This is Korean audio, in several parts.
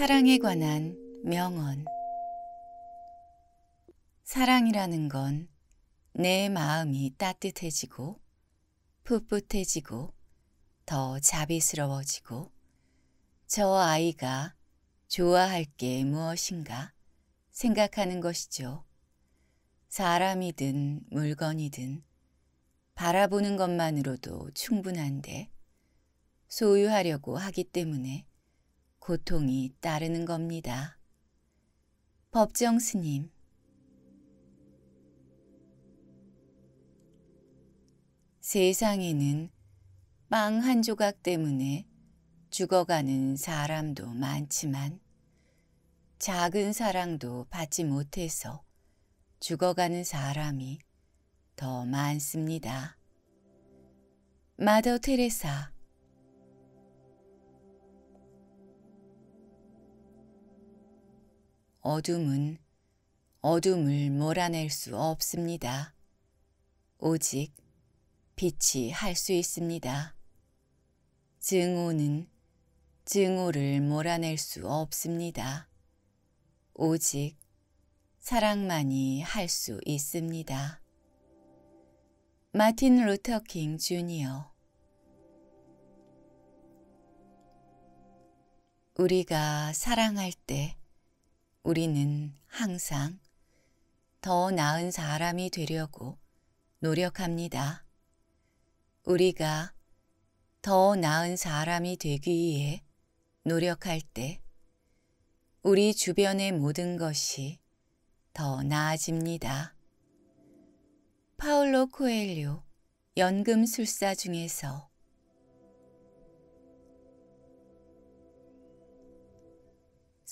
사랑에 관한 명언 사랑이라는 건 내 마음이 따뜻해지고 풋풋해지고 더 자비스러워지고 저 아이가 좋아할 게 무엇인가 생각하는 것이죠. 사람이든 물건이든 바라보는 것만으로도 충분한데 소유하려고 하기 때문에 고통이 따르는 겁니다. 법정 스님 세상에는 빵 한 조각 때문에 죽어가는 사람도 많지만 작은 사랑도 받지 못해서 죽어가는 사람이 더 많습니다. 마더 테레사 어둠은 어둠을 몰아낼 수 없습니다. 오직 빛이 할 수 있습니다. 증오는 증오를 몰아낼 수 없습니다. 오직 사랑만이 할 수 있습니다. 마틴 루터킹 주니어 우리가 사랑할 때 우리는 항상 더 나은 사람이 되려고 노력합니다. 우리가 더 나은 사람이 되기 위해 노력할 때 우리 주변의 모든 것이 더 나아집니다. 파울로 코엘료 연금술사 중에서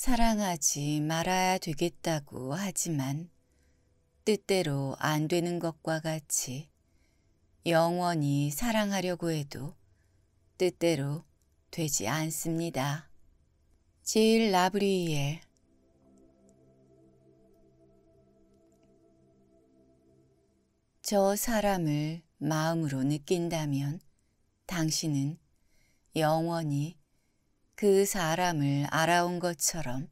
사랑하지 말아야 되겠다고 하지만 뜻대로 안 되는 것과 같이 영원히 사랑하려고 해도 뜻대로 되지 않습니다. 질 라브리엘 저 사람을 마음으로 느낀다면 당신은 영원히 그 사람을 알아온 것처럼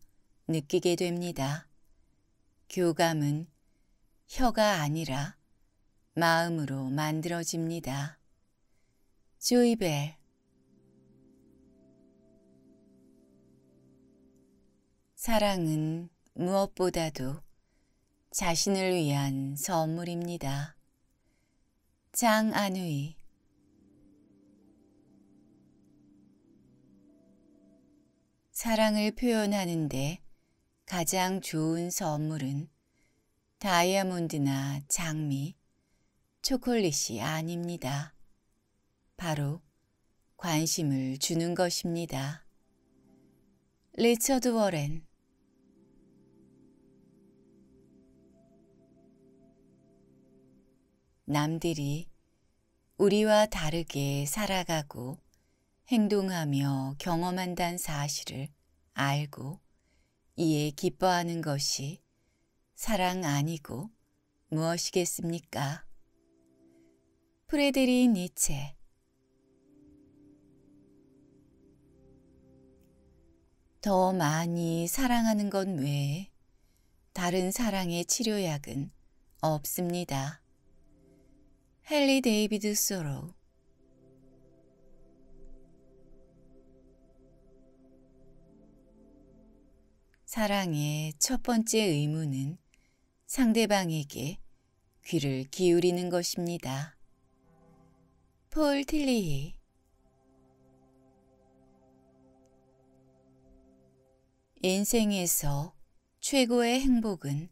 느끼게 됩니다. 교감은 혀가 아니라 마음으로 만들어집니다. 조이벨 사랑은 무엇보다도 자신을 위한 선물입니다. 장안의 사랑을 표현하는데 가장 좋은 선물은 다이아몬드나 장미, 초콜릿이 아닙니다. 바로 관심을 주는 것입니다. 리처드 워렌 남들이 우리와 다르게 살아가고 행동하며 경험한다는 사실을 알고 이에 기뻐하는 것이 사랑 아니고 무엇이겠습니까? 프레드리 니체 더 많이 사랑하는 것 외에 다른 사랑의 치료약은 없습니다. 헨리 데이비드 소로우 사랑의 첫 번째 의무는 상대방에게 귀를 기울이는 것입니다. 폴 틸리히 인생에서 최고의 행복은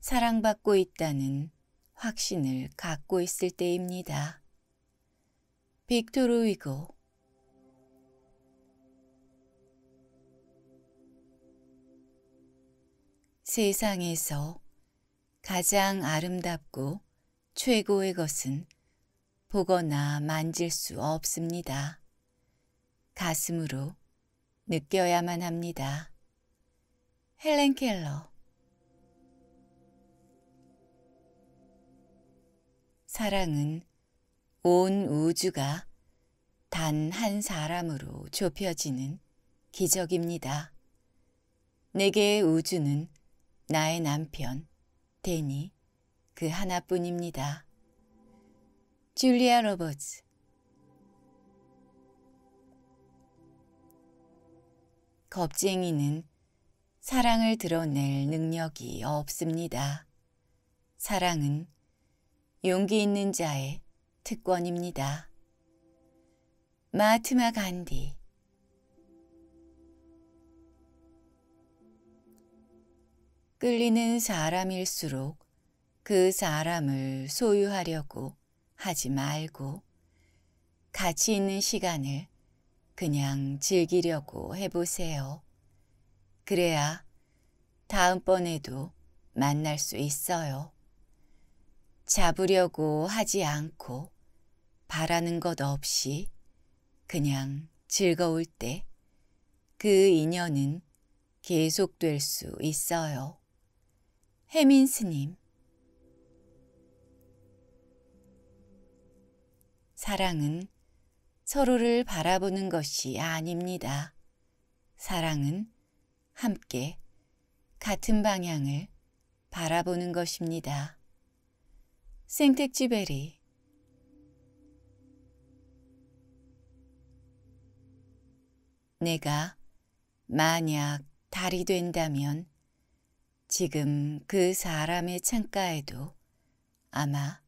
사랑받고 있다는 확신을 갖고 있을 때입니다. 빅토르 위고 세상에서 가장 아름답고 최고의 것은 보거나 만질 수 없습니다. 가슴으로 느껴야만 합니다. 헬렌 켈러 사랑은 온 우주가 단 한 사람으로 좁혀지는 기적입니다. 내게 우주는 나의 남편, 데니, 그 하나뿐입니다. 줄리아 로버츠 겁쟁이는 사랑을 드러낼 능력이 없습니다. 사랑은 용기 있는 자의 특권입니다. 마트마 간디 끌리는 사람일수록 그 사람을 소유하려고 하지 말고 같이 있는 시간을 그냥 즐기려고 해보세요. 그래야 다음번에도 만날 수 있어요. 잡으려고 하지 않고 바라는 것 없이 그냥 즐거울 때 그 인연은 계속될 수 있어요. 해민 스님 사랑은 서로를 바라보는 것이 아닙니다. 사랑은 함께 같은 방향을 바라보는 것입니다. 생텍쥐베리 내가 만약 달이 된다면 지금 그 사람의 창가에도 아마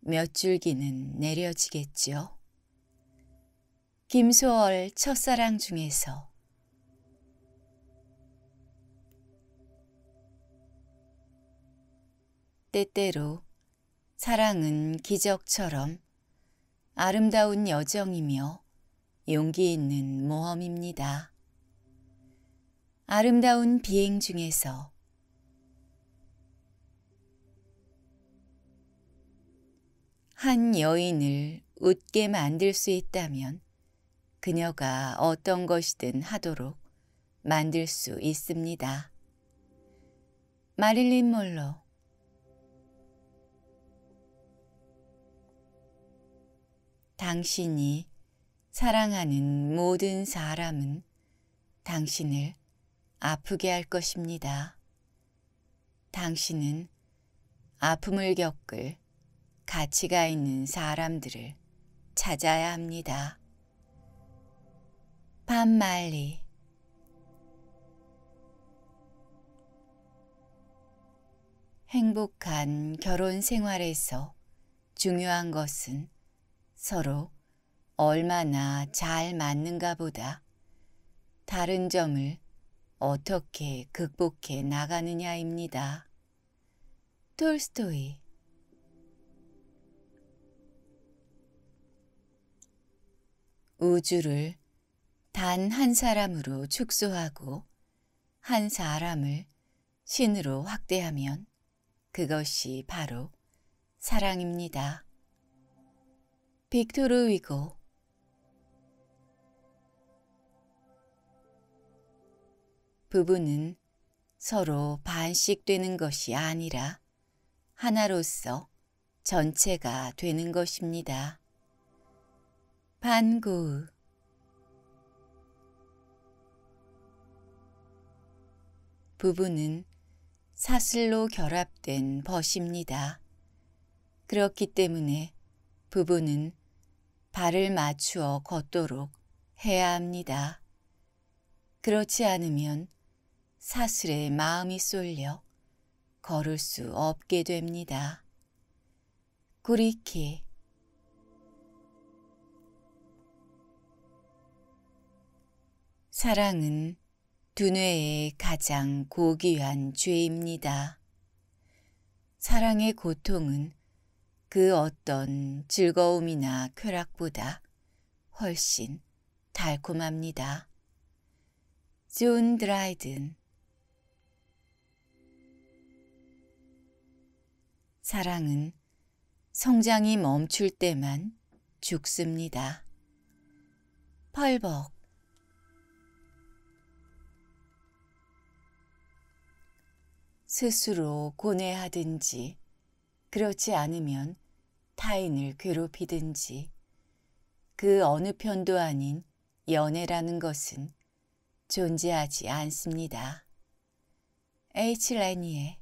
몇 줄기는 내려지겠지요. 김소월 첫사랑 중에서 때때로 사랑은 기적처럼 아름다운 여정이며 용기 있는 모험입니다. 아름다운 비행 중에서 한 여인을 웃게 만들 수 있다면 그녀가 어떤 것이든 하도록 만들 수 있습니다. 마릴린 몰로 당신이 사랑하는 모든 사람은 당신을 아프게 할 것입니다. 당신은 아픔을 겪을 가치가 있는 사람들을 찾아야 합니다. 반말리 행복한 결혼 생활에서 중요한 것은 서로 얼마나 잘 맞는가 보다 다른 점을 어떻게 극복해 나가느냐입니다. 톨스토이 우주를 단 한 사람으로 축소하고 한 사람을 신으로 확대하면 그것이 바로 사랑입니다. 빅토르 위고 부부는 서로 반씩 되는 것이 아니라 하나로서 전체가 되는 것입니다. 반구 부부는 사슬로 결합된 벗입니다. 그렇기 때문에 부부는 발을 맞추어 걷도록 해야 합니다. 그렇지 않으면 사슬에 마음이 쏠려 걸을 수 없게 됩니다. 구리키 사랑은 두뇌의 가장 고귀한 죄입니다. 사랑의 고통은 그 어떤 즐거움이나 쾌락보다 훨씬 달콤합니다. 존 드라이든 사랑은 성장이 멈출 때만 죽습니다. 펄벅 스스로 고뇌하든지 그렇지 않으면 타인을 괴롭히든지 그 어느 편도 아닌 연애라는 것은 존재하지 않습니다. H. 레니의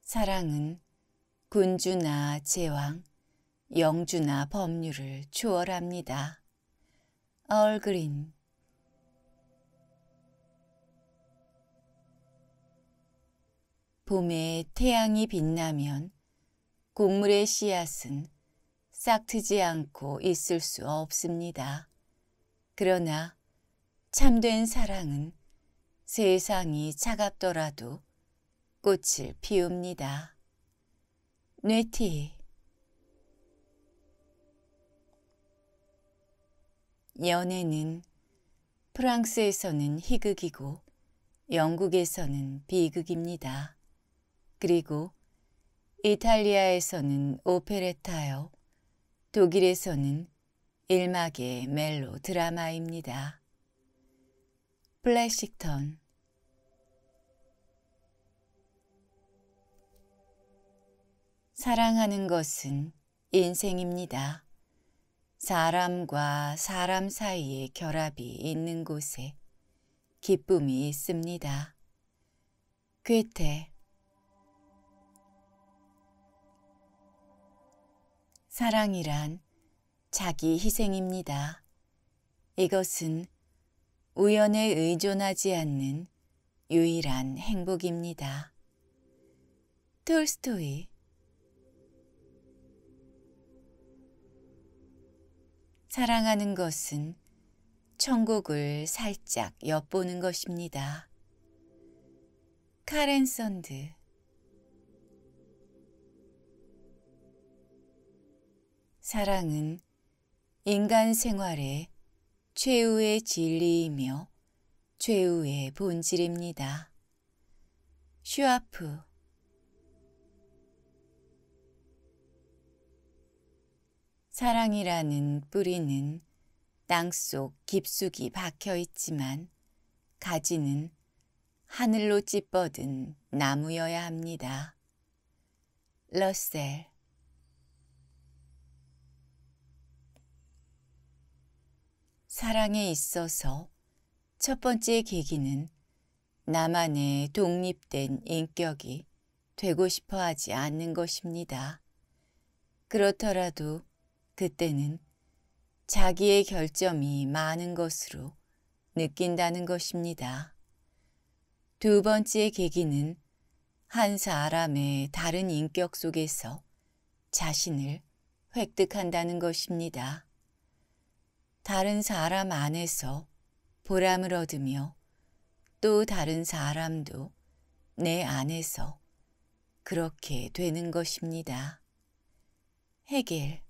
사랑은 군주나 제왕, 영주나 법률을 초월합니다. 얼그린 봄에 태양이 빛나면 곡물의 씨앗은 싹트지 않고 있을 수 없습니다. 그러나 참된 사랑은 세상이 차갑더라도 꽃을 피웁니다. 뇌티 연애는 프랑스에서는 희극이고 영국에서는 비극입니다. 그리고 이탈리아에서는 오페레타요, 독일에서는 일막의 멜로 드라마입니다. 플래식턴 사랑하는 것은 인생입니다. 사람과 사람 사이의 결합이 있는 곳에 기쁨이 있습니다. 괴테 사랑이란 자기 희생입니다. 이것은 우연에 의존하지 않는 유일한 행복입니다. 톨스토이 사랑하는 것은 천국을 살짝 엿보는 것입니다. 카렌 선드 사랑은 인간 생활의 최후의 진리이며 최후의 본질입니다. 슈아프 사랑이라는 뿌리는 땅속 깊숙이 박혀 있지만 가지는 하늘로 찌뻗은 나무여야 합니다. 러셀 사랑에 있어서 첫 번째 계기는 나만의 독립된 인격이 되고 싶어 하지 않는 것입니다. 그렇더라도 그때는 자기의 결점이 많은 것으로 느낀다는 것입니다. 두 번째 계기는 한 사람의 다른 인격 속에서 자신을 획득한다는 것입니다. 다른 사람 안에서 보람을 얻으며 또 다른 사람도 내 안에서 그렇게 되는 것입니다. 해겔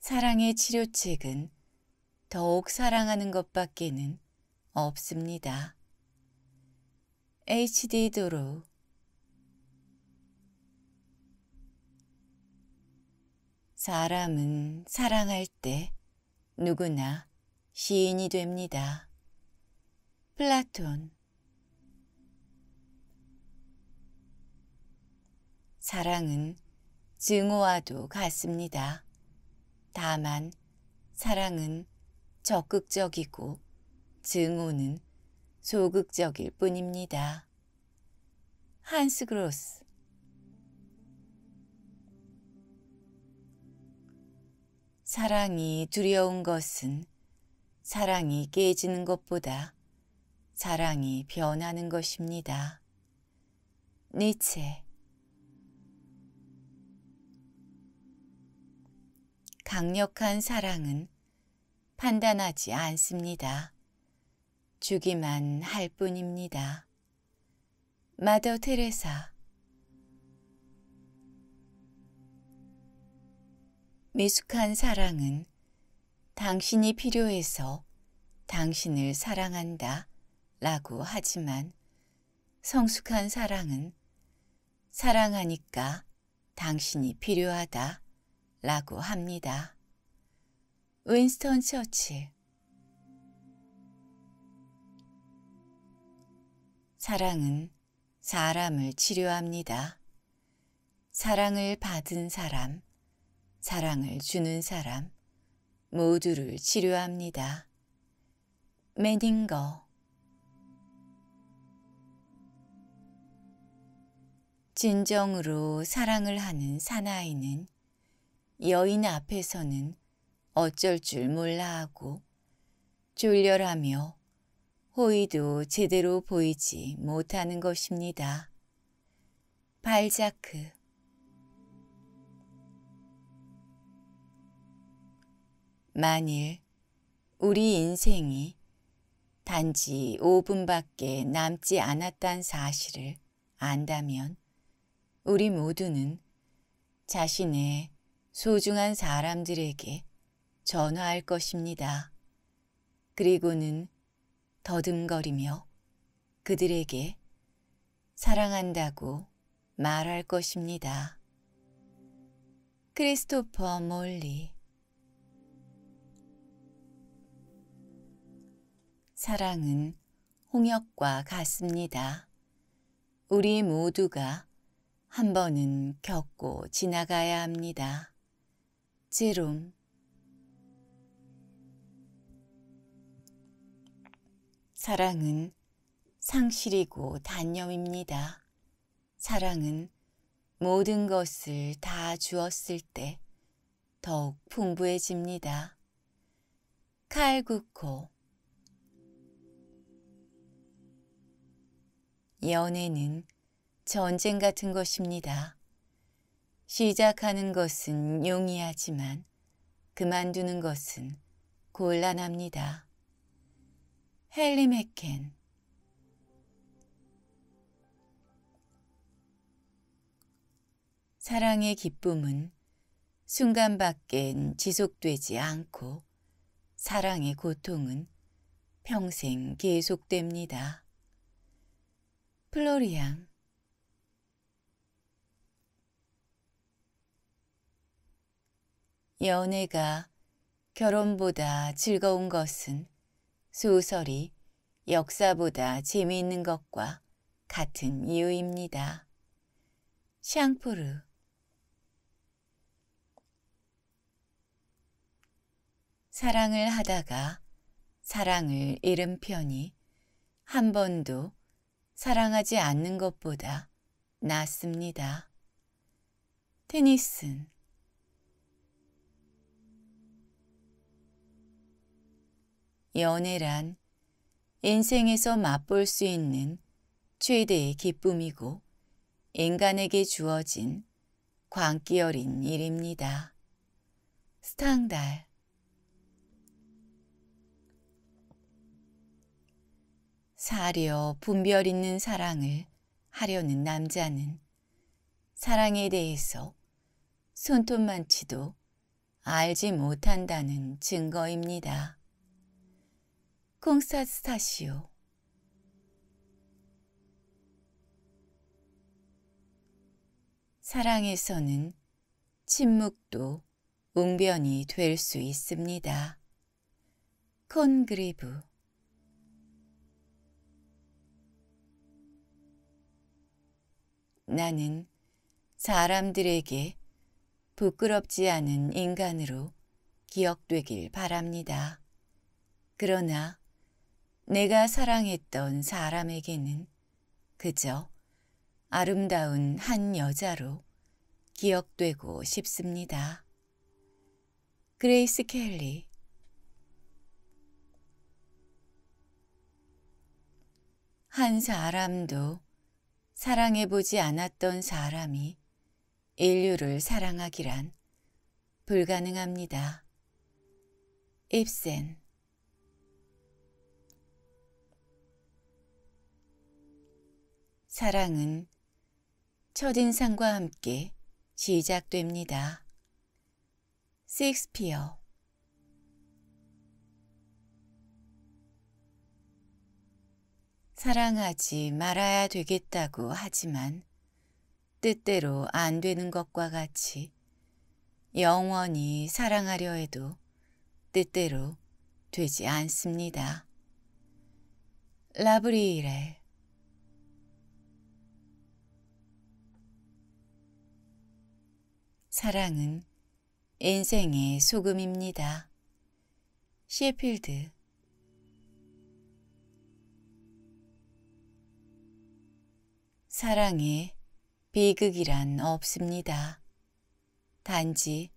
사랑의 치료책은 더욱 사랑하는 것밖에는 없습니다. H.D. 도로 사람은 사랑할 때 누구나 시인이 됩니다. 플라톤 사랑은 증오와도 같습니다. 다만 사랑은 적극적이고 증오는 소극적일 뿐입니다. 한스 그로스 사랑이 두려운 것은 사랑이 깨지는 것보다 사랑이 변하는 것입니다. 니체 강력한 사랑은 판단하지 않습니다. 주기만 할 뿐입니다. 마더 테레사 미숙한 사랑은 당신이 필요해서 당신을 사랑한다 라고 하지만 성숙한 사랑은 사랑하니까 당신이 필요하다 라고 합니다. 윈스턴 처칠 사랑은 사람을 치료합니다. 사랑을 받은 사람, 사랑을 주는 사람 모두를 치료합니다. 매딩거 진정으로 사랑을 하는 사나이는 여인 앞에서는 어쩔 줄 몰라 하고 졸렬하며 호의도 제대로 보이지 못하는 것입니다. 발자크 만일 우리 인생이 단지 5분밖에 남지 않았단 사실을 안다면 우리 모두는 자신의 소중한 사람들에게 전화할 것입니다. 그리고는 더듬거리며 그들에게 사랑한다고 말할 것입니다. 크리스토퍼 몰리 사랑은 홍역과 같습니다. 우리 모두가 한 번은 겪고 지나가야 합니다. 제롬 사랑은 상실이고 단념입니다. 사랑은 모든 것을 다 주었을 때 더욱 풍부해집니다. 칼 굳고 연애는 전쟁 같은 것입니다. 시작하는 것은 용이하지만 그만두는 것은 곤란합니다. 헨리 맥켄 사랑의 기쁨은 순간밖엔 지속되지 않고 사랑의 고통은 평생 계속됩니다. 플로리안 연애가 결혼보다 즐거운 것은 소설이 역사보다 재미있는 것과 같은 이유입니다. 샹푸르 사랑을 하다가 사랑을 잃은 편이 한 번도 사랑하지 않는 것보다 낫습니다. 테니슨 연애란 인생에서 맛볼 수 있는 최대의 기쁨이고 인간에게 주어진 광기 어린 일입니다. 스탕달 사려 분별 있는 사랑을 하려는 남자는 사랑에 대해서 손톱만치도 알지 못한다는 증거입니다. 콩사스타시오 사랑에서는 침묵도 웅변이 될 수 있습니다. 콘그리브 나는 사람들에게 부끄럽지 않은 인간으로 기억되길 바랍니다. 그러나 내가 사랑했던 사람에게는 그저 아름다운 한 여자로 기억되고 싶습니다. 그레이스 켈리 한 사람도 사랑해보지 않았던 사람이 인류를 사랑하기란 불가능합니다. 입센 사랑은 첫인상과 함께 시작됩니다. 섹스피어 사랑하지 말아야 되겠다고 하지만 뜻대로 안 되는 것과 같이 영원히 사랑하려 해도 뜻대로 되지 않습니다. 라브리일의 사랑은 인생의 소금입니다. 시필드 사랑에 비극이란 없습니다. 단지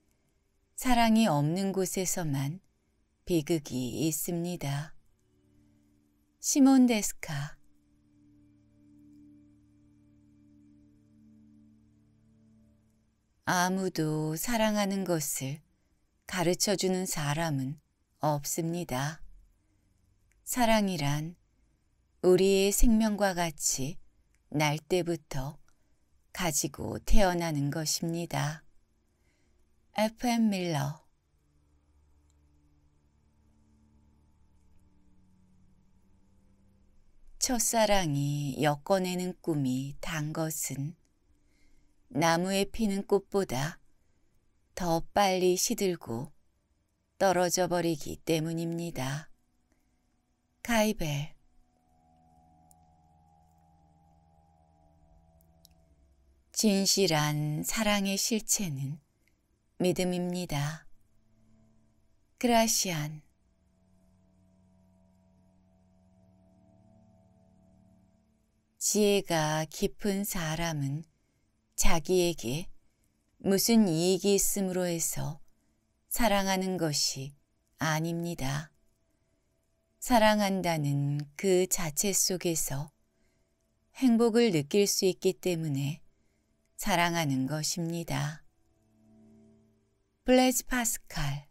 사랑이 없는 곳에서만 비극이 있습니다. 시몬 데스카 아무도 사랑하는 것을 가르쳐주는 사람은 없습니다. 사랑이란 우리의 생명과 같이 날 때부터 가지고 태어나는 것입니다. FM 밀러 첫사랑이 엮어내는 꿈이 단 것은 나무에 피는 꽃보다 더 빨리 시들고 떨어져 버리기 때문입니다. 가이벨 진실한 사랑의 실체는 믿음입니다. 그라시안 지혜가 깊은 사람은 자기에게 무슨 이익이 있음으로 해서 사랑하는 것이 아닙니다. 사랑한다는 그 자체 속에서 행복을 느낄 수 있기 때문에 사랑하는 것입니다. 블레즈 파스칼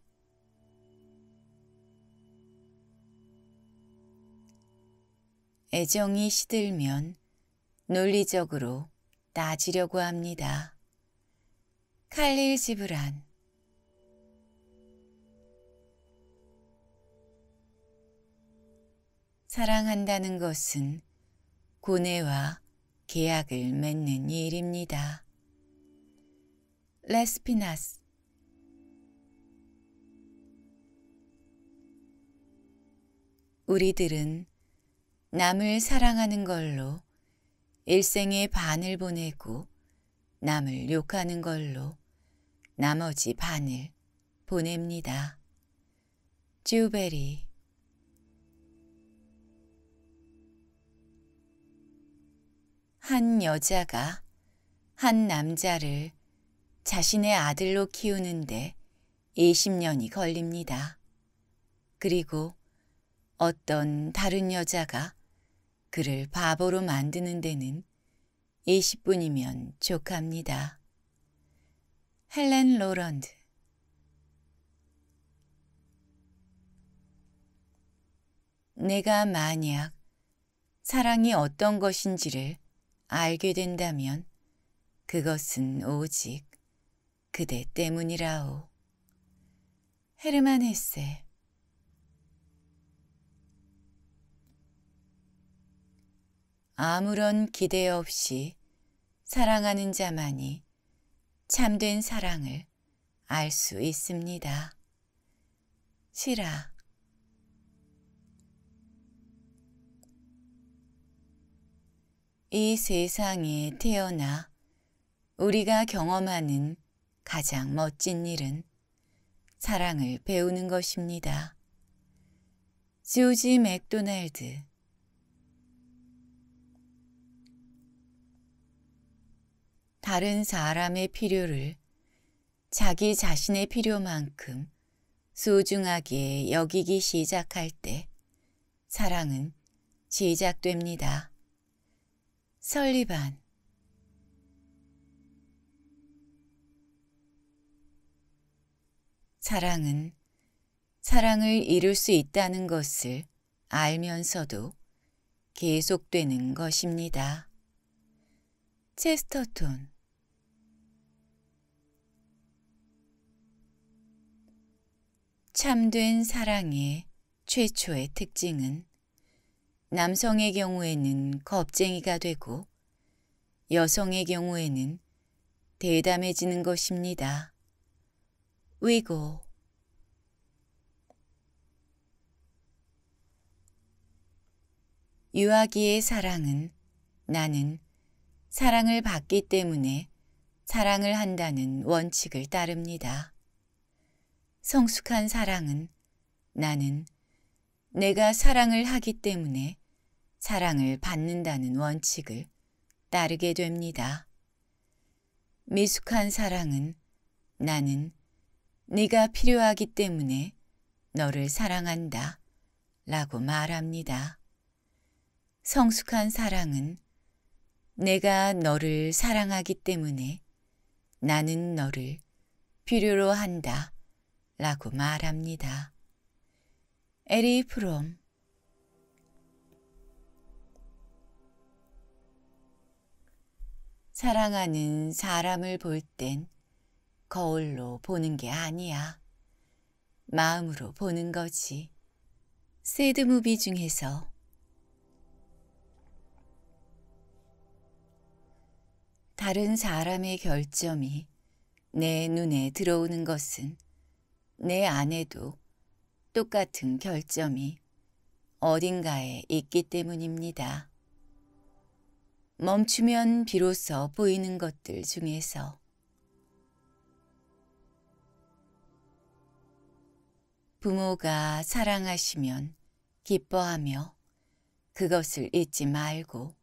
애정이 시들면 논리적으로 따지려고 합니다. 칼릴 지브란 사랑한다는 것은 고뇌와 계약을 맺는 일입니다. 레스피나스 우리들은 남을 사랑하는 걸로 일생의 반을 보내고 남을 욕하는 걸로 나머지 반을 보냅니다. 쥬베리 한 여자가 한 남자를 자신의 아들로 키우는데 20년이 걸립니다. 그리고 어떤 다른 여자가 그를 바보로 만드는 데는 20분이면 족합니다. 헬렌 로런드 내가 만약 사랑이 어떤 것인지를 알게 된다면 그것은 오직 그대 때문이라오. 헤르만 헤세 아무런 기대 없이 사랑하는 자만이 참된 사랑을 알 수 있습니다. 시라 이 세상에 태어나 우리가 경험하는 가장 멋진 일은 사랑을 배우는 것입니다. 조지 맥도날드 다른 사람의 필요를 자기 자신의 필요만큼 소중하게 여기기 시작할 때 사랑은 시작됩니다. 설리반 사랑은 사랑을 이룰 수 있다는 것을 알면서도 계속되는 것입니다. 체스터톤 참된 사랑의 최초의 특징은 남성의 경우에는 겁쟁이가 되고 여성의 경우에는 대담해지는 것입니다. 위고 유아기의 사랑은 나는 사랑을 받기 때문에 사랑을 한다는 원칙을 따릅니다. 성숙한 사랑은 나는 내가 사랑을 하기 때문에 사랑을 받는다는 원칙을 따르게 됩니다. 미숙한 사랑은 나는 네가 필요하기 때문에 너를 사랑한다 라고 말합니다. 성숙한 사랑은 내가 너를 사랑하기 때문에 나는 너를 필요로 한다 라고 말합니다. 에리 프롬 사랑하는 사람을 볼 땐 거울로 보는 게 아니야. 마음으로 보는 거지. 새드무비 중에서 다른 사람의 결점이 내 눈에 들어오는 것은 내 안에도 똑같은 결점이 어딘가에 있기 때문입니다. 멈추면 비로소 보이는 것들 중에서 부모가 사랑하시면 기뻐하며 그것을 잊지 말고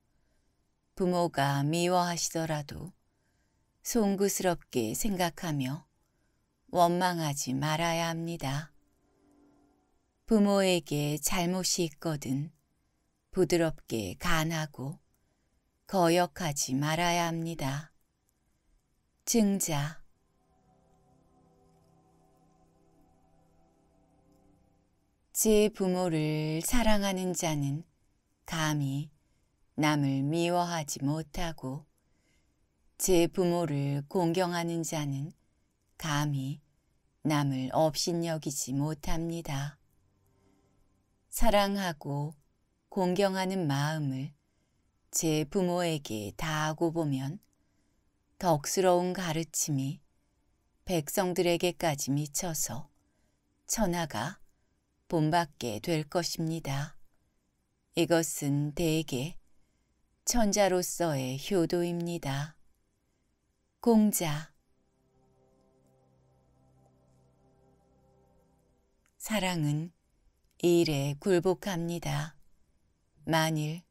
부모가 미워하시더라도 송구스럽게 생각하며 원망하지 말아야 합니다. 부모에게 잘못이 있거든 부드럽게 간하고 거역하지 말아야 합니다. 증자 제 부모를 사랑하는 자는 감히 남을 미워하지 못하고 제 부모를 공경하는 자는 감히 남을 업신여기지 못합니다. 사랑하고 공경하는 마음을 제 부모에게 다 하고 보면 덕스러운 가르침이 백성들에게까지 미쳐서 천하가 본받게 될 것입니다. 이것은 대개 천자로서의 효도입니다. 공자 사랑은 일에 굴복합니다. 만일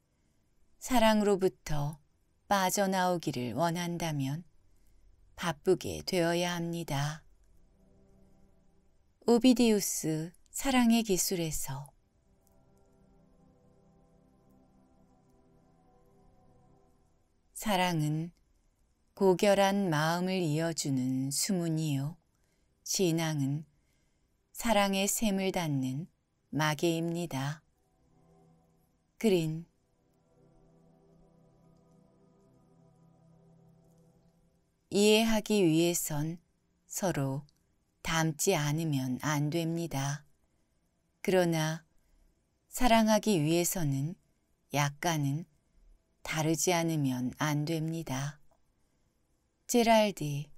사랑으로부터 빠져나오기를 원한다면 바쁘게 되어야 합니다. 오비디우스 사랑의 기술에서 사랑은 고결한 마음을 이어주는 수문이요. 진앙은 사랑의 샘을 닿는 마개입니다. 그린 이해하기 위해선 서로 닮지 않으면 안 됩니다. 그러나 사랑하기 위해서는 약간은 다르지 않으면 안 됩니다. 제랄디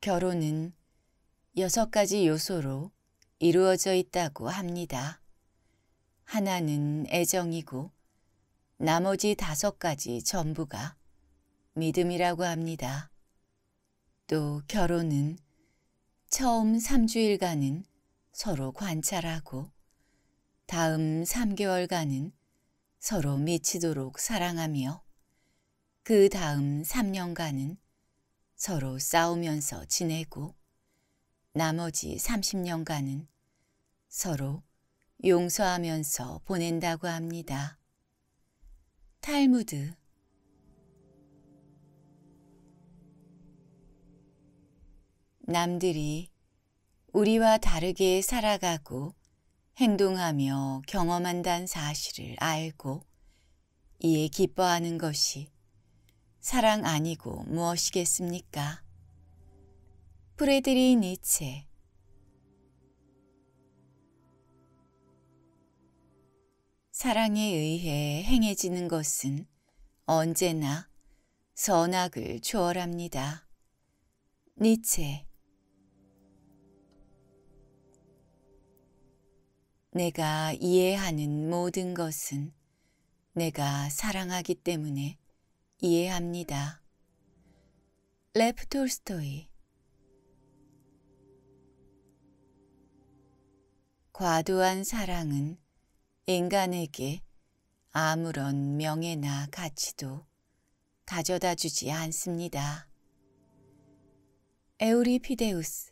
결혼은 여섯 가지 요소로 이루어져 있다고 합니다. 하나는 애정이고 나머지 다섯 가지 전부가 믿음이라고 합니다. 또 결혼은 처음 3주일간은 서로 관찰하고 다음 3개월간은 서로 미치도록 사랑하며 그 다음 3년간은 서로 싸우면서 지내고 나머지 30년간은 서로 용서하면서 보낸다고 합니다. 탈무드 남들이 우리와 다르게 살아가고 행동하며 경험한다는 사실을 알고 이에 기뻐하는 것이 사랑 아니고 무엇이겠습니까? 프레드리 니체 사랑에 의해 행해지는 것은 언제나 선악을 초월합니다. 니체 내가 이해하는 모든 것은 내가 사랑하기 때문에 이해합니다. 레프 톨스토이 과도한 사랑은 인간에게 아무런 명예나 가치도 가져다 주지 않습니다. 에우리피데우스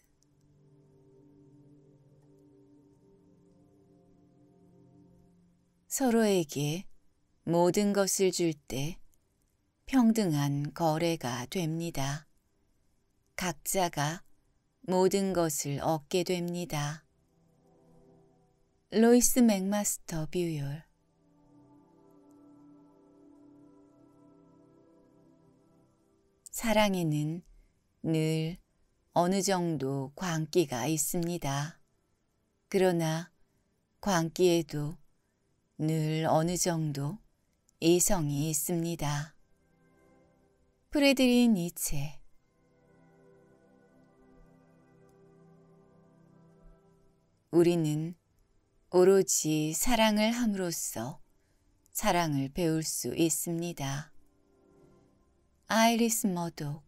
서로에게 모든 것을 줄 때 평등한 거래가 됩니다. 각자가 모든 것을 얻게 됩니다. 로이스 맥마스터 뷰율 사랑에는 늘 어느 정도 광기가 있습니다. 그러나 광기에도 늘 어느 정도 이성이 있습니다. 프레드리 니체 우리는 오로지 사랑을 함으로써 사랑을 배울 수 있습니다. 아이리스 머독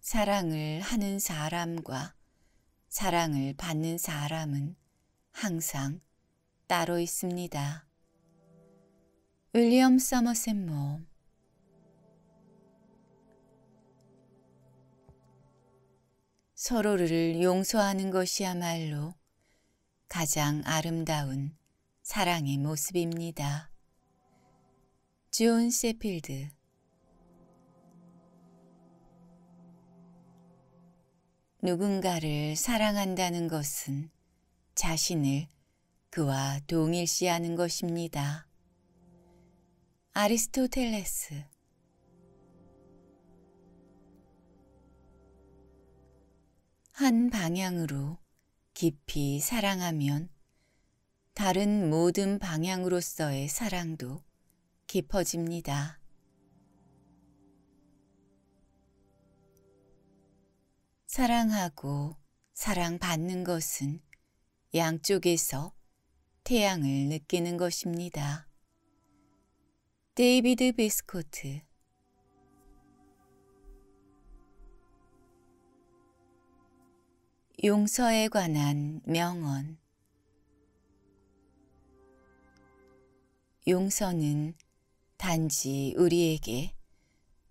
사랑을 하는 사람과 사랑을 받는 사람은 항상 따로 있습니다. 윌리엄 서머셋 모 서로를 용서하는 것이야말로 가장 아름다운 사랑의 모습입니다. 존 세필드 누군가를 사랑한다는 것은 자신을 그와 동일시하는 것입니다. 아리스토텔레스 한 방향으로 깊이 사랑하면 다른 모든 방향으로서의 사랑도 깊어집니다. 사랑하고 사랑받는 것은 양쪽에서 태양을 느끼는 것입니다. 데이비드 비스코트 용서에 관한 명언 용서는 단지 우리에게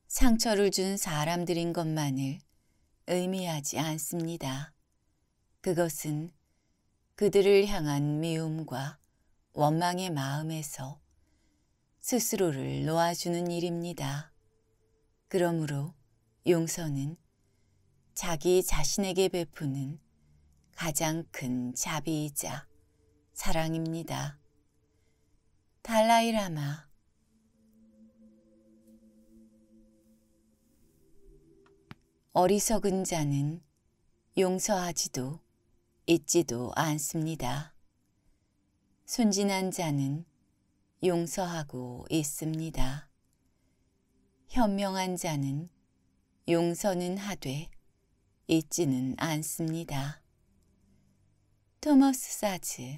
상처를 준 사람들인 것만을 의미하지 않습니다. 그것은 그들을 향한 미움과 원망의 마음에서 스스로를 놓아주는 일입니다. 그러므로 용서는 자기 자신에게 베푸는 가장 큰 자비이자 사랑입니다. 달라이라마 어리석은 자는 용서하지도 잊지도 않습니다. 순진한 자는 용서하고 있습니다. 현명한 자는 용서는 하되 있지는 않습니다. 토머스 사즈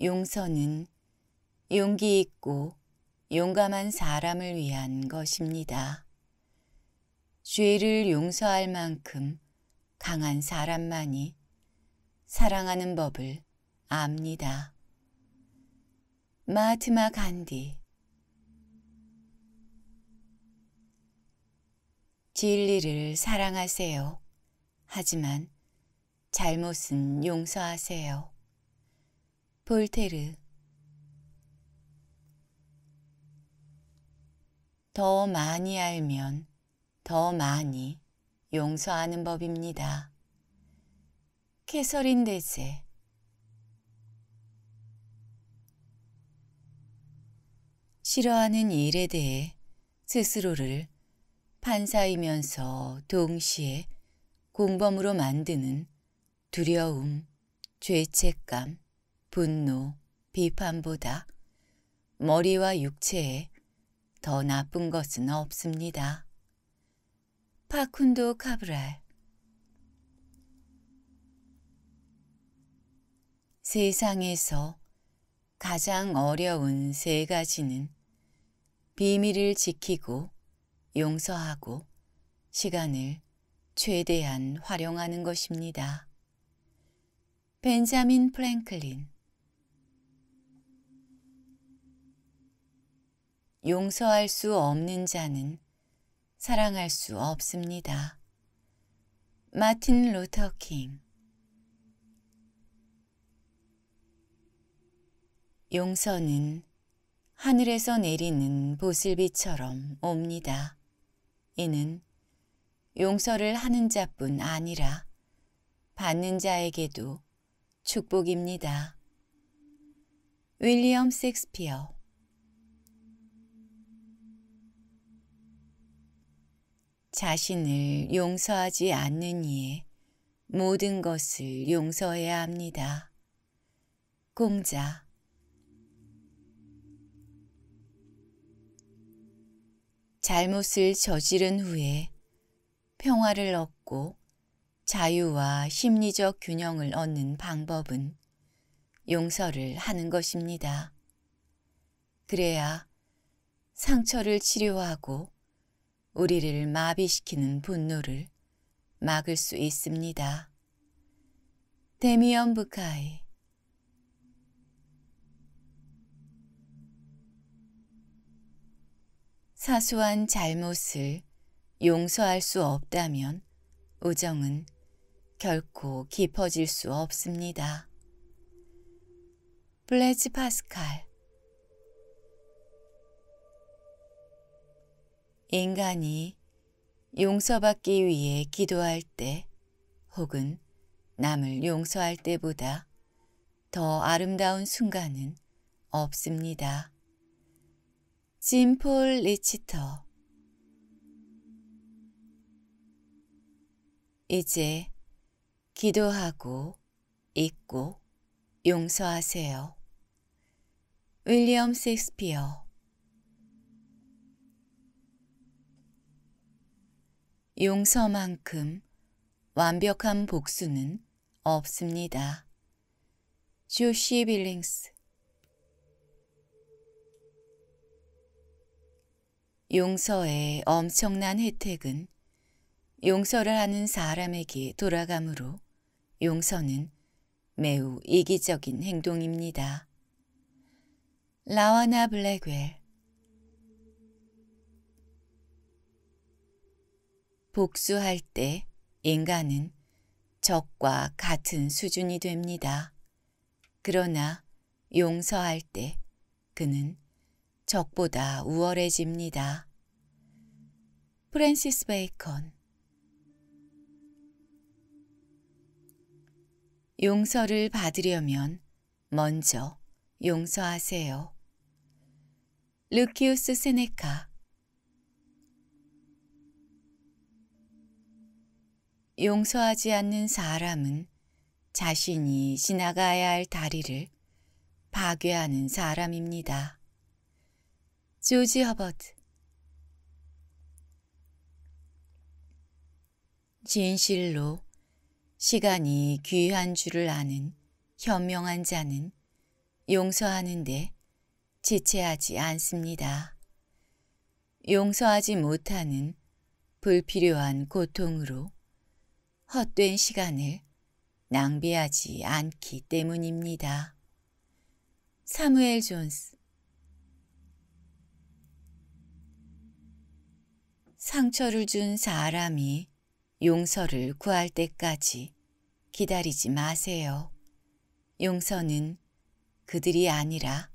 용서는 용기 있고 용감한 사람을 위한 것입니다. 죄를 용서할 만큼 강한 사람만이 사랑하는 법을 압니다. 마트마 간디 진리를 사랑하세요. 하지만 잘못은 용서하세요. 볼테르 더 많이 알면 더 많이 용서하는 법입니다. 캐서린 대세 싫어하는 일에 대해 스스로를 판사이면서 동시에 공범으로 만드는 두려움, 죄책감, 분노, 비판보다 머리와 육체에 더 나쁜 것은 없습니다. 파쿤도 카브랄 세상에서 가장 어려운 세 가지는 비밀을 지키고 용서하고 시간을 최대한 활용하는 것입니다. 벤자민 프랭클린 용서할 수 없는 자는 사랑할 수 없습니다. 마틴 루터 킹 용서는 하늘에서 내리는 보슬비처럼 옵니다. 이는 용서를 하는 자뿐 아니라 받는 자에게도 축복입니다. 윌리엄 섹스피어 자신을 용서하지 않는 이에 모든 것을 용서해야 합니다. 공자 잘못을 저지른 후에 평화를 얻고 자유와 심리적 균형을 얻는 방법은 용서를 하는 것입니다. 그래야 상처를 치료하고 우리를 마비시키는 분노를 막을 수 있습니다. 데미언 부카이 사소한 잘못을 용서할 수 없다면 우정은 결코 깊어질 수 없습니다. 블레즈 파스칼 인간이 용서받기 위해 기도할 때 혹은 남을 용서할 때보다 더 아름다운 순간은 없습니다. 짐폴 리치터 이제 기도하고 읽고 용서하세요. 윌리엄 섹스피어 용서만큼 완벽한 복수는 없습니다. 조시 빌링스 용서의 엄청난 혜택은 용서를 하는 사람에게 돌아가므로 용서는 매우 이기적인 행동입니다. 라와나 블랙웰 복수할 때 인간은 적과 같은 수준이 됩니다. 그러나 용서할 때 그는 적보다 우월해집니다. 프랜시스 베이컨 용서를 받으려면 먼저 용서하세요. 루키우스 세네카 용서하지 않는 사람은 자신이 지나가야 할 다리를 파괴하는 사람입니다. 조지 하버드 진실로 시간이 귀한 줄을 아는 현명한 자는 용서하는데 지체하지 않습니다. 용서하지 못하는 불필요한 고통으로 헛된 시간을 낭비하지 않기 때문입니다. 사무엘 존스 상처를 준 사람이 용서를 구할 때까지 기다리지 마세요. 용서는 그들이 아니라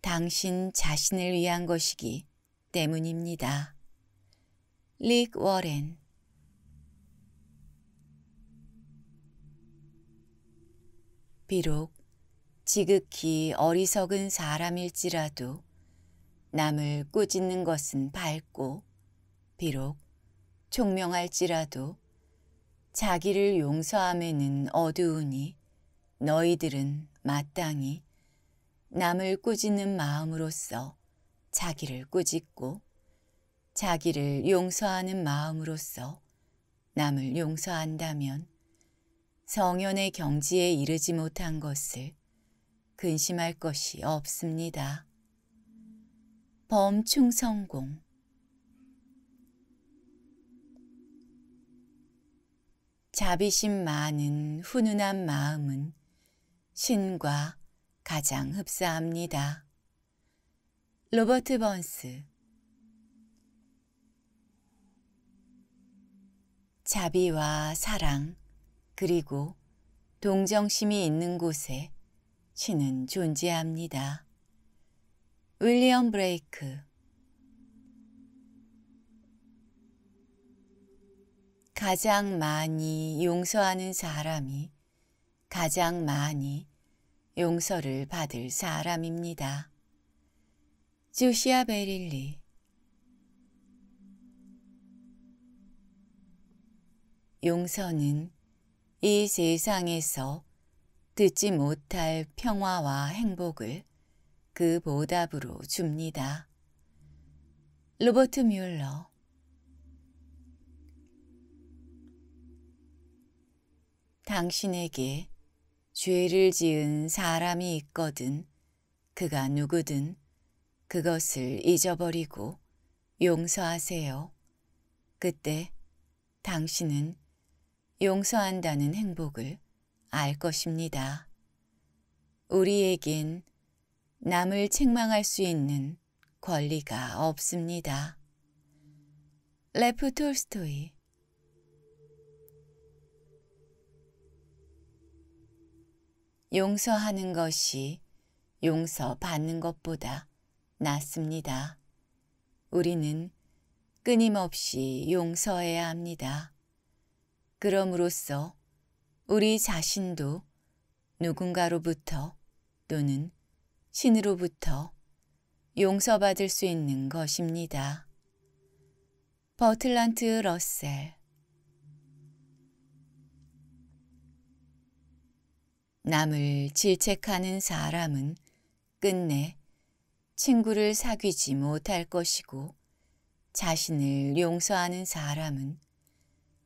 당신 자신을 위한 것이기 때문입니다. 릭 워렌 비록 지극히 어리석은 사람일지라도 남을 꾸짖는 것은 밝고 비록 총명할지라도 자기를 용서함에는 어두우니 너희들은 마땅히 남을 꾸짖는 마음으로써 자기를 꾸짖고 자기를 용서하는 마음으로써 남을 용서한다면 성현의 경지에 이르지 못한 것을 근심할 것이 없습니다. 범충성공 자비심 많은 훈훈한 마음은 신과 가장 흡사합니다. 로버트 번스 자비와 사랑 그리고 동정심이 있는 곳에 신은 존재합니다. 윌리엄 브레이크 가장 많이 용서하는 사람이 가장 많이 용서를 받을 사람입니다. 주시아 베릴리 용서는 이 세상에서 듣지 못할 평화와 행복을 그 보답으로 줍니다. 로버트 뮬러 당신에게 죄를 지은 사람이 있거든 그가 누구든 그것을 잊어버리고 용서하세요. 그때 당신은 용서한다는 행복을 알 것입니다. 우리에겐 남을 책망할 수 있는 권리가 없습니다. 레프 톨스토이 용서하는 것이 용서받는 것보다 낫습니다. 우리는 끊임없이 용서해야 합니다. 그럼으로써 우리 자신도 누군가로부터 또는 신으로부터 용서받을 수 있는 것입니다. 버틀란트 러셀 남을 질책하는 사람은 끝내 친구를 사귀지 못할 것이고 자신을 용서하는 사람은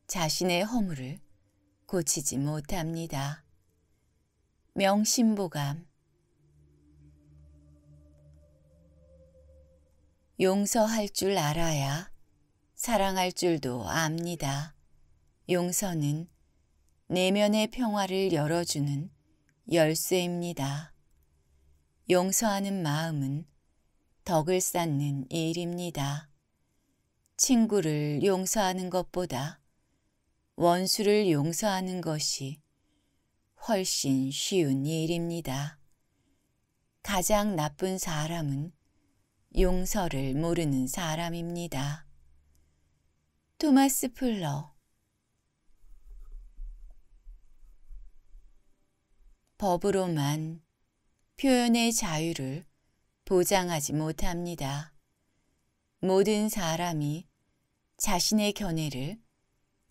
자신의 허물을 고치지 못합니다. 명심보감 용서할 줄 알아야 사랑할 줄도 압니다. 용서는 내면의 평화를 열어주는 열쇠입니다. 용서하는 마음은 덕을 쌓는 일입니다. 친구를 용서하는 것보다 원수를 용서하는 것이 훨씬 쉬운 일입니다. 가장 나쁜 사람은 용서를 모르는 사람입니다. 토마스 풀러 법으로만 표현의 자유를 보장하지 못합니다. 모든 사람이 자신의 견해를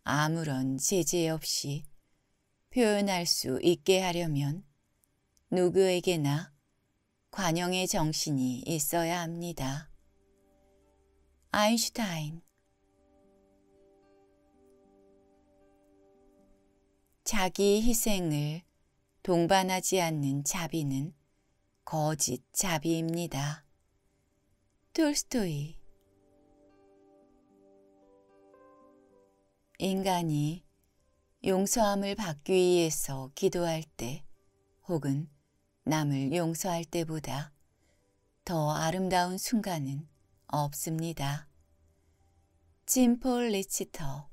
아무런 제재 없이 표현할 수 있게 하려면 누구에게나 관용의 정신이 있어야 합니다. 아인슈타인 자기 희생을 동반하지 않는 자비는 거짓 자비입니다. 톨스토이 인간이 용서함을 받기 위해서 기도할 때 혹은 남을 용서할 때보다 더 아름다운 순간은 없습니다. 짐폴 리치터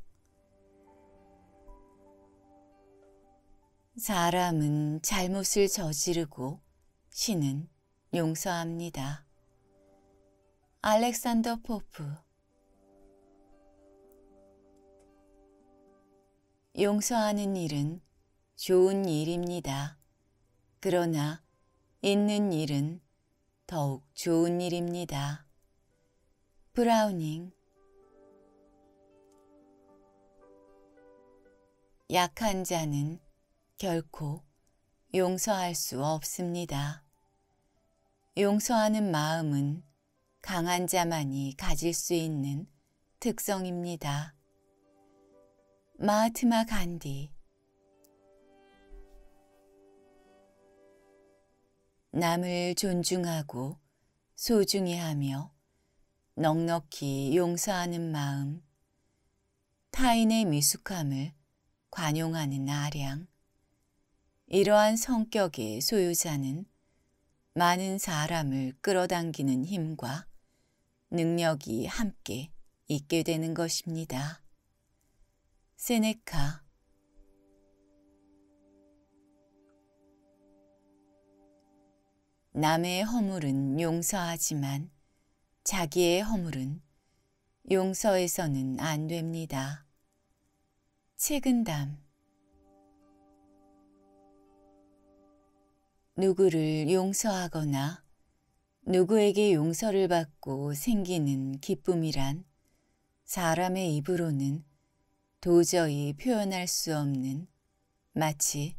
사람은 잘못을 저지르고 신은 용서합니다. 알렉산더 포프 용서하는 일은 좋은 일입니다. 그러나 있는 일은 더욱 좋은 일입니다. 브라우닝 약한 자는 결코 용서할 수 없습니다. 용서하는 마음은 강한 자만이 가질 수 있는 특성입니다. 마하트마 간디 남을 존중하고 소중히 하며 넉넉히 용서하는 마음, 타인의 미숙함을 관용하는 아량, 이러한 성격의 소유자는 많은 사람을 끌어당기는 힘과 능력이 함께 있게 되는 것입니다. 세네카 남의 허물은 용서하지만 자기의 허물은 용서해서는 안 됩니다. 책은담 누구를 용서하거나 누구에게 용서를 받고 생기는 기쁨이란 사람의 입으로는 도저히 표현할 수 없는 마치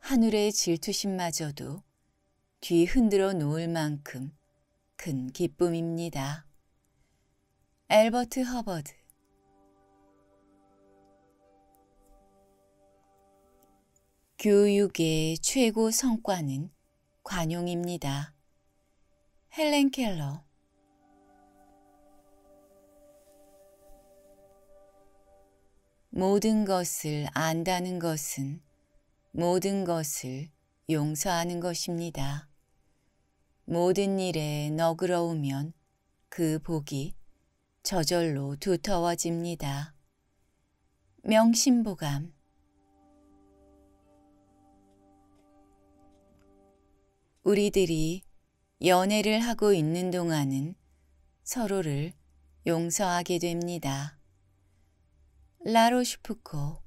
하늘의 질투심마저도 뒤흔들어 놓을 만큼 큰 기쁨입니다. 엘버트 허버드 교육의 최고 성과는 관용입니다. 헬렌 켈러 모든 것을 안다는 것은 모든 것을 용서하는 것입니다. 모든 일에 너그러우면 그 복이 저절로 두터워집니다. 명심보감 우리들이 연애를 하고 있는 동안은 서로를 용서하게 됩니다. 라로슈프코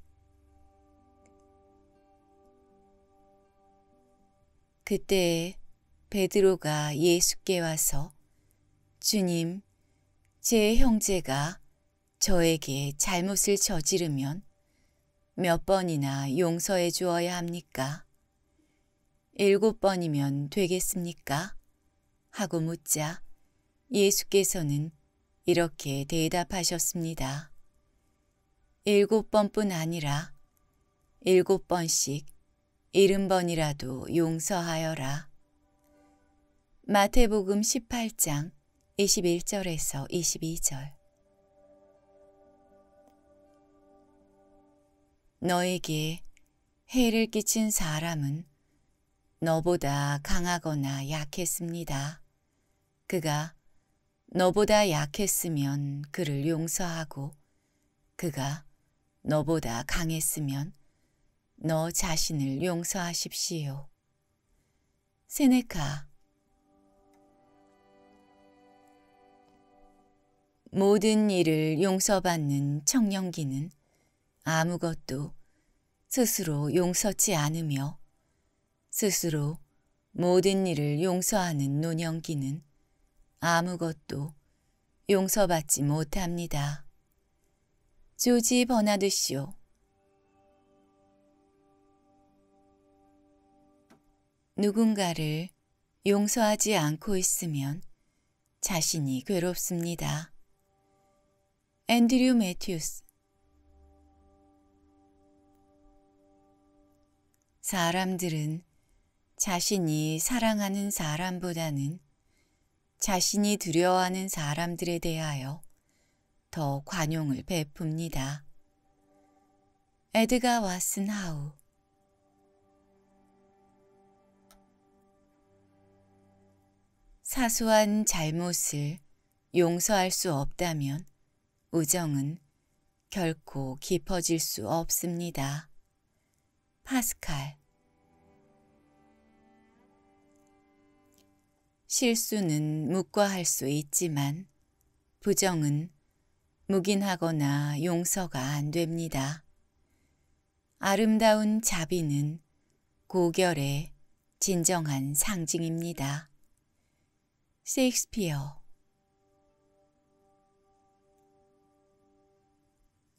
그때 베드로가 예수께 와서 주님, 제 형제가 저에게 잘못을 저지르면 몇 번이나 용서해 주어야 합니까? 일곱 번이면 되겠습니까? 하고 묻자 예수께서는 이렇게 대답하셨습니다. 일곱 번뿐 아니라 일곱 번씩 일흔 번이라도 용서하여라. 마태복음 18장 21절에서 22절 너에게 해를 끼친 사람은 너보다 강하거나 약했습니다. 그가 너보다 약했으면 그를 용서하고 그가 너보다 강했으면 너 자신을 용서하십시오. 세네카 모든 일을 용서받는 청년기는 아무것도 스스로 용서치 않으며 스스로 모든 일을 용서하는 노년기는 아무것도 용서받지 못합니다. 조지 버나드 쇼 누군가를 용서하지 않고 있으면 자신이 괴롭습니다. 앤드류 매튜스 사람들은 자신이 사랑하는 사람보다는 자신이 두려워하는 사람들에 대하여 더 관용을 베풉니다. 에드가 왓슨 하우 사소한 잘못을 용서할 수 없다면 우정은 결코 깊어질 수 없습니다. 파스칼 실수는 묵과할 수 있지만 부정은 묵인하거나 용서가 안 됩니다. 아름다운 자비는 고결의 진정한 상징입니다. 셰익스피어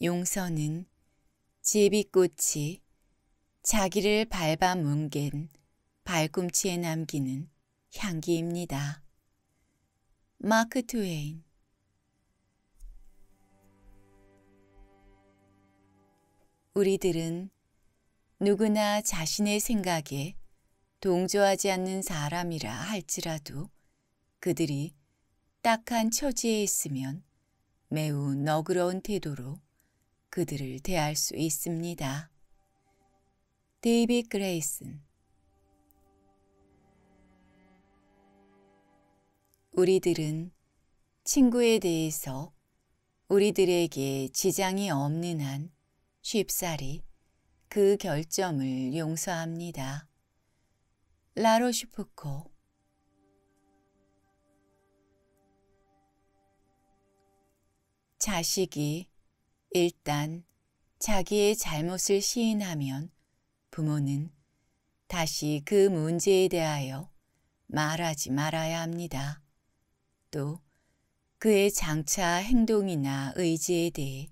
용서는 제비꽃이 자기를 밟아 뭉갠 발꿈치에 남기는 향기입니다. 마크 트웨인 우리들은 누구나 자신의 생각에 동조하지 않는 사람이라 할지라도 그들이 딱한 처지에 있으면 매우 너그러운 태도로 그들을 대할 수 있습니다. 데이비 그레이슨 우리들은 친구에 대해서 우리들에게 지장이 없는 한 쉽사리 그 결점을 용서합니다. 라로슈프코 자식이 일단 자기의 잘못을 시인하면 부모는 다시 그 문제에 대하여 말하지 말아야 합니다. 것도 그의 장차 행동이나 의지에 대해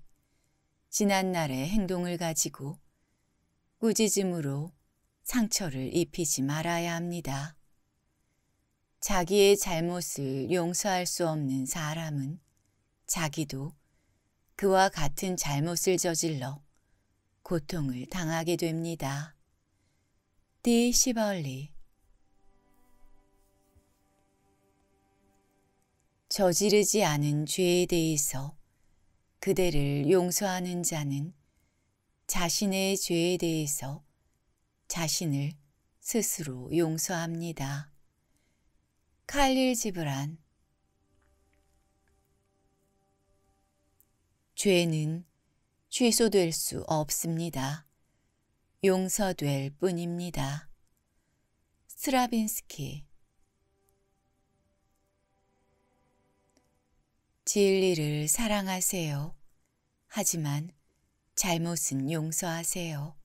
지난날의 행동을 가지고 꾸짖음으로 상처를 입히지 말아야 합니다. 자기의 잘못을 용서할 수 없는 사람은 자기도 그와 같은 잘못을 저질러 고통을 당하게 됩니다. 디 시벌리 저지르지 않은 죄에 대해서 그대를 용서하는 자는 자신의 죄에 대해서 자신을 스스로 용서합니다. 칼릴 지브란 죄는 취소될 수 없습니다. 용서될 뿐입니다. 스라빈스키 진리를 사랑하세요. 하지만 잘못은 용서하세요.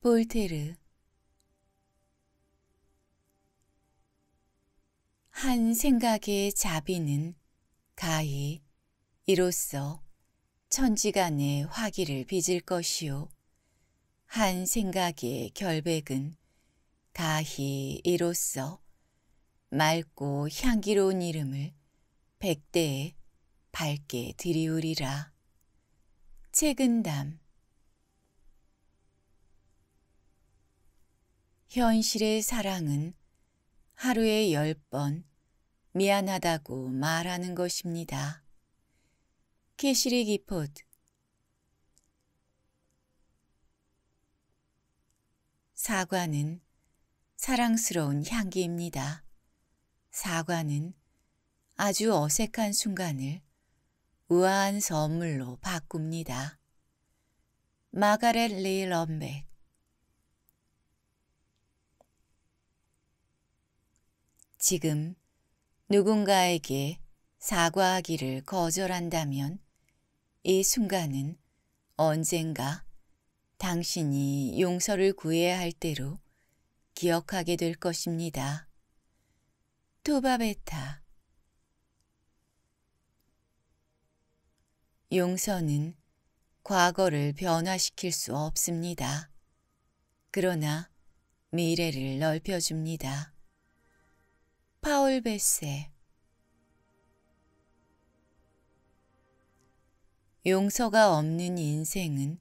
볼테르 한 생각의 자비는 가히 이로써 천지간의 화기를 빚을 것이요. 한 생각의 결백은 가히 이로써 맑고 향기로운 이름을 백대에 밝게 드리우리라. 최근담 현실의 사랑은 하루에 열 번 미안하다고 말하는 것입니다. 캐시리 기포드 사과는 사랑스러운 향기입니다. 사과는 아주 어색한 순간을 우아한 선물로 바꿉니다. 마가렛 리 럼백 지금 누군가에게 사과하기를 거절한다면 이 순간은 언젠가 당신이 용서를 구해야 할 때로 기억하게 될 것입니다. 토바베타 용서는 과거를 변화시킬 수 없습니다. 그러나 미래를 넓혀줍니다. 파울 베세 용서가 없는 인생은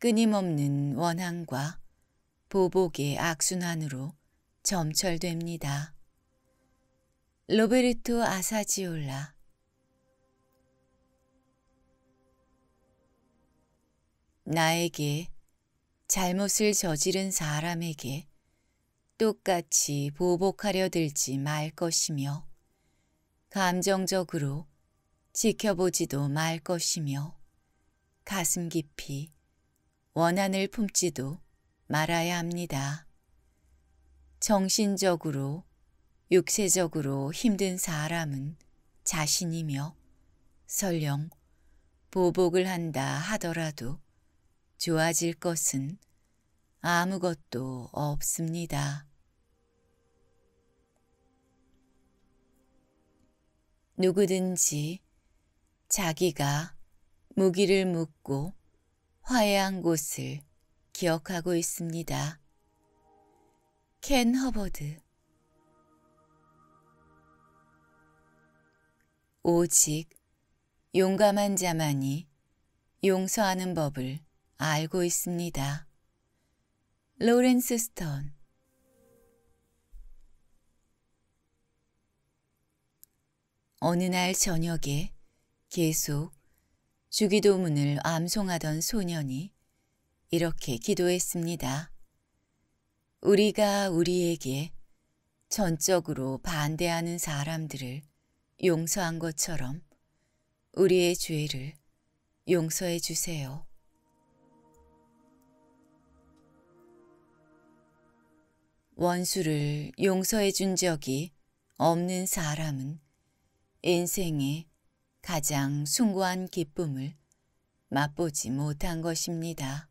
끊임없는 원한과 보복의 악순환으로 점철됩니다. 로베르토 아사지올라 나에게 잘못을 저지른 사람에게 똑같이 보복하려 들지 말 것이며 감정적으로 지켜보지도 말 것이며 가슴 깊이 원한을 품지도 말아야 합니다. 정신적으로 육체적으로 힘든 사람은 자신이며 설령 보복을 한다 하더라도 좋아질 것은 아무것도 없습니다. 누구든지 자기가 무기를 묻고 화해한 곳을 기억하고 있습니다. 켄 허버드 오직 용감한 자만이 용서하는 법을 알고 있습니다. 로렌스 스톤 어느 날 저녁에 계속 주기도문을 암송하던 소년이 이렇게 기도했습니다. 우리가 우리에게 전적으로 반대하는 사람들을 용서한 것처럼 우리의 죄를 용서해 주세요. 원수를 용서해 준 적이 없는 사람은 인생의 가장 숭고한 기쁨을 맛보지 못한 것입니다.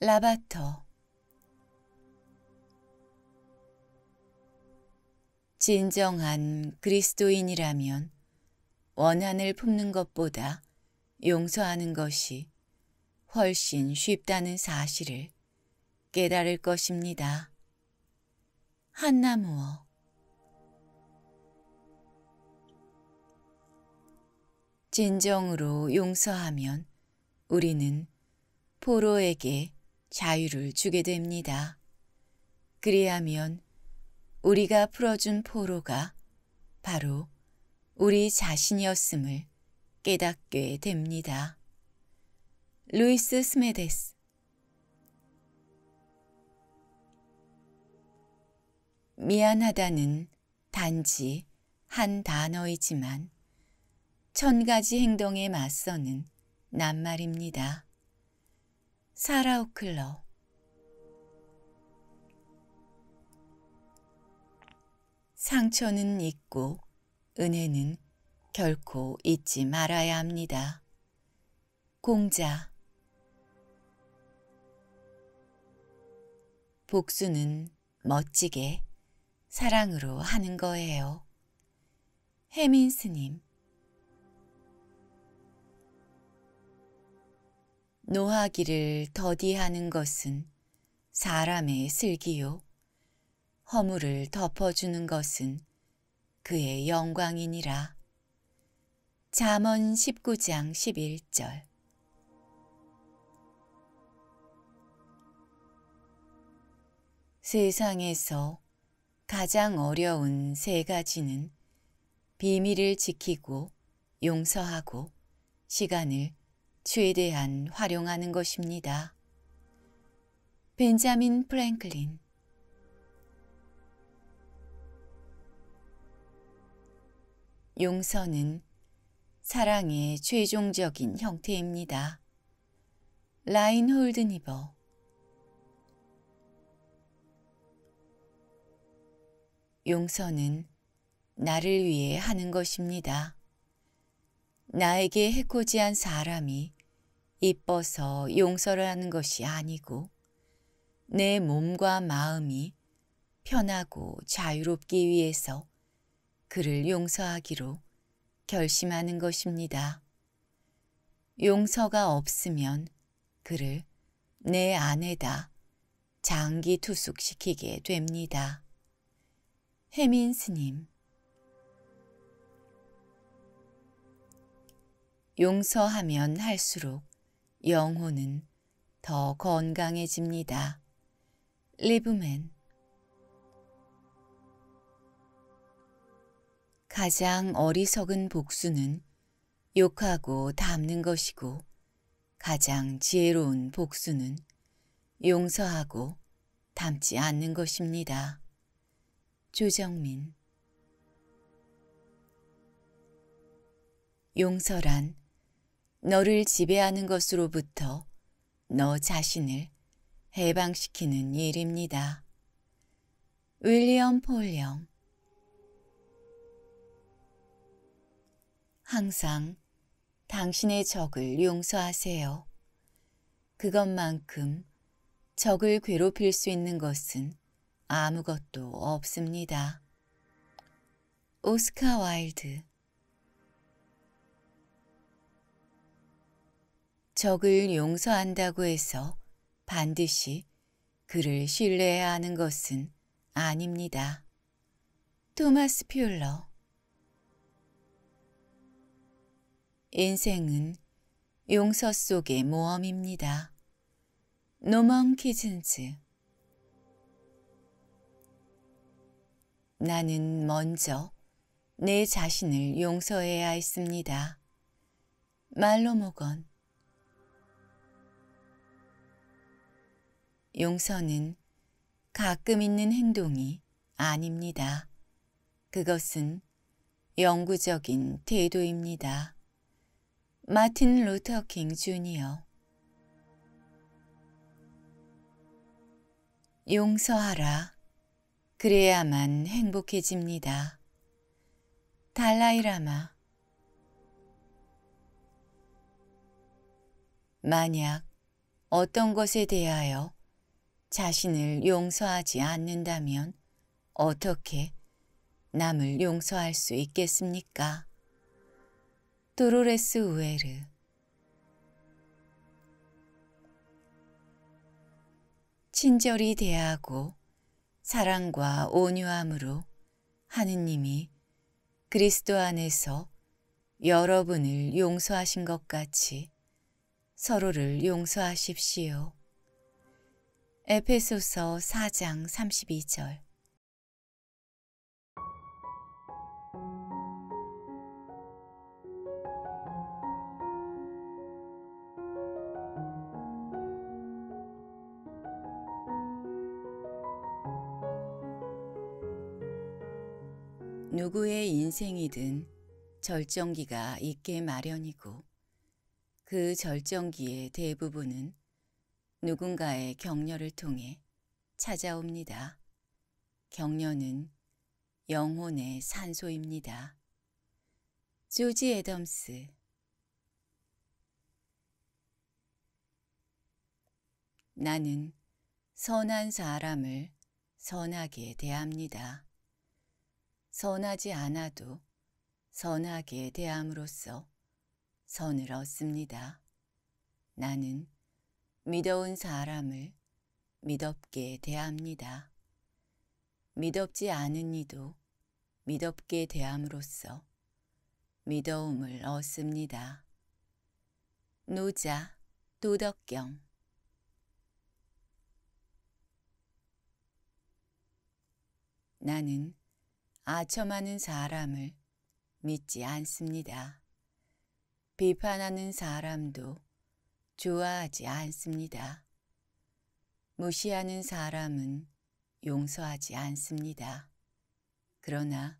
라바터 진정한 그리스도인이라면 원한을 품는 것보다 용서하는 것이 훨씬 쉽다는 사실을 깨달을 것입니다. 한나무어 진정으로 용서하면 우리는 포로에게 자유를 주게 됩니다. 그리하면 우리가 풀어준 포로가 바로 우리 자신이었음을 깨닫게 됩니다. 루이스 스메데스 미안하다는 단지 한 단어이지만 천 가지 행동에 맞서는 낱말입니다. 사라 오클러 상처는 잊고 은혜는 결코 잊지 말아야 합니다. 공자 복수는 멋지게 사랑으로 하는 거예요. 해민 스님 노하기를 더디하는 것은 사람의 슬기요. 허물을 덮어주는 것은 그의 영광이니라. 잠언 19장 11절 세상에서 가장 어려운 세 가지는 비밀을 지키고 용서하고 시간을 최대한 활용하는 것입니다. 벤자민 프랭클린 용서는 사랑의 최종적인 형태입니다. 라인홀드니버 용서는 나를 위해 하는 것입니다. 나에게 해코지한 사람이 이뻐서 용서를 하는 것이 아니고 내 몸과 마음이 편하고 자유롭기 위해서 그를 용서하기로 결심하는 것입니다. 용서가 없으면 그를 내 안에다 장기 투숙시키게 됩니다. 해민 스님 용서하면 할수록 영혼은 더 건강해집니다. 리브맨 가장 어리석은 복수는 욕하고 담는 것이고 가장 지혜로운 복수는 용서하고 담지 않는 것입니다. 조정민 용서란 너를 지배하는 것으로부터 너 자신을 해방시키는 일입니다. 윌리엄 폴령 항상 당신의 적을 용서하세요. 그것만큼 적을 괴롭힐 수 있는 것은 아무것도 없습니다. 오스카 와일드 적을 용서한다고 해서 반드시 그를 신뢰해야 하는 것은 아닙니다. 토마스 퓰러 인생은 용서 속의 모험입니다. 노먼 키즌즈 나는 먼저 내 자신을 용서해야 했습니다. 말로 먹건 용서는 가끔 있는 행동이 아닙니다. 그것은 영구적인 태도입니다. 마틴 루터킹 주니어 용서하라. 그래야만 행복해집니다. 달라이라마 만약 어떤 것에 대하여 자신을 용서하지 않는다면 어떻게 남을 용서할 수 있겠습니까? 도로레스 우에르 친절히 대하고 사랑과 온유함으로 하느님이 그리스도 안에서 여러분을 용서하신 것 같이 서로를 용서하십시오. 에페소서 4장 32절 누구의 인생이든 절정기가 있게 마련이고 그 절정기의 대부분은 누군가의 격려를 통해 찾아옵니다. 격려는 영혼의 산소입니다. 조지 애덤스 나는 선한 사람을 선하게 대합니다. 선하지 않아도 선하게 대함으로써 선을 얻습니다. 나는 믿어온 사람을 믿업게 대합니다. 믿업지 않은 이도 믿업게 대함으로써 믿어움을 얻습니다. 노자 도덕경 나는 아첨하는 사람을 믿지 않습니다. 비판하는 사람도 좋아하지 않습니다. 무시하는 사람은 용서하지 않습니다. 그러나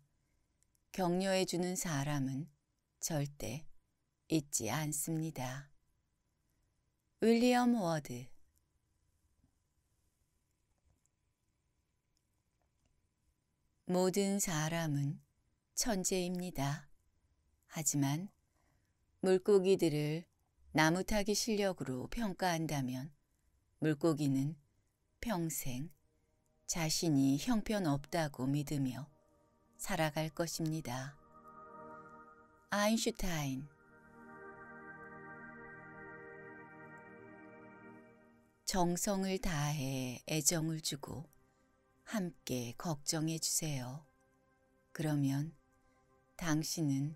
격려해주는 사람은 절대 잊지 않습니다. 윌리엄 워드 모든 사람은 천재입니다. 하지만 물고기들을 나무 타기 실력으로 평가한다면 물고기는 평생 자신이 형편없다고 믿으며 살아갈 것입니다. 아인슈타인 정성을 다해 애정을 주고 함께 걱정해 주세요. 그러면 당신은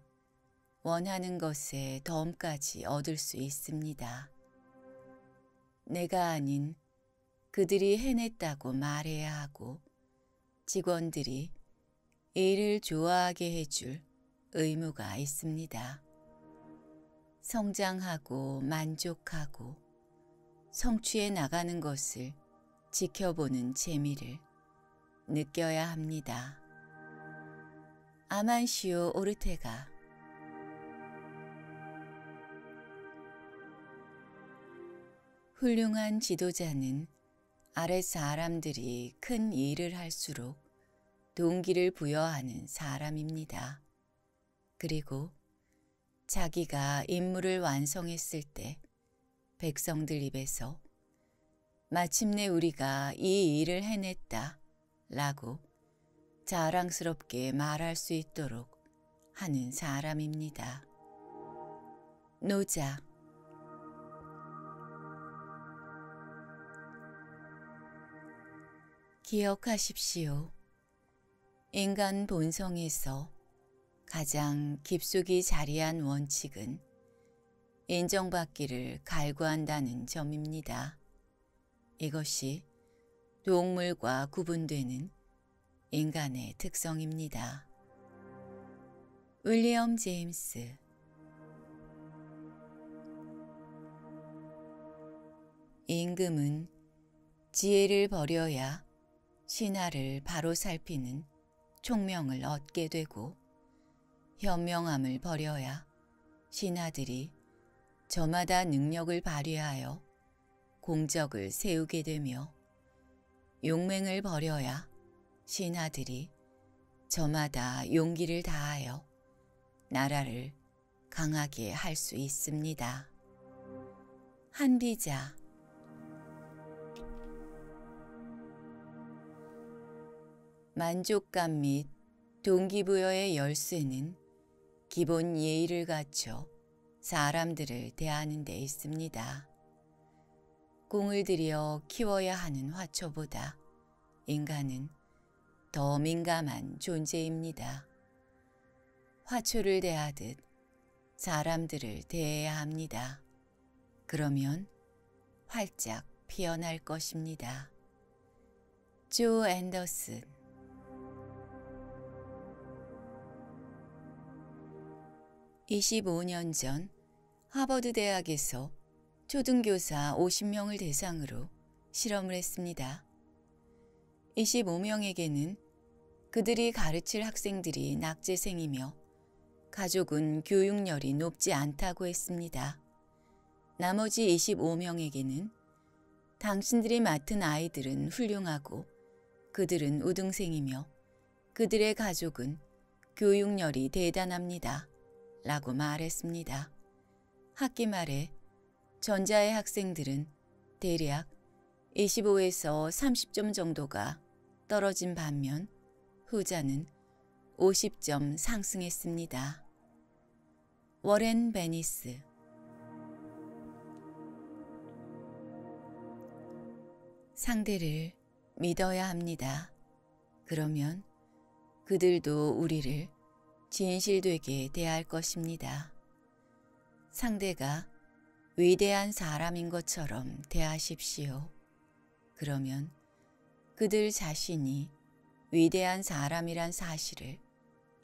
원하는 것의 덤까지 얻을 수 있습니다. 내가 아닌 그들이 해냈다고 말해야 하고 직원들이 일을 좋아하게 해줄 의무가 있습니다. 성장하고 만족하고 성취해 나가는 것을 지켜보는 재미를 느껴야 합니다. 아만시오 오르테가 훌륭한 지도자는 아래 사람들이 큰 일을 할수록 동기를 부여하는 사람입니다. 그리고 자기가 임무를 완성했을 때 백성들 입에서 마침내 우리가 이 일을 해냈다. 라고 자랑스럽게 말할 수 있도록 하는 사람입니다. 노자 기억하십시오. 인간 본성에서 가장 깊숙이 자리한 원칙은 인정받기를 갈구한다는 점입니다. 이것이 동물과 구분되는 인간의 특성입니다. 윌리엄 제임스 임금은 지혜를 버려야 신하를 바로 살피는 총명을 얻게 되고 현명함을 버려야 신하들이 저마다 능력을 발휘하여 공적을 세우게 되며 용맹을 버려야 신하들이 저마다 용기를 다하여 나라를 강하게 할 수 있습니다. 한비자 만족감 및 동기부여의 열쇠는 기본 예의를 갖춰 사람들을 대하는 데 있습니다. 공을 들여 키워야 하는 화초보다 인간은 더 민감한 존재입니다. 화초를 대하듯 사람들을 대해야 합니다. 그러면 활짝 피어날 것입니다. 조 앤더슨 (25년) 전 하버드 대학에서 초등교사 50명을 대상으로 실험을 했습니다. 25명에게는 그들이 가르칠 학생들이 낙제생이며 가족은 교육열이 높지 않다고 했습니다. 나머지 25명에게는 당신들이 맡은 아이들은 훌륭하고 그들은 우등생이며 그들의 가족은 교육열이 대단합니다. 라고 말했습니다. 학기 말에 전자의 학생들은 대략 25에서 30점 정도가 떨어진 반면 후자는 50점 상승했습니다. 워렌 베니스 상대를 믿어야 합니다. 그러면 그들도 우리를 진실되게 대할 것입니다. 상대가 위대한 사람인 것처럼 대하십시오. 그러면 그들 자신이 위대한 사람이란 사실을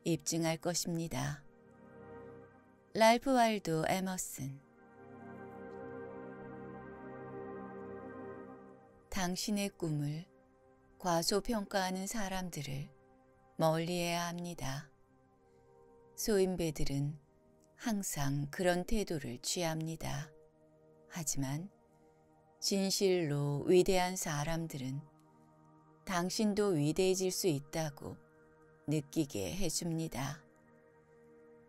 입증할 것입니다. 랄프 왈도 에머슨 당신의 꿈을 과소평가하는 사람들을 멀리해야 합니다. 소인배들은 항상 그런 태도를 취합니다. 하지만 진실로 위대한 사람들은 당신도 위대해질 수 있다고 느끼게 해줍니다.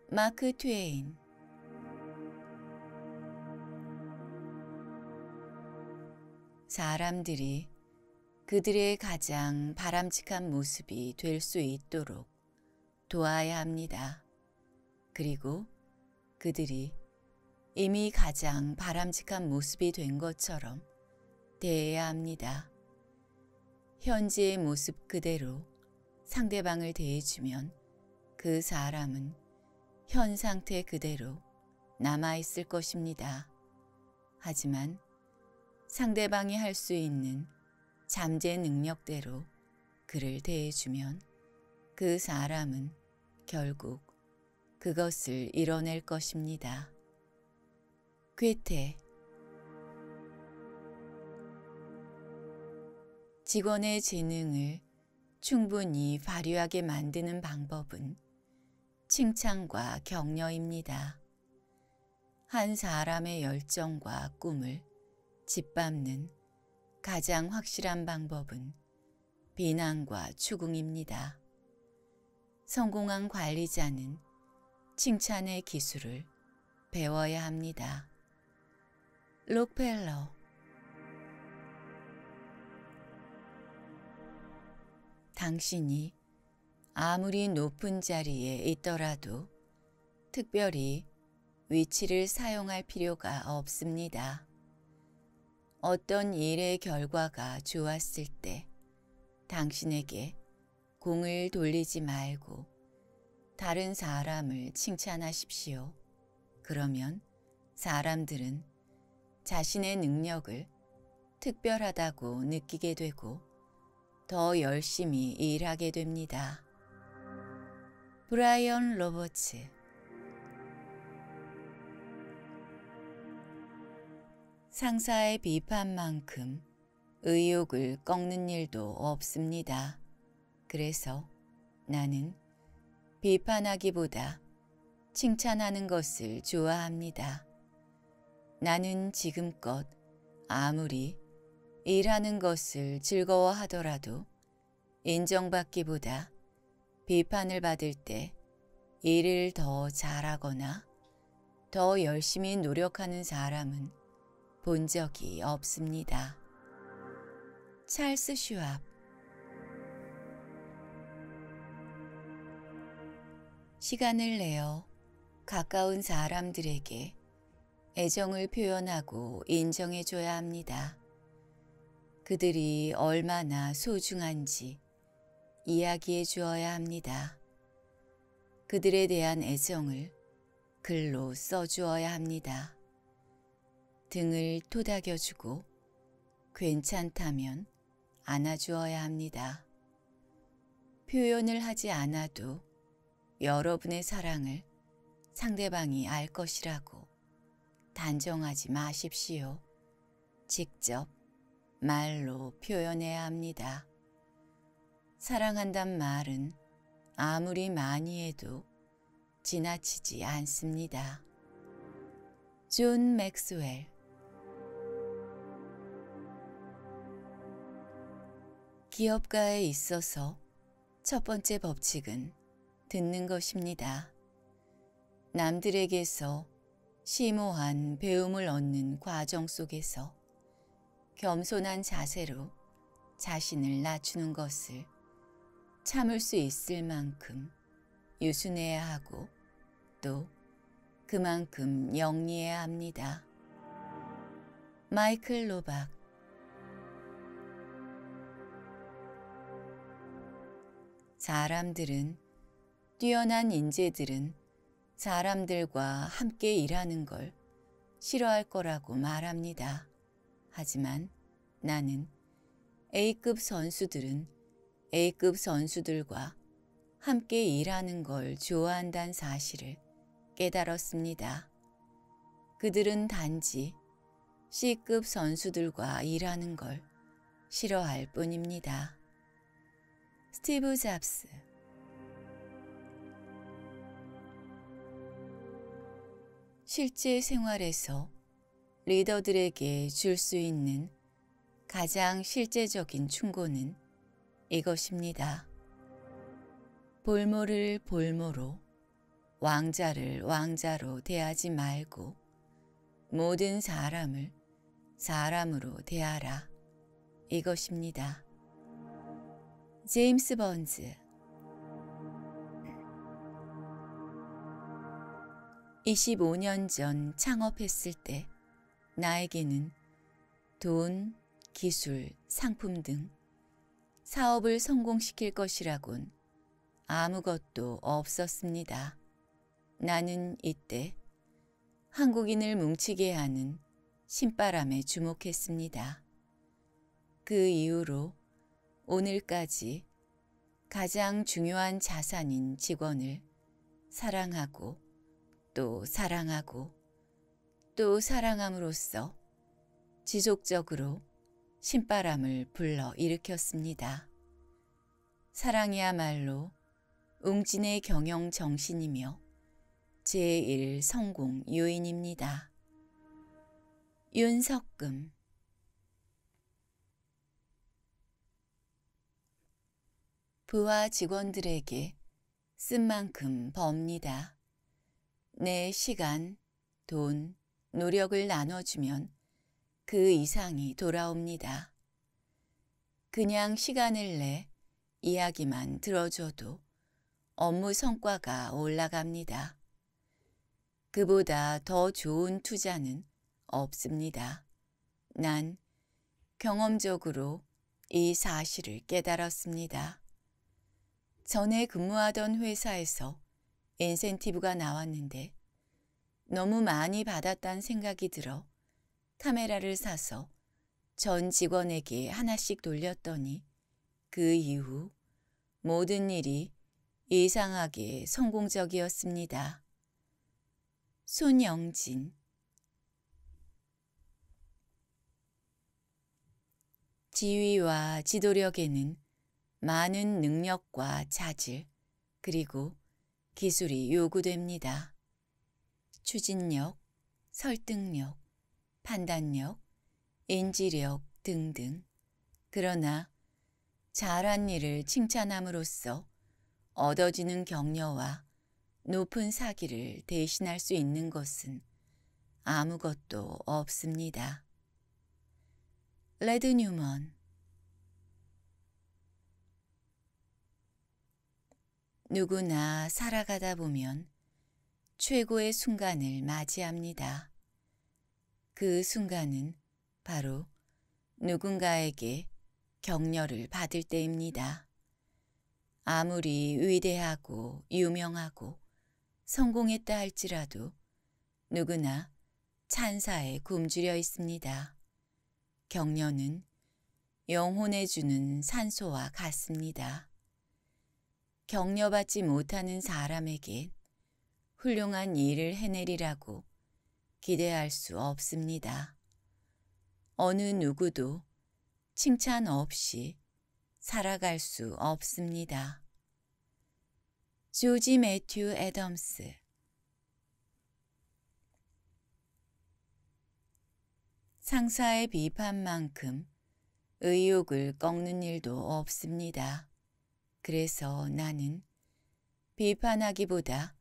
마크 트웨인 사람들이 그들의 가장 바람직한 모습이 될 수 있도록 도와야 합니다. 그리고 그들이 이미 가장 바람직한 모습이 된 것처럼 대해야 합니다. 현재의 모습 그대로 상대방을 대해주면 그 사람은 현 상태 그대로 남아있을 것입니다. 하지만 상대방이 할 수 있는 잠재 능력대로 그를 대해주면 그 사람은 결국 그것을 이뤄낼 것입니다. 괴테 직원의 재능을 충분히 발휘하게 만드는 방법은 칭찬과 격려입니다. 한 사람의 열정과 꿈을 짓밟는 가장 확실한 방법은 비난과 추궁입니다. 성공한 관리자는 칭찬의 기술을 배워야 합니다. 록펠러 당신이 아무리 높은 자리에 있더라도 특별히 위치를 사용할 필요가 없습니다. 어떤 일의 결과가 좋았을 때 당신에게 공을 돌리지 말고 다른 사람을 칭찬하십시오. 그러면 사람들은 자신의 능력을 특별하다고 느끼게 되고 더 열심히 일하게 됩니다. 브라이언 로버츠 상사의 비판만큼 의욕을 꺾는 일도 없습니다. 그래서 나는 비판하기보다 칭찬하는 것을 좋아합니다. 나는 지금껏 아무리 일하는 것을 즐거워하더라도 인정받기보다 비판을 받을 때 일을 더 잘하거나 더 열심히 노력하는 사람은 본 적이 없습니다. 찰스 슈압 시간을 내어 가까운 사람들에게 애정을 표현하고 인정해줘야 합니다. 그들이 얼마나 소중한지 이야기해 주어야 합니다. 그들에 대한 애정을 글로 써주어야 합니다. 등을 토닥여주고 괜찮다면 안아주어야 합니다. 표현을 하지 않아도 여러분의 사랑을 상대방이 알 것이라고 단정하지 마십시오. 직접 말로 표현해야 합니다. 사랑한단 말은 아무리 많이 해도 지나치지 않습니다. 존 맥스웰 기업가에 있어서 첫 번째 법칙은 듣는 것입니다. 남들에게서 심오한 배움을 얻는 과정 속에서 겸손한 자세로 자신을 낮추는 것을 참을 수 있을 만큼 유순해야 하고 또 그만큼 영리해야 합니다. 마이클 로박 사람들은 뛰어난 인재들은 사람들과 함께 일하는 걸 싫어할 거라고 말합니다. 하지만 나는 A급 선수들은 A급 선수들과 함께 일하는 걸 좋아한다는 사실을 깨달았습니다. 그들은 단지 C급 선수들과 일하는 걸 싫어할 뿐입니다. 스티브 잡스 실제 생활에서 리더들에게 줄 수 있는 가장 실제적인 충고는 이것입니다. 볼모를 볼모로 왕자를 왕자로 대하지 말고 모든 사람을 사람으로 대하라 이것입니다. 제임스 번즈 25년 전 창업했을 때 나에게는 돈, 기술, 상품 등 사업을 성공시킬 것이라곤 아무것도 없었습니다. 나는 이때 한국인을 뭉치게 하는 신바람에 주목했습니다. 그 이후로 오늘까지 가장 중요한 자산인 직원을 사랑하고 또 사랑하고 또 사랑함으로써 지속적으로 신바람을 불러 일으켰습니다. 사랑이야말로 웅진의 경영 정신이며 제1 성공 요인입니다. 윤석금 부하 직원들에게 쓴 만큼 법니다. 내 시간, 돈, 노력을 나눠주면 그 이상이 돌아옵니다. 그냥 시간을 내 이야기만 들어줘도 업무 성과가 올라갑니다. 그보다 더 좋은 투자는 없습니다. 난 경험적으로 이 사실을 깨달았습니다. 전에 근무하던 회사에서 인센티브가 나왔는데 너무 많이 받았다는 생각이 들어 카메라를 사서 전 직원에게 하나씩 돌렸더니 그 이후 모든 일이 이상하게 성공적이었습니다. 손영진 지위와 지도력에는 많은 능력과 자질, 그리고 기술이 요구됩니다. 추진력, 설득력, 판단력, 인지력 등등. 그러나 잘한 일을 칭찬함으로써 얻어지는 격려와 높은 사기를 대신할 수 있는 것은 아무것도 없습니다. 레드 뉴먼 누구나 살아가다 보면 최고의 순간을 맞이합니다. 그 순간은 바로 누군가에게 격려를 받을 때입니다. 아무리 위대하고 유명하고 성공했다 할지라도 누구나 찬사에 굶주려 있습니다. 격려는 영혼에 주는 산소와 같습니다. 격려받지 못하는 사람에게 훌륭한 일을 해내리라고 기대할 수 없습니다. 어느 누구도 칭찬 없이 살아갈 수 없습니다. 조지 매튜 애덤스 상사의 비판만큼 의욕을 꺾는 일도 없습니다. 그래서 나는 비판하기보다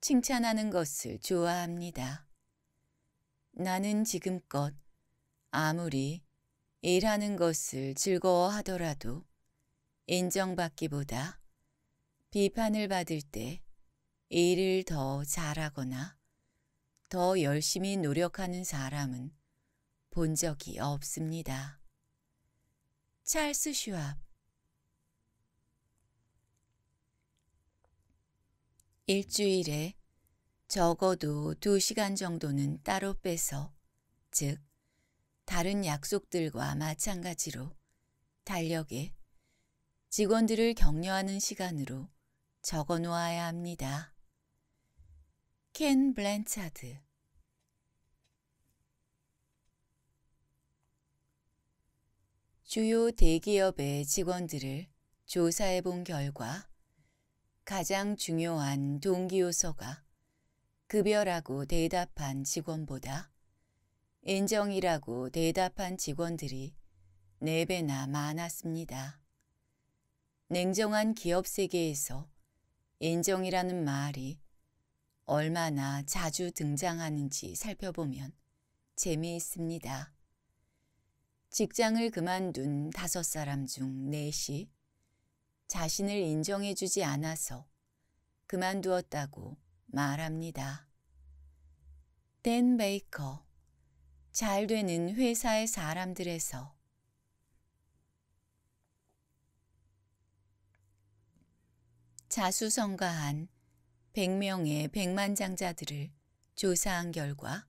칭찬하는 것을 좋아합니다. 나는 지금껏 아무리 일하는 것을 즐거워하더라도 인정받기보다 비판을 받을 때 일을 더 잘하거나 더 열심히 노력하는 사람은 본 적이 없습니다. 찰스 슈압 일주일에 적어도 두시간 정도는 따로 빼서 즉 다른 약속들과 마찬가지로 달력에 직원들을 격려하는 시간으로 적어 놓아야 합니다. 켄 블랜차드 주요 대기업의 직원들을 조사해 본 결과 가장 중요한 동기요소가 급여라고 대답한 직원보다 인정이라고 대답한 직원들이 4배나 많았습니다. 냉정한 기업 세계에서 인정이라는 말이 얼마나 자주 등장하는지 살펴보면 재미있습니다. 직장을 그만둔 다섯 사람 중 넷이 자신을 인정해주지 않아서 그만두었다고 말합니다. 댄 베이커 잘 되는 회사의 사람들에서 자수성가한 100명의 백만장자들을 조사한 결과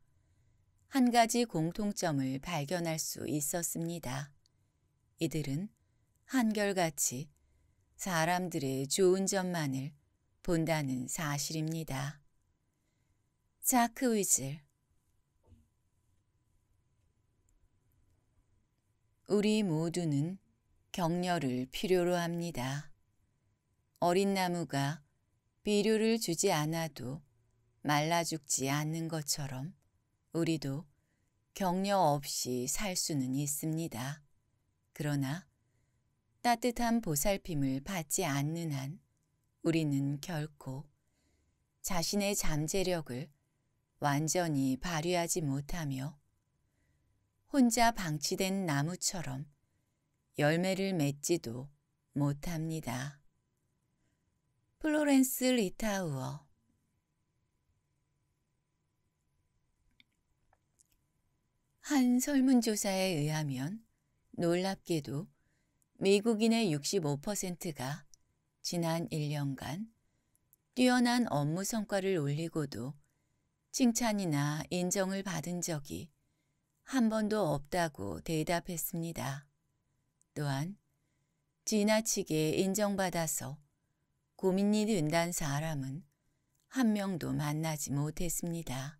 한 가지 공통점을 발견할 수 있었습니다. 이들은 한결같이 사람들의 좋은 점만을 본다는 사실입니다. 자크 위즐 우리 모두는 격려를 필요로 합니다. 어린 나무가 비료를 주지 않아도 말라 죽지 않는 것처럼 우리도 격려 없이 살 수는 있습니다. 그러나 따뜻한 보살핌을 받지 않는 한 우리는 결코 자신의 잠재력을 완전히 발휘하지 못하며 혼자 방치된 나무처럼 열매를 맺지도 못합니다. 플로렌스 리타우어 한 설문조사에 의하면 놀랍게도 미국인의 65%가 지난 1년간 뛰어난 업무 성과를 올리고도 칭찬이나 인정을 받은 적이 한 번도 없다고 대답했습니다. 또한 지나치게 인정받아서 고민이 된단 사람은 한 명도 만나지 못했습니다.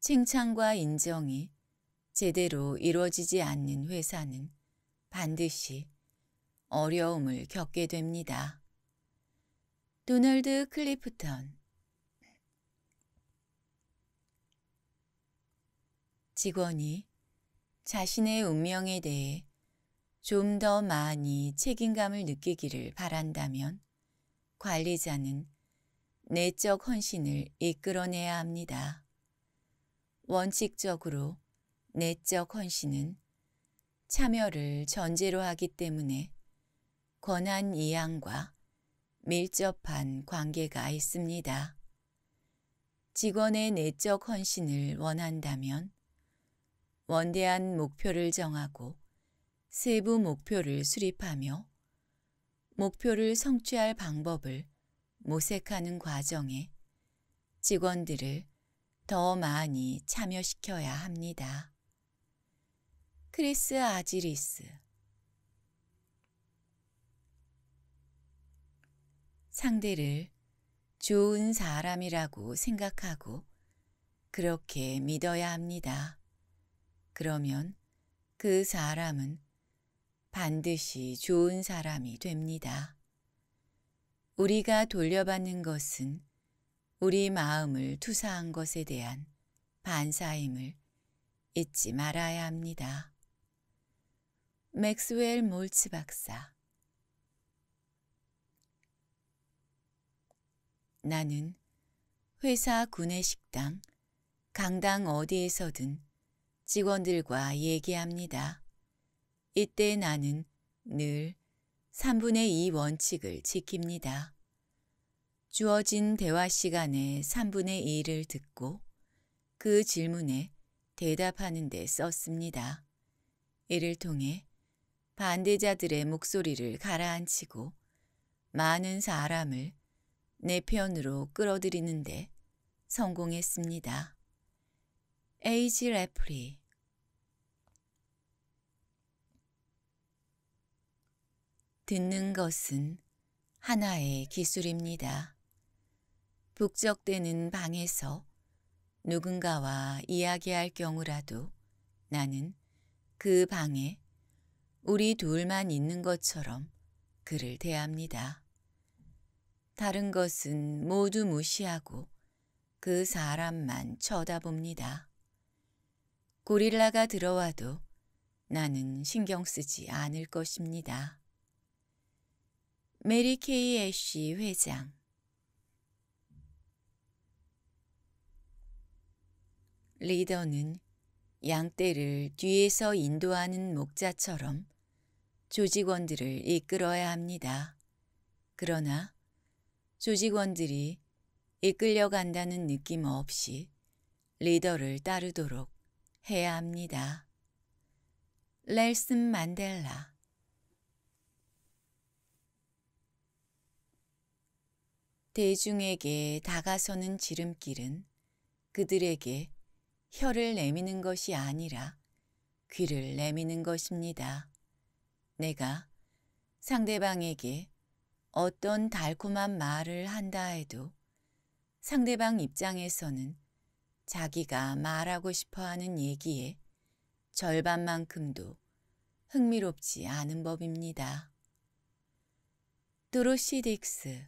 칭찬과 인정이 제대로 이루어지지 않는 회사는 반드시 어려움을 겪게 됩니다. 도널드 클리프턴 직원이 자신의 운명에 대해 좀 더 많이 책임감을 느끼기를 바란다면 관리자는 내적 헌신을 이끌어내야 합니다. 원칙적으로 내적 헌신은 참여를 전제로 하기 때문에 권한 이양과 밀접한 관계가 있습니다. 직원의 내적 헌신을 원한다면 원대한 목표를 정하고 세부 목표를 수립하며 목표를 성취할 방법을 모색하는 과정에 직원들을 더 많이 참여시켜야 합니다. 크리스 아지리스 상대를 좋은 사람이라고 생각하고 그렇게 믿어야 합니다. 그러면 그 사람은 반드시 좋은 사람이 됩니다. 우리가 돌려받는 것은 우리 마음을 투사한 것에 대한 반사임을 잊지 말아야 합니다. 맥스웰 몰츠 박사 나는 회사 군의 식당, 강당 어디에서든 직원들과 얘기합니다. 이때 나는 늘 3분의 2 원칙을 지킵니다. 주어진 대화 시간의 3분의 2를 듣고 그 질문에 대답하는 데 썼습니다. 이를 통해 반대자들의 목소리를 가라앉히고 많은 사람을 내 편으로 끌어들이는데 성공했습니다. 에이지 레프리 듣는 것은 하나의 기술입니다. 북적대는 방에서 누군가와 이야기할 경우라도 나는 그 방에 우리 둘만 있는 것처럼 그를 대합니다. 다른 것은 모두 무시하고 그 사람만 쳐다봅니다. 고릴라가 들어와도 나는 신경 쓰지 않을 것입니다. 메리 케이 애쉬 회장 리더는 양떼를 뒤에서 인도하는 목자처럼 조직원들을 이끌어야 합니다. 그러나 조직원들이 이끌려간다는 느낌 없이 리더를 따르도록 해야 합니다. 렐슨 만델라 대중에게 다가서는 지름길은 그들에게 혀를 내미는 것이 아니라 귀를 내미는 것입니다. 내가 상대방에게 어떤 달콤한 말을 한다 해도 상대방 입장에서는 자기가 말하고 싶어하는 얘기에 절반만큼도 흥미롭지 않은 법입니다. 도로시 딕스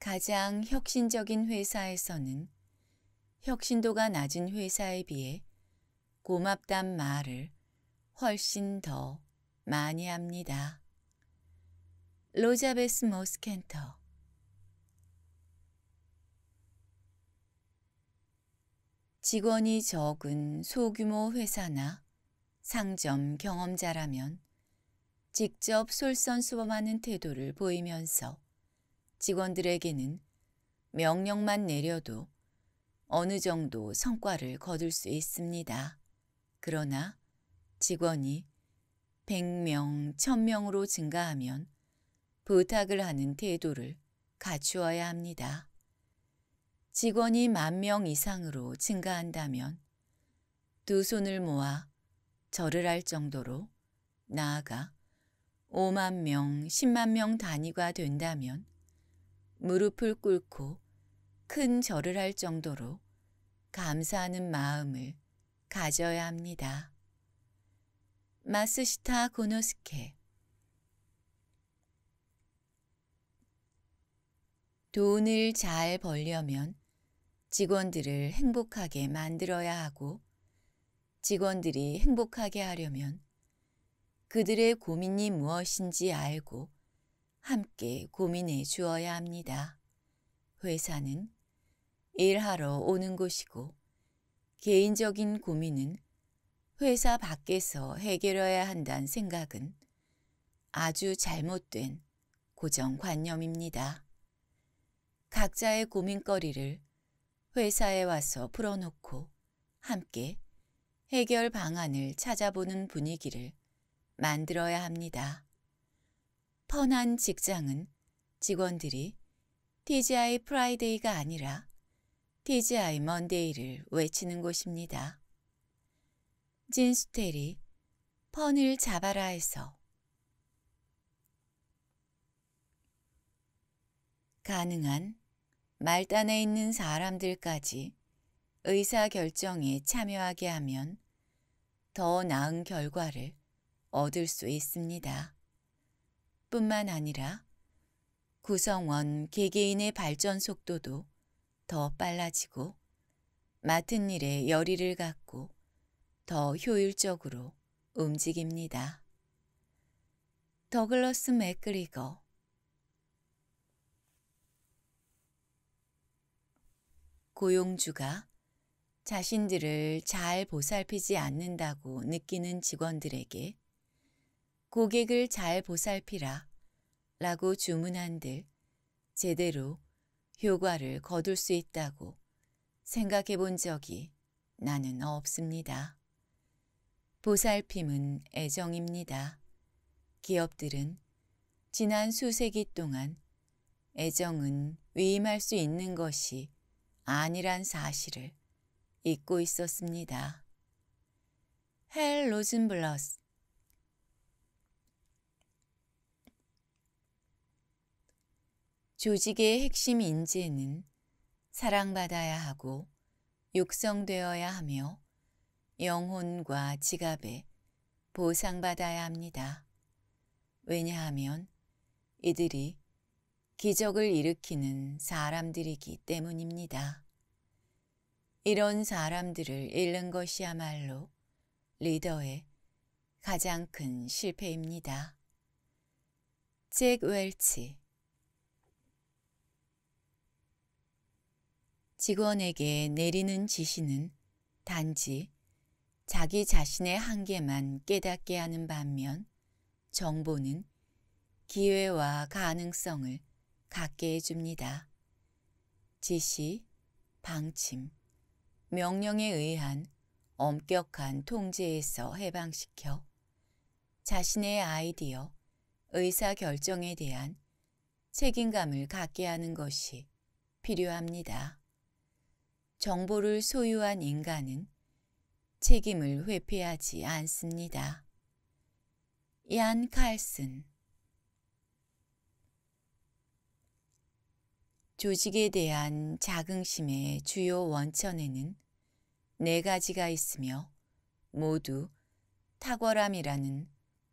가장 혁신적인 회사에서는 혁신도가 낮은 회사에 비해 고맙단 말을 훨씬 더 많이 합니다. 로자베스 모스켄터 직원이 적은 소규모 회사나 상점 경험자라면 직접 솔선수범하는 태도를 보이면서 직원들에게는 명령만 내려도 어느 정도 성과를 거둘 수 있습니다. 그러나 직원이 100명, 1000명으로 증가하면 부탁을 하는 태도를 갖추어야 합니다. 직원이 만 명 이상으로 증가한다면 두 손을 모아 절을 할 정도로 나아가 5만 명, 10만 명 단위가 된다면 무릎을 꿇고 큰 절을 할 정도로 감사하는 마음을 가져야 합니다. 마스시타 고노스케 돈을 잘 벌려면 직원들을 행복하게 만들어야 하고 직원들이 행복하게 하려면 그들의 고민이 무엇인지 알고 함께 고민해 주어야 합니다. 회사는 일하러 오는 곳이고 개인적인 고민은 회사 밖에서 해결해야 한다는 생각은 아주 잘못된 고정관념입니다. 각자의 고민거리를 회사에 와서 풀어놓고 함께 해결 방안을 찾아보는 분위기를 만들어야 합니다. 펀한 직장은 직원들이 TGI 프라이데이가 아니라 TGI 먼데이를 외치는 곳입니다. 진스텔이 펀을 잡아라 해서 가능한 말단에 있는 사람들까지 의사결정에 참여하게 하면 더 나은 결과를 얻을 수 있습니다. 뿐만 아니라 구성원 개개인의 발전 속도도 더 빨라지고 맡은 일에 열의를 갖고 더 효율적으로 움직입니다. 더글러스 맥그리거 고용주가 자신들을 잘 보살피지 않는다고 느끼는 직원들에게 고객을 잘 보살피라 라고 주문한들 제대로 효과를 거둘 수 있다고 생각해 본 적이 나는 없습니다. 보살핌은 애정입니다. 기업들은 지난 수세기 동안 애정은 위임할 수 있는 것이 아니란 사실을 잊고 있었습니다. 헬 로즌블러스 조직의 핵심 인재는 사랑받아야 하고 육성되어야 하며 영혼과 지갑에 보상받아야 합니다. 왜냐하면 이들이 기적을 일으키는 사람들이기 때문입니다. 이런 사람들을 잃는 것이야말로 리더의 가장 큰 실패입니다. 잭 웰치 직원에게 내리는 지시는 단지 자기 자신의 한계만 깨닫게 하는 반면 정보는 기회와 가능성을 갖게 해줍니다. 지시, 방침, 명령에 의한 엄격한 통제에서 해방시켜 자신의 아이디어, 의사결정에 대한 책임감을 갖게 하는 것이 필요합니다. 정보를 소유한 인간은 책임을 회피하지 않습니다. 얀 칼슨 조직에 대한 자긍심의 주요 원천에는 네 가지가 있으며 모두 탁월함이라는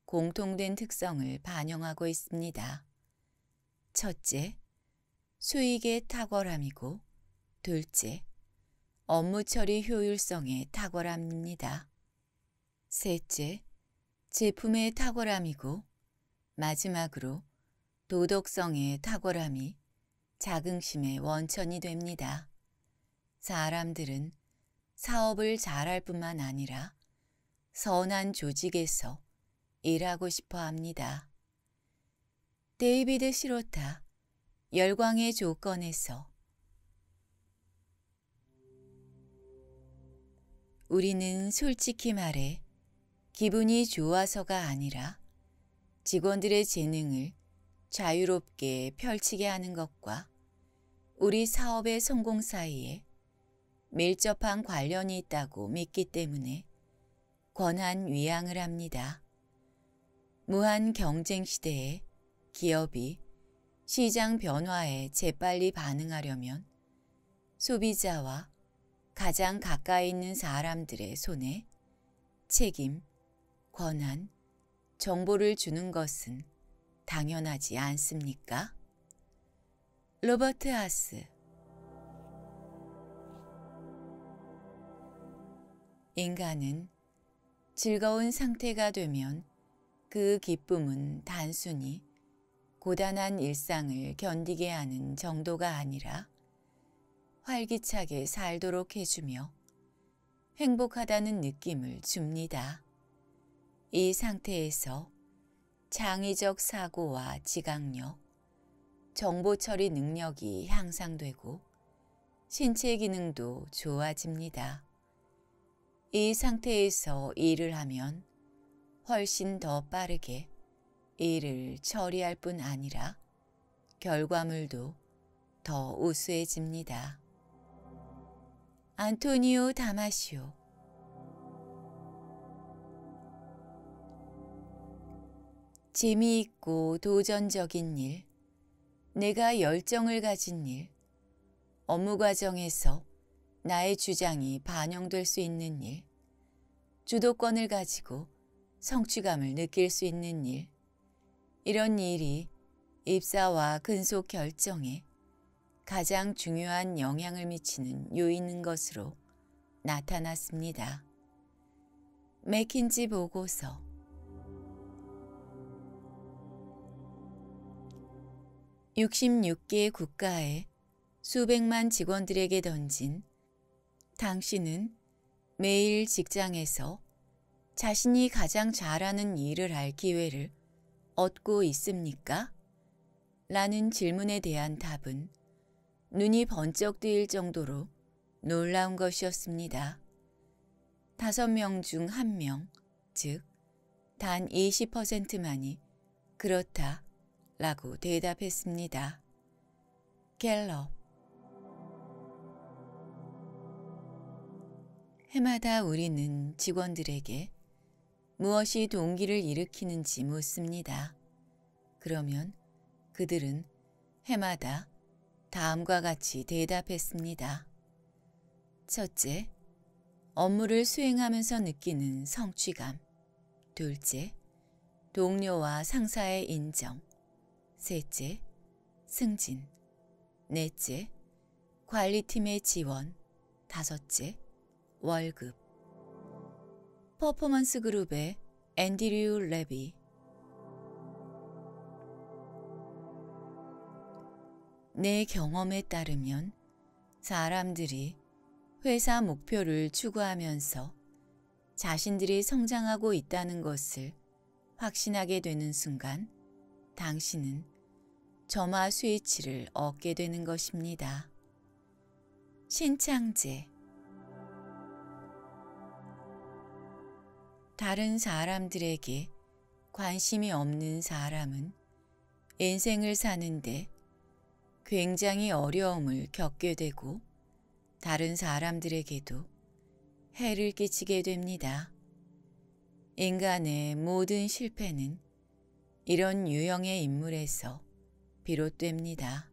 공통된 특성을 반영하고 있습니다. 첫째, 수익의 탁월함이고 둘째, 업무 처리 효율성에 탁월합니다. 셋째, 제품의 탁월함이고 마지막으로 도덕성의 탁월함이 자긍심의 원천이 됩니다. 사람들은 사업을 잘할 뿐만 아니라 선한 조직에서 일하고 싶어 합니다. 데이비드 시로타 열광의 조건에서 우리는 솔직히 말해 기분이 좋아서가 아니라 직원들의 재능을 자유롭게 펼치게 하는 것과 우리 사업의 성공 사이에 밀접한 관련이 있다고 믿기 때문에 권한 위양을 합니다. 무한 경쟁 시대에 기업이 시장 변화에 재빨리 반응하려면 소비자와 가장 가까이 있는 사람들의 손에 책임, 권한, 정보를 주는 것은 당연하지 않습니까? 로버트 하스 인간은 즐거운 상태가 되면 그 기쁨은 단순히 고단한 일상을 견디게 하는 정도가 아니라 활기차게 살도록 해주며 행복하다는 느낌을 줍니다. 이 상태에서 장의적 사고와 지각력, 정보 처리 능력이 향상되고 신체 기능도 좋아집니다. 이 상태에서 일을 하면 훨씬 더 빠르게 일을 처리할 뿐 아니라 결과물도 더 우수해집니다. 안토니오 다마시오 재미있고 도전적인 일, 내가 열정을 가진 일, 업무 과정에서 나의 주장이 반영될 수 있는 일, 주도권을 가지고 성취감을 느낄 수 있는 일, 이런 일이 입사와 근속 결정에 가장 중요한 영향을 미치는 요인인 것으로 나타났습니다. 맥킨지 보고서 육십 개의 국가에 수백만 직원들에게 던진 당신은 매일 직장에서 자신이 가장 잘하는 일을 할 기회를 얻고 있습니까? 라는 질문에 대한 답은 눈이 번쩍 뜨일 정도로 놀라운 것이었습니다. 다섯 명 중 한 명, 즉, 단 20%만이 그렇다 라고 대답했습니다. 갤럽 해마다 우리는 직원들에게 무엇이 동기를 일으키는지 묻습니다. 그러면 그들은 해마다 다음과 같이 대답했습니다. 첫째, 업무를 수행하면서 느끼는 성취감. 둘째, 동료와 상사의 인정. 셋째, 승진. 넷째, 관리팀의 지원. 다섯째, 월급. 퍼포먼스 그룹의 앤디류 레비. 내 경험에 따르면 사람들이 회사 목표를 추구하면서 자신들이 성장하고 있다는 것을 확신하게 되는 순간 당신은 점화 스위치를 얻게 되는 것입니다. 신창제 다른 사람들에게 관심이 없는 사람은 인생을 사는데 굉장히 어려움을 겪게 되고 다른 사람들에게도 해를 끼치게 됩니다. 인간의 모든 실패는 이런 유형의 인물에서 비롯됩니다.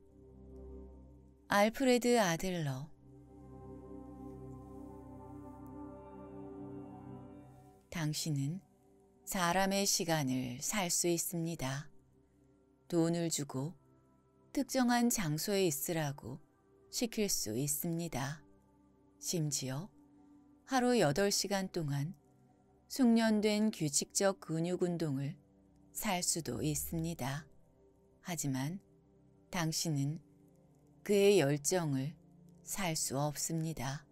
알프레드 아들러 당신은 사람의 시간을 살 수 있습니다. 돈을 주고 특정한 장소에 있으라고 시킬 수 있습니다. 심지어 하루 8시간 동안 숙련된 규칙적 근육 운동을 살 수도 있습니다. 하지만 당신은 그의 열정을 살 수 없습니다.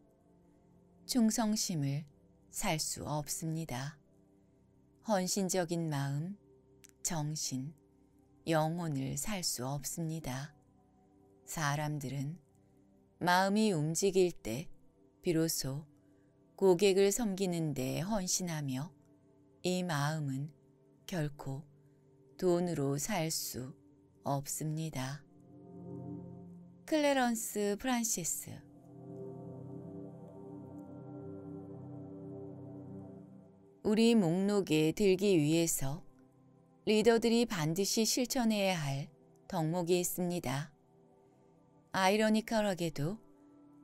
충성심을 살 수 없습니다. 헌신적인 마음, 정신, 영혼을 살 수 없습니다. 사람들은 마음이 움직일 때 비로소 고객을 섬기는 데 헌신하며 이 마음은 결코 돈으로 살 수 없습니다. 클레런스 프란시스 우리 목록에 들기 위해서 리더들이 반드시 실천해야 할 덕목이 있습니다. 아이러니컬하게도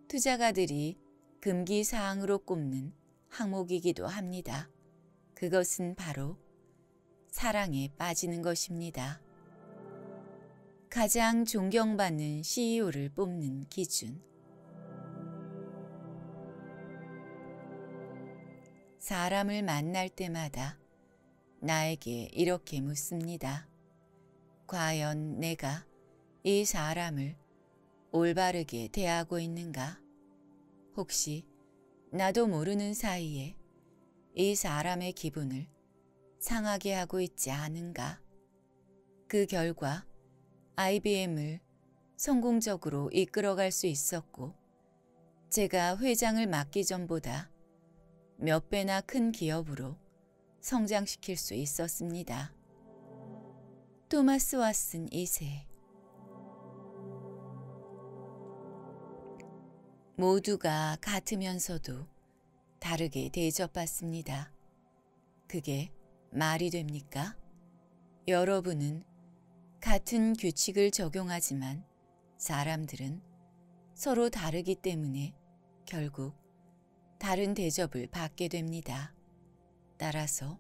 투자가들이 금기사항으로 꼽는 항목이기도 합니다. 그것은 바로 사랑에 빠지는 것입니다. 가장 존경받는 CEO를 뽑는 기준 사람을 만날 때마다 나에게 이렇게 묻습니다. 과연 내가 이 사람을 올바르게 대하고 있는가? 혹시 나도 모르는 사이에 이 사람의 기분을 상하게 하고 있지 않은가? 그 결과 IBM을 성공적으로 이끌어갈 수 있었고 제가 회장을 맡기 전보다 몇 배나 큰 기업으로 성장시킬 수 있었습니다. 토마스 왓슨 2세 모두가 같으면서도 다르게 대접받습니다. 그게 말이 됩니까? 여러분은 같은 규칙을 적용하지만 사람들은 서로 다르기 때문에 결국 다른 대접을 받게 됩니다. 따라서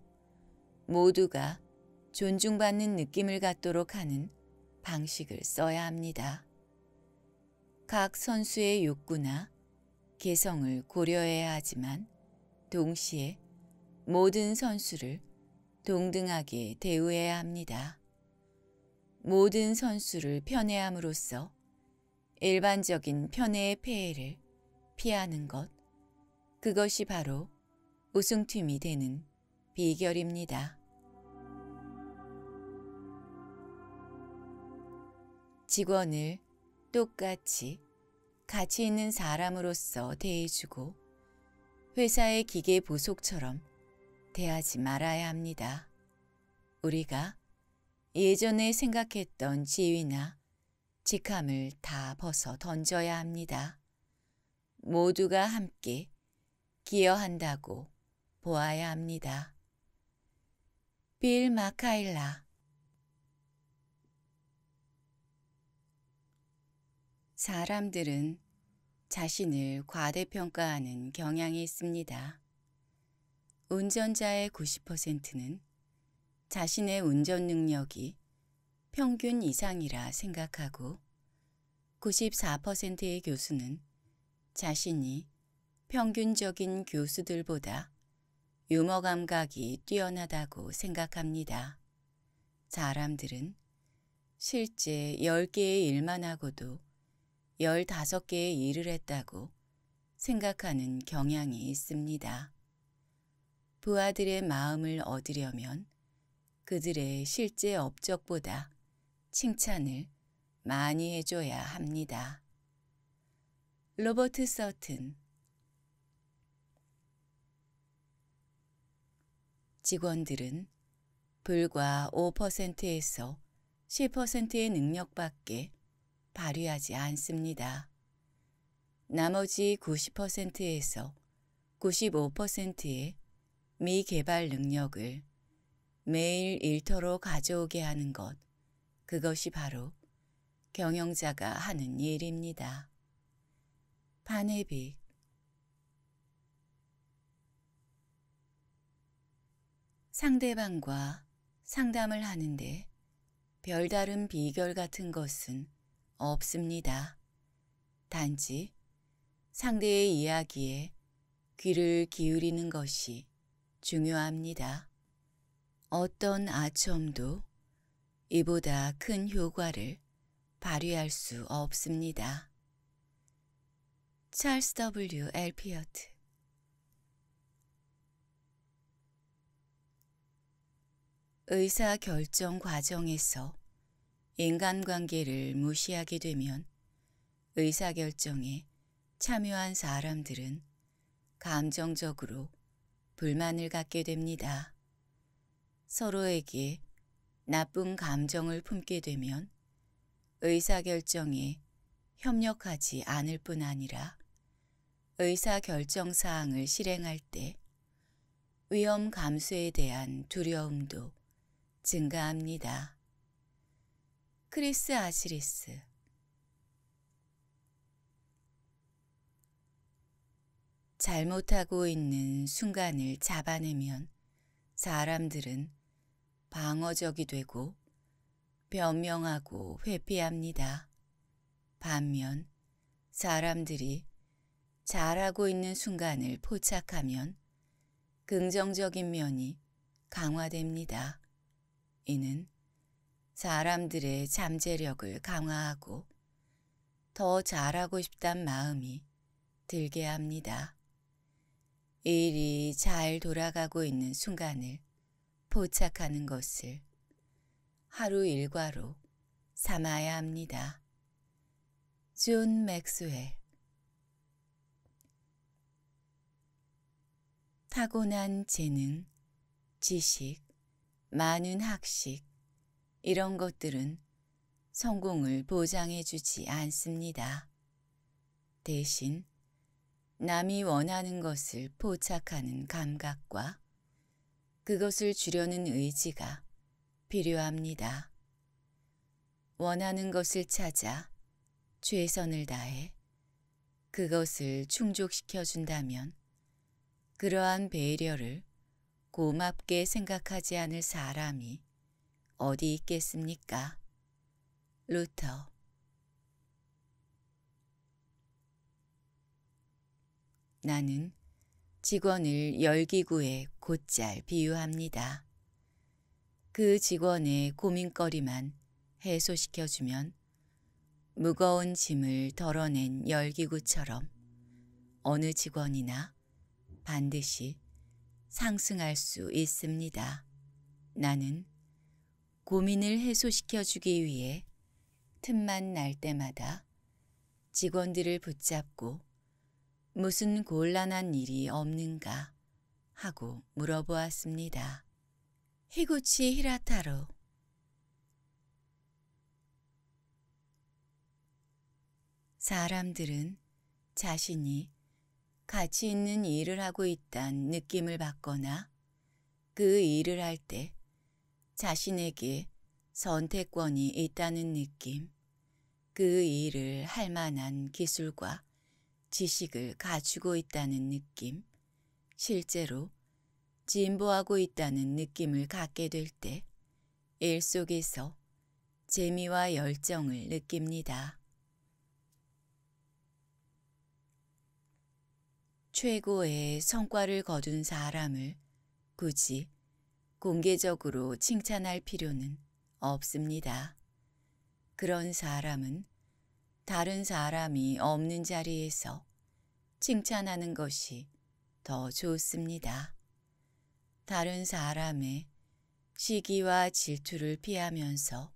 모두가 존중받는 느낌을 갖도록 하는 방식을 써야 합니다. 각 선수의 욕구나 개성을 고려해야 하지만 동시에 모든 선수를 동등하게 대우해야 합니다. 모든 선수를 편애함으로써 일반적인 편애의 폐해를 피하는 것, 그것이 바로 우승팀이 되는 비결입니다. 직원을 똑같이 가치 있는 사람으로서 대해주고 회사의 기계 보속처럼 대하지 말아야 합니다. 우리가 예전에 생각했던 지위나 직함을 다 벗어 던져야 합니다. 모두가 함께 기여한다고 보아야 합니다. 빌 마카일라 사람들은 자신을 과대평가하는 경향이 있습니다. 운전자의 90%는 자신의 운전 능력이 평균 이상이라 생각하고 94%의 교수는 자신이 평균적인 교수들보다 유머 감각이 뛰어나다고 생각합니다. 사람들은 실제 10개의 일만 하고도 15개의 일을 했다고 생각하는 경향이 있습니다. 부하들의 마음을 얻으려면 그들의 실제 업적보다 칭찬을 많이 해줘야 합니다. 로버트 서튼 직원들은 불과 5%에서 10%의 능력밖에 발휘하지 않습니다. 나머지 90%에서 95%의 미개발 능력을 매일 일터로 가져오게 하는 것, 그것이 바로 경영자가 하는 일입니다. 반의빅 상대방과 상담을 하는데 별다른 비결 같은 것은 없습니다. 단지 상대의 이야기에 귀를 기울이는 것이 중요합니다. 어떤 아첨도 이보다 큰 효과를 발휘할 수 없습니다. 찰스 W. 엘피어트 의사 결정 과정에서 인간관계를 무시하게 되면 의사결정에 참여한 사람들은 감정적으로 불만을 갖게 됩니다. 서로에게 나쁜 감정을 품게 되면 의사결정에 협력하지 않을 뿐 아니라 의사결정 사항을 실행할 때 위험 감수에 대한 두려움도 증가합니다. 크리스 아시리스 잘못하고 있는 순간을 잡아내면 사람들은 방어적이 되고 변명하고 회피합니다. 반면 사람들이 잘하고 있는 순간을 포착하면 긍정적인 면이 강화됩니다. 이는 사람들의 잠재력을 강화하고 더 잘하고 싶단 마음이 들게 합니다. 일이 잘 돌아가고 있는 순간을 포착하는 것을 하루 일과로 삼아야 합니다. 존 맥스웰 타고난 재능, 지식, 많은 학식, 이런 것들은 성공을 보장해 주지 않습니다. 대신 남이 원하는 것을 포착하는 감각과 그것을 주려는 의지가 필요합니다. 원하는 것을 찾아 최선을 다해 그것을 충족시켜준다면 그러한 배려를 고맙게 생각하지 않을 사람이 어디 있겠습니까? 루터 나는 직원을 열기구에 곧잘 비유합니다. 그 직원의 고민거리만 해소시켜주면 무거운 짐을 덜어낸 열기구처럼 어느 직원이나 반드시 상승할 수 있습니다. 나는 고민을 해소시켜주기 위해 틈만 날 때마다 직원들을 붙잡고 무슨 곤란한 일이 없는가 하고 물어보았습니다. 히구치 히라타로 사람들은 자신이 가치 있는 일을 하고 있다는 느낌을 받거나 그 일을 할 때 자신에게 선택권이 있다는 느낌, 그 일을 할 만한 기술과 지식을 갖추고 있다는 느낌, 실제로 진보하고 있다는 느낌을 갖게 될 때 일 속에서 재미와 열정을 느낍니다. 최고의 성과를 거둔 사람을 굳이 공개적으로 칭찬할 필요는 없습니다. 그런 사람은 다른 사람이 없는 자리에서 칭찬하는 것이 더 좋습니다. 다른 사람의 시기와 질투를 피하면서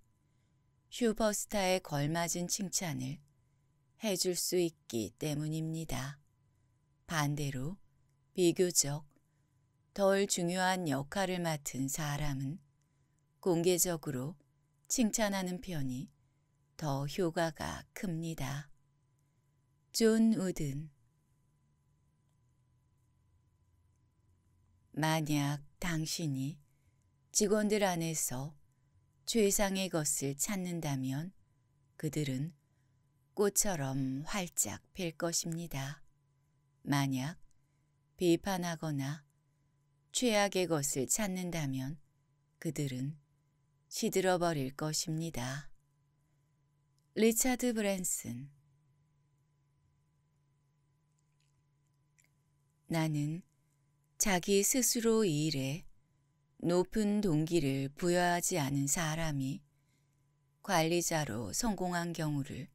슈퍼스타에 걸맞은 칭찬을 해줄 수 있기 때문입니다. 반대로 비교적 덜 중요한 역할을 맡은 사람은 공개적으로 칭찬하는 편이 더 효과가 큽니다. 존 우든 만약 당신이 직원들 안에서 최상의 것을 찾는다면 그들은 꽃처럼 활짝 필 것입니다. 만약 비판하거나 최악의 것을 찾는다면 그들은 시들어버릴 것입니다. 리차드 브랜슨 나는 자기 스스로 이 일에 높은 동기를 부여하지 않은 사람이 관리자로 성공한 경우를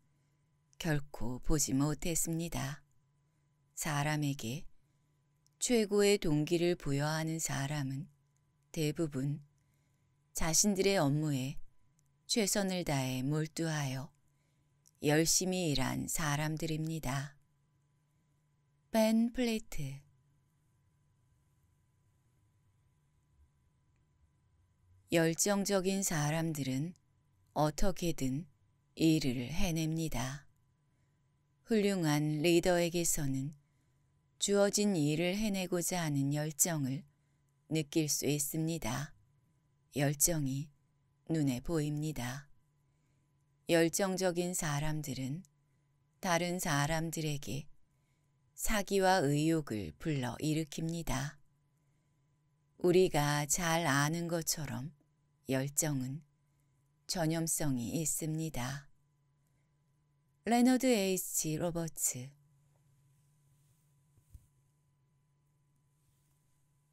결코 보지 못했습니다. 사람에게 최고의 동기를 부여하는 사람은 대부분 자신들의 업무에 최선을 다해 몰두하여 열심히 일한 사람들입니다. 벤 플레이트 열정적인 사람들은 어떻게든 일을 해냅니다. 훌륭한 리더에게서는 주어진 일을 해내고자 하는 열정을 느낄 수 있습니다. 열정이 눈에 보입니다. 열정적인 사람들은 다른 사람들에게 사기와 의욕을 불러 일으킵니다. 우리가 잘 아는 것처럼 열정은 전염성이 있습니다. 레너드 H. 로버츠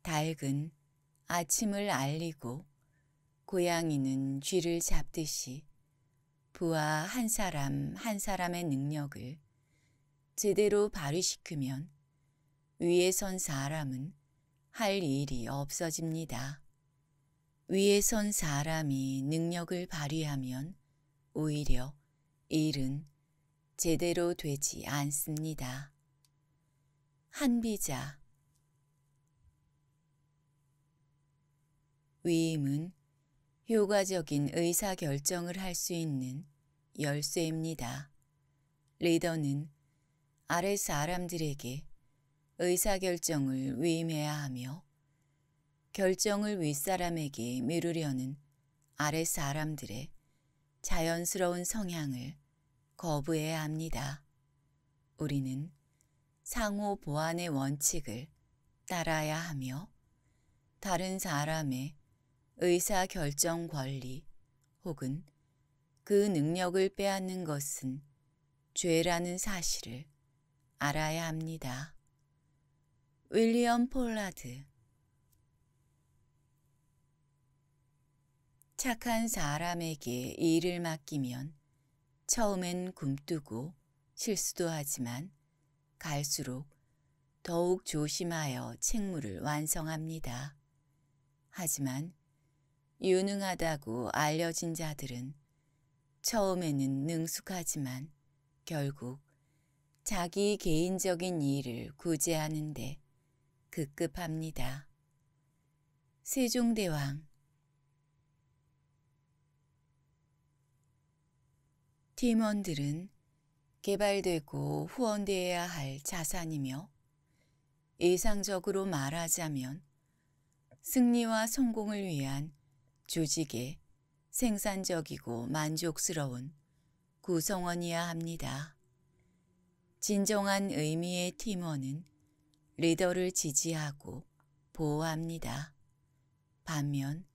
닭은 아침을 알리고 고양이는 쥐를 잡듯이 부하 한 사람 한 사람의 능력을 제대로 발휘시키면 위에 선 사람은 할 일이 없어집니다. 위에 선 사람이 능력을 발휘하면 오히려 일은 제대로 되지 않습니다. 한비자 위임은 효과적인 의사결정을 할 수 있는 열쇠입니다. 리더는 아래 사람들에게 의사결정을 위임해야 하며 결정을 윗사람에게 미루려는 아래 사람들의 자연스러운 성향을 거부해야 합니다. 우리는 상호 보완의 원칙을 따라야 하며 다른 사람의 의사 결정 권리 혹은 그 능력을 빼앗는 것은 죄라는 사실을 알아야 합니다. 윌리엄 폴라드 착한 사람에게 일을 맡기면 처음엔 굼뜨고 실수도 하지만 갈수록 더욱 조심하여 책무를 완성합니다. 하지만 유능하다고 알려진 자들은 처음에는 능숙하지만 결국 자기 개인적인 일을 구제하는데 급급합니다. 세종대왕 팀원들은 개발되고 후원되어야 할 자산이며 예상적으로 말하자면 승리와 성공을 위한 조직에 생산적이고 만족스러운 구성원이야 합니다. 진정한 의미의 팀원은 리더를 지지하고 보호합니다. 반면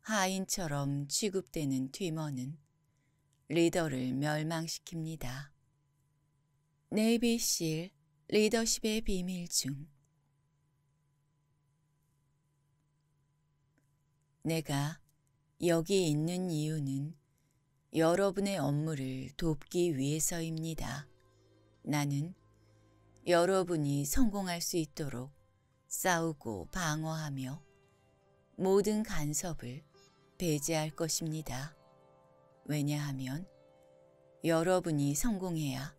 하인처럼 취급되는 팀원은 리더를 멸망시킵니다. 네이비실 리더십의 비밀 중 내가 여기 있는 이유는 여러분의 업무를 돕기 위해서입니다. 나는 여러분이 성공할 수 있도록 싸우고 방어하며 모든 간섭을 배제할 것입니다. 왜냐하면 여러분이 성공해야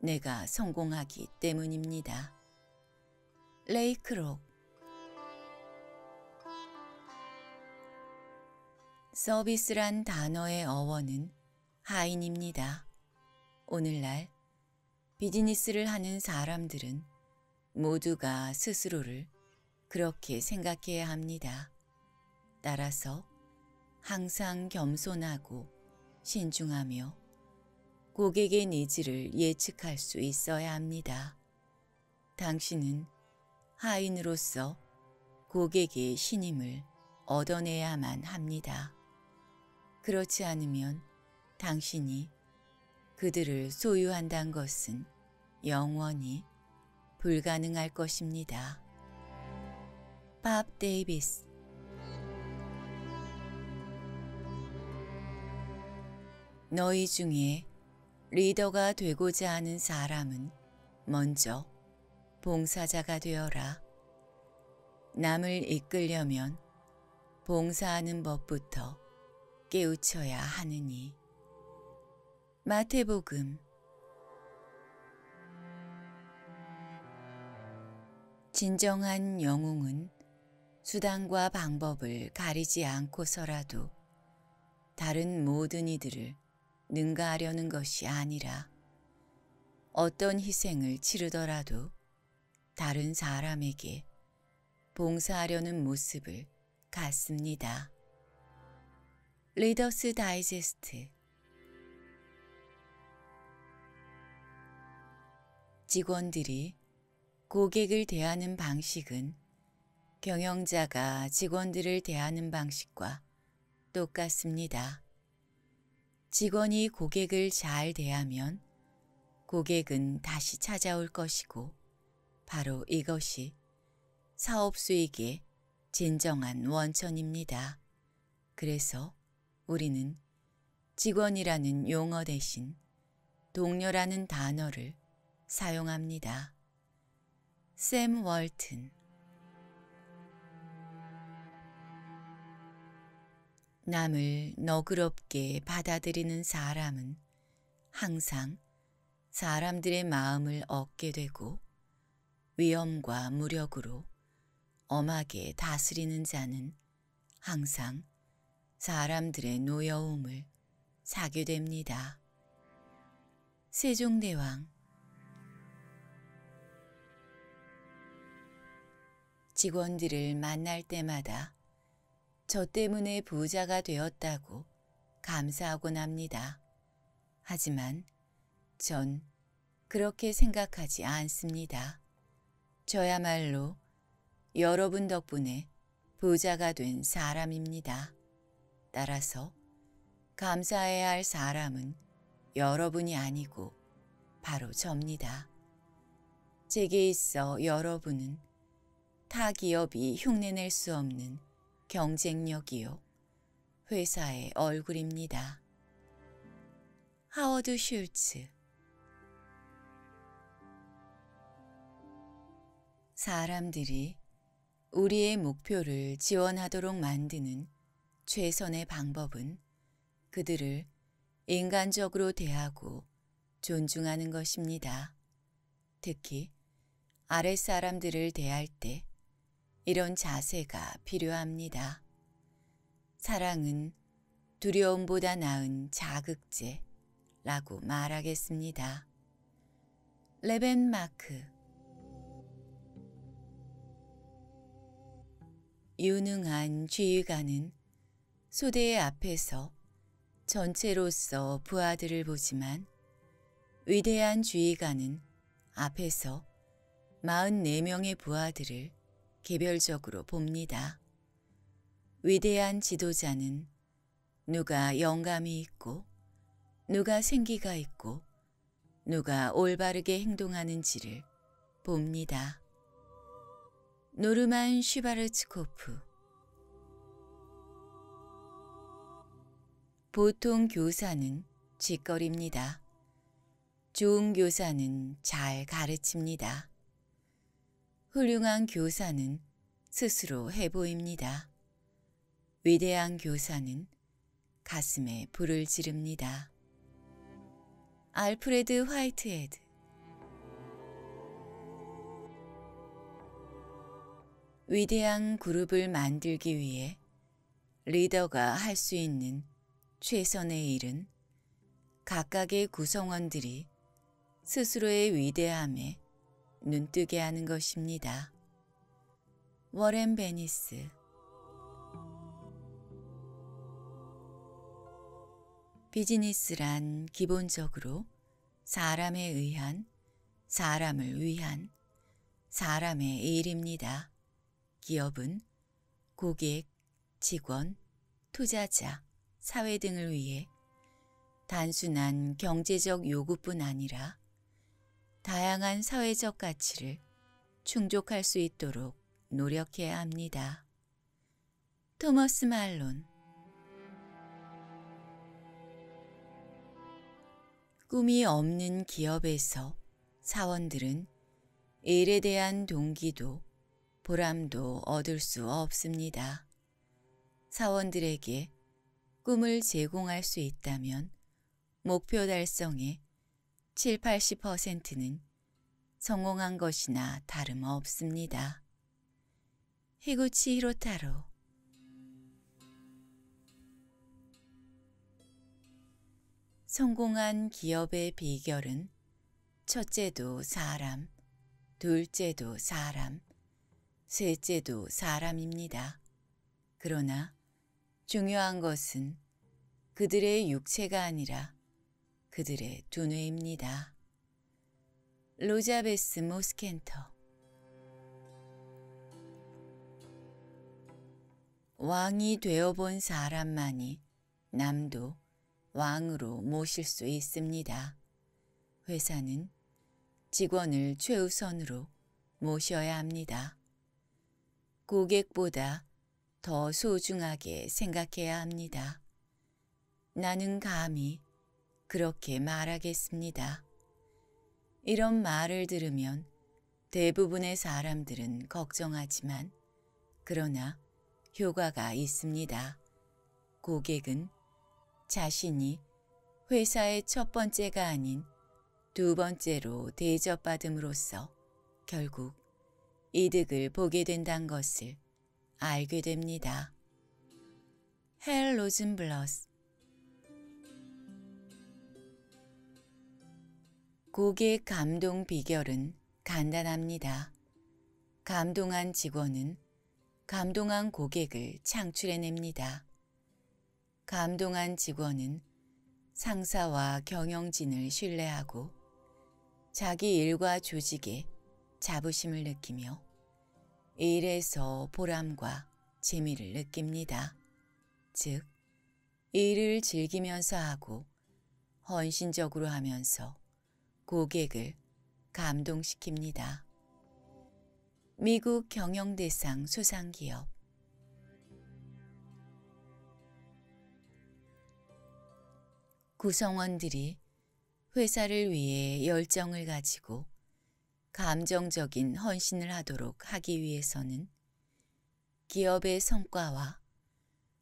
내가 성공하기 때문입니다. 레이크록 서비스란 단어의 어원은 하인입니다. 오늘날 비즈니스를 하는 사람들은 모두가 스스로를 그렇게 생각해야 합니다. 따라서 항상 겸손하고 신중하며 고객의 니즈를 예측할 수 있어야 합니다. 당신은 하인으로서 고객의 신임을 얻어내야만 합니다. 그렇지 않으면 당신이 그들을 소유한다는 것은 영원히 불가능할 것입니다. 밥 데이비스 너희 중에 리더가 되고자 하는 사람은 먼저 봉사자가 되어라. 남을 이끌려면 봉사하는 법부터 깨우쳐야 하느니. 마태복음 진정한 영웅은 수단과 방법을 가리지 않고서라도 다른 모든 이들을 능가하려는 것이 아니라 어떤 희생을 치르더라도 다른 사람에게 봉사하려는 모습을 갖습니다. 리더스 다이제스트 직원들이 고객을 대하는 방식은 경영자가 직원들을 대하는 방식과 똑같습니다. 직원이 고객을 잘 대하면 고객은 다시 찾아올 것이고 바로 이것이 사업 수익의 진정한 원천입니다. 그래서 우리는 직원이라는 용어 대신 동료라는 단어를 사용합니다. 샘 월튼 남을 너그럽게 받아들이는 사람은 항상 사람들의 마음을 얻게 되고 위험과 무력으로 엄하게 다스리는 자는 항상 사람들의 노여움을 사게 됩니다. 세종대왕 직원들을 만날 때마다 저 때문에 부자가 되었다고 감사하곤 합니다. 하지만 전 그렇게 생각하지 않습니다. 저야말로 여러분 덕분에 부자가 된 사람입니다. 따라서 감사해야 할 사람은 여러분이 아니고 바로 접니다. 제게 있어 여러분은 타 기업이 흉내낼 수 없는 경쟁력이요. 회사의 얼굴입니다. 하워드 슐츠 사람들이 우리의 목표를 지원하도록 만드는 최선의 방법은 그들을 인간적으로 대하고 존중하는 것입니다. 특히 아랫사람들을 대할 때 이런 자세가 필요합니다. 사랑은 두려움보다 나은 자극제라고 말하겠습니다. 레벤 마크 유능한 지휘관은 소대의 앞에서 전체로서 부하들을 보지만 위대한 주의관은 앞에서 44명의 부하들을 개별적으로 봅니다. 위대한 지도자는 누가 영감이 있고 누가 생기가 있고 누가 올바르게 행동하는지를 봅니다. 노르만 슈바르츠코프 보통 교사는 쥐거립니다 좋은 교사는 잘 가르칩니다. 훌륭한 교사는 스스로 해보입니다. 위대한 교사는 가슴에 불을 지릅니다. 알프레드 화이트헤드 위대한 그룹을 만들기 위해 리더가 할 수 있는 최선의 일은 각각의 구성원들이 스스로의 위대함에 눈뜨게 하는 것입니다. 워렌 베니스 비즈니스란 기본적으로 사람에 의한, 사람을 위한, 사람의 일입니다. 기업은 고객, 직원, 투자자, 사회 등을 위해 단순한 경제적 요구뿐 아니라 다양한 사회적 가치를 충족할 수 있도록 노력해야 합니다. 토머스 말론 꿈이 없는 기업에서 사원들은 일에 대한 동기도 보람도 얻을 수 없습니다. 사원들에게 꿈을 제공할 수 있다면 목표 달성의 7, 80%는 성공한 것이나 다름없습니다. 히구치 히로타로 성공한 기업의 비결은 첫째도 사람, 둘째도 사람, 셋째도 사람입니다. 그러나 중요한 것은 그들의 육체가 아니라 그들의 두뇌입니다. 로자베스 모스켄터 왕이 되어본 사람만이 남도 왕으로 모실 수 있습니다. 회사는 직원을 최우선으로 모셔야 합니다. 고객보다 더 소중하게 생각해야 합니다. 나는 감히 그렇게 말하겠습니다. 이런 말을 들으면 대부분의 사람들은 걱정하지만 그러나 효과가 있습니다. 고객은 자신이 회사의 첫 번째가 아닌 두 번째로 대접받음으로써 결국 이득을 보게 된다는 것을 알게 됩니다. 헬 로즌블러스 고객 감동 비결은 간단합니다. 감동한 직원은 감동한 고객을 창출해냅니다. 감동한 직원은 상사와 경영진을 신뢰하고 자기 일과 조직에 자부심을 느끼며 일에서 보람과 재미를 느낍니다. 즉, 일을 즐기면서 하고 헌신적으로 하면서 고객을 감동시킵니다. 미국 경영대상 수상기업 구성원들이 회사를 위해 열정을 가지고 감정적인 헌신을 하도록 하기 위해서는 기업의 성과와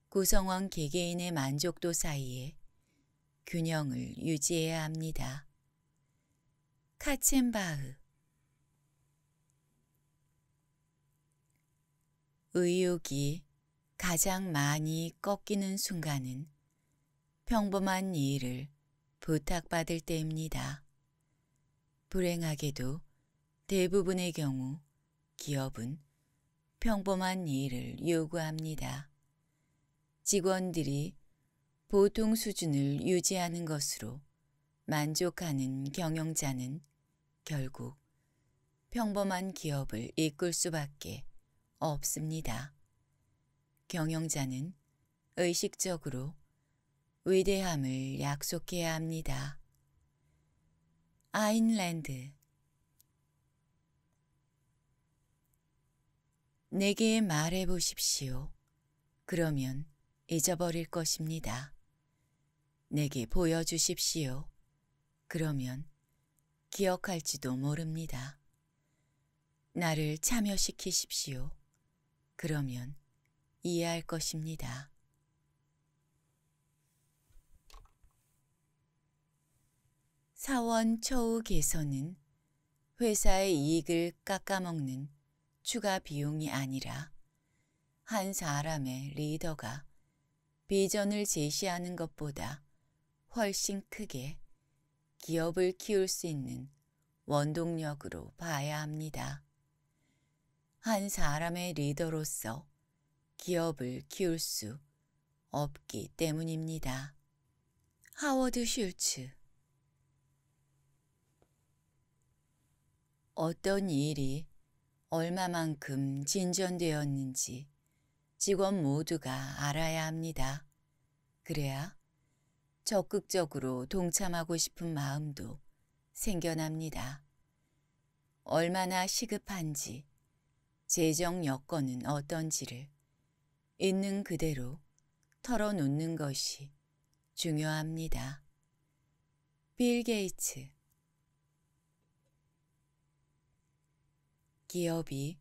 구성원 개개인의 만족도 사이에 균형을 유지해야 합니다. 카첸바흐 의욕이 가장 많이 꺾이는 순간은 평범한 일을 부탁받을 때입니다. 불행하게도 대부분의 경우 기업은 평범한 일을 요구합니다. 직원들이 보통 수준을 유지하는 것으로 만족하는 경영자는 결국 평범한 기업을 이끌 수밖에 없습니다. 경영자는 의식적으로 위대함을 약속해야 합니다. 아인랜드 내게 말해 보십시오. 그러면 잊어버릴 것입니다. 내게 보여주십시오. 그러면 기억할지도 모릅니다. 나를 참여시키십시오. 그러면 이해할 것입니다. 사원 처우 개선은 회사의 이익을 깎아먹는 추가 비용이 아니라 한 사람의 리더가 비전을 제시하는 것보다 훨씬 크게 기업을 키울 수 있는 원동력으로 봐야 합니다. 한 사람의 리더로서 기업을 키울 수 없기 때문입니다. 하워드 슐츠 어떤 일이 얼마만큼 진전되었는지 직원 모두가 알아야 합니다. 그래야 적극적으로 동참하고 싶은 마음도 생겨납니다. 얼마나 시급한지, 재정 여건은 어떤지를 있는 그대로 털어놓는 것이 중요합니다. 빌 게이츠 기업이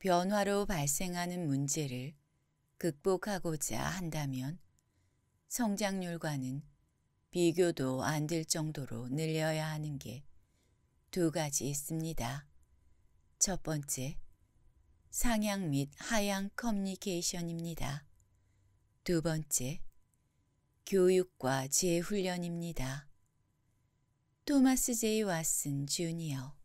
변화로 발생하는 문제를 극복하고자 한다면 성장률과는 비교도 안 될 정도로 늘려야 하는 게 두 가지 있습니다. 첫 번째, 상향 및 하향 커뮤니케이션입니다. 두 번째, 교육과 재훈련입니다. 토마스 제이 왓슨 주니어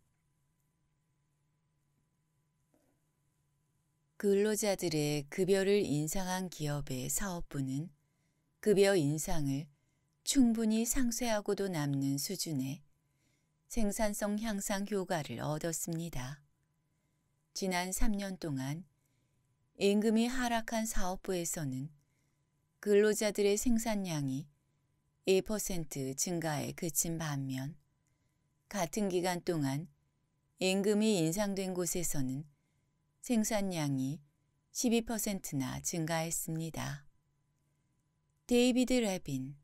근로자들의 급여를 인상한 기업의 사업부는 급여 인상을 충분히 상쇄하고도 남는 수준의 생산성 향상 효과를 얻었습니다. 지난 3년 동안 임금이 하락한 사업부에서는 근로자들의 생산량이 1% 증가에 그친 반면 같은 기간 동안 임금이 인상된 곳에서는 생산량이 12%나 증가했습니다. 데이비드 레빈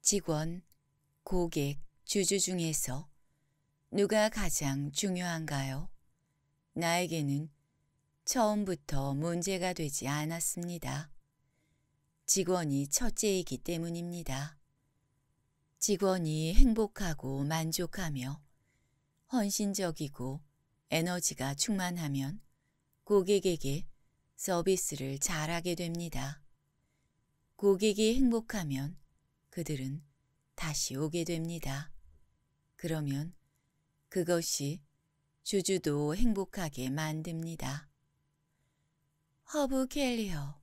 직원, 고객, 주주 중에서 누가 가장 중요한가요? 나에게는 처음부터 문제가 되지 않았습니다. 직원이 첫째이기 때문입니다. 직원이 행복하고 만족하며 헌신적이고 에너지가 충만하면 고객에게 서비스를 잘하게 됩니다. 고객이 행복하면 그들은 다시 오게 됩니다. 그러면 그것이 주주도 행복하게 만듭니다. 허브 켈리어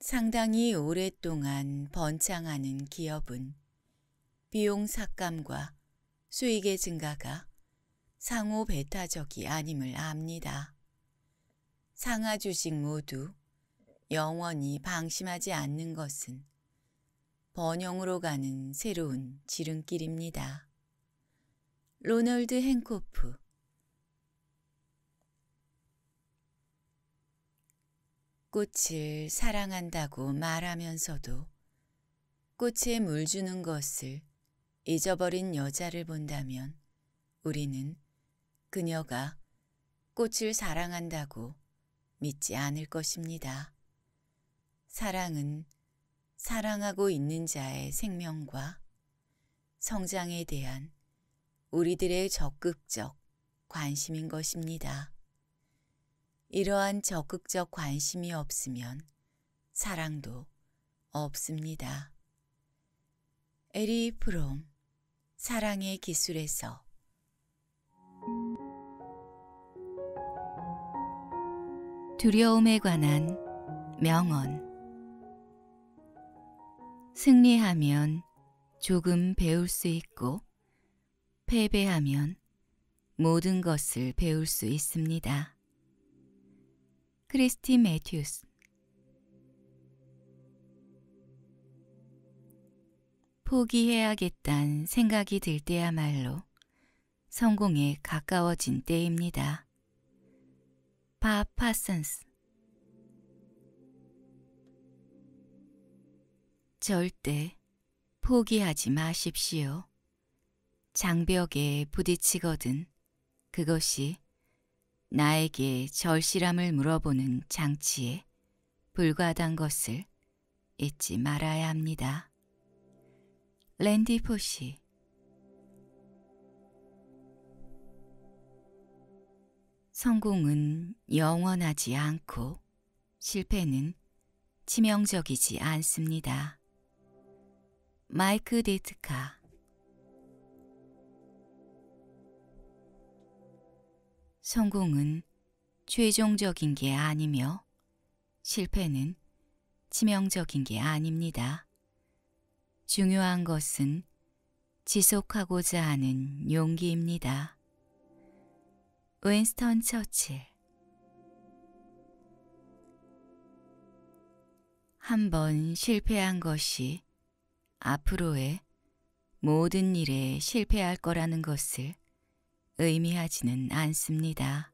상당히 오랫동안 번창하는 기업은 비용 삭감과 수익의 증가가 상호 배타적이 아님을 압니다. 상하 주식 모두 영원히 방심하지 않는 것은 번영으로 가는 새로운 지름길입니다. 로널드 행코프 꽃을 사랑한다고 말하면서도 꽃에 물 주는 것을 잊어버린 여자를 본다면 우리는 그녀가 꽃을 사랑한다고 믿지 않을 것입니다. 사랑은 사랑하고 있는 자의 생명과 성장에 대한 우리들의 적극적 관심인 것입니다. 이러한 적극적 관심이 없으면 사랑도 없습니다. 에리 프롬 사랑의 기술에서 두려움에 관한 명언 승리하면 조금 배울 수 있고 패배하면 모든 것을 배울 수 있습니다. 크리스티 매튜스 포기해야겠단 생각이 들 때야말로 성공에 가까워진 때입니다. 바 파슨스 절대 포기하지 마십시오. 장벽에 부딪히거든 그것이 나에게 절실함을 물어보는 장치에 불과하 것을 잊지 말아야 합니다. 랜디 포시 성공은 영원하지 않고 실패는 치명적이지 않습니다. 마이크 데트카 성공은 최종적인 게 아니며 실패는 치명적인 게 아닙니다. 중요한 것은 지속하고자 하는 용기입니다. 윈스턴 처칠 한 번 실패한 것이 앞으로의 모든 일에 실패할 거라는 것을 의미하지는 않습니다.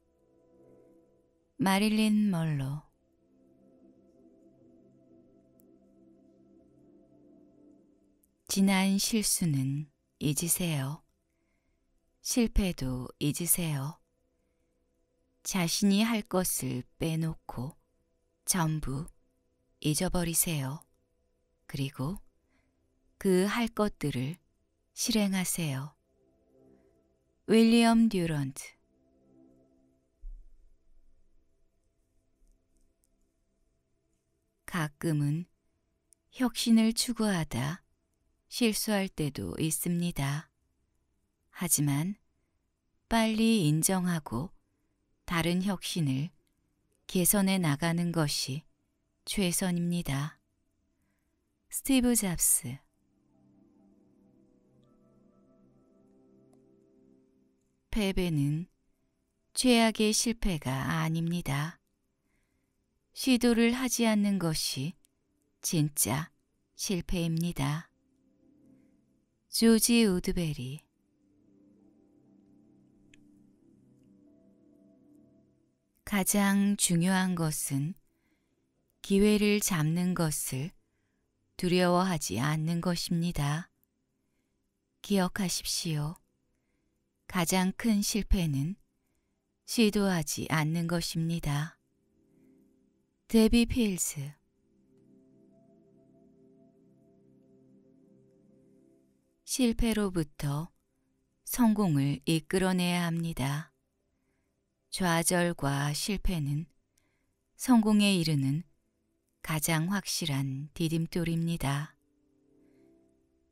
마릴린 멀로 지난 실수는 잊으세요. 실패도 잊으세요. 자신이 할 것을 빼놓고 전부 잊어버리세요. 그리고 그 할 것들을 실행하세요. 윌리엄 듀런트 가끔은 혁신을 추구하다 실수할 때도 있습니다. 하지만 빨리 인정하고 다른 혁신을 개선해 나가는 것이 최선입니다. 스티브 잡스 패배는 최악의 실패가 아닙니다. 시도를 하지 않는 것이 진짜 실패입니다. 조지 우드베리 가장 중요한 것은 기회를 잡는 것을 두려워하지 않는 것입니다. 기억하십시오. 가장 큰 실패는 시도하지 않는 것입니다. 데비 필스 실패로부터 성공을 이끌어내야 합니다. 좌절과 실패는 성공에 이르는 가장 확실한 디딤돌입니다.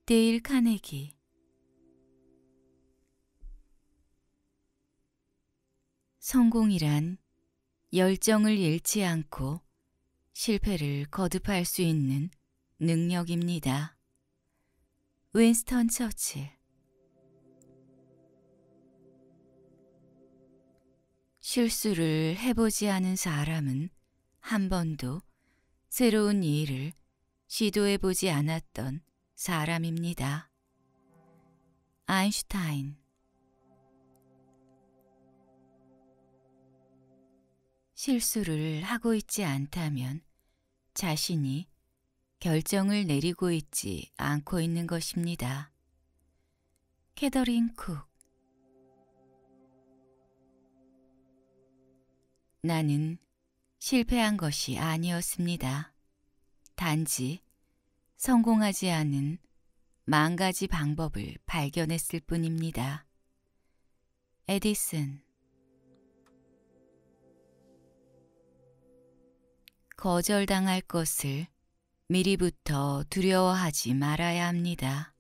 데일 카네기 성공이란 열정을 잃지 않고 실패를 거듭할 수 있는 능력입니다. 윈스턴 처칠 실수를 해보지 않은 사람은 한 번도 새로운 일을 시도해보지 않았던 사람입니다. 아인슈타인 실수를 하고 있지 않다면 자신이 결정을 내리고 있지 않고 있는 것입니다. 캐더린 쿡 나는 실패한 것이 아니었습니다. 단지 성공하지 않은 만 가지 방법을 발견했을 뿐입니다. 에디슨 거절당할 것을 미리부터 두려워하지 말아야 합니다.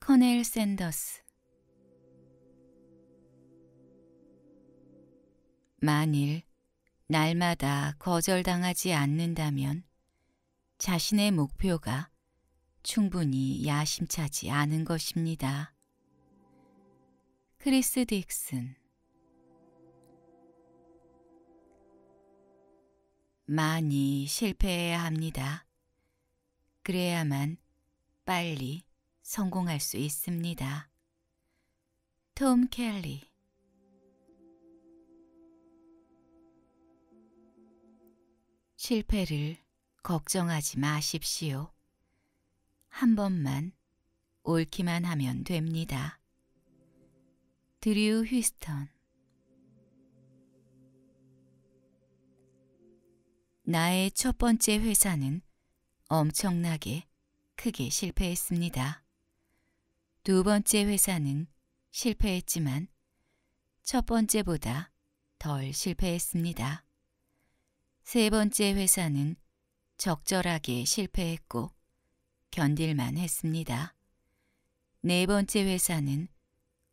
커넬 샌더스 만일 날마다 거절당하지 않는다면 자신의 목표가 충분히 야심차지 않은 것입니다. 크리스 딕슨 많이 실패해야 합니다. 그래야만 빨리 성공할 수 있습니다. 톰 켈리 실패를 걱정하지 마십시오. 한 번만 옳기만 하면 됩니다. 드류 휘스턴 나의 첫 번째 회사는 엄청나게 크게 실패했습니다. 두 번째 회사는 실패했지만 첫 번째보다 덜 실패했습니다. 세 번째 회사는 적절하게 실패했고 견딜만 했습니다. 네 번째 회사는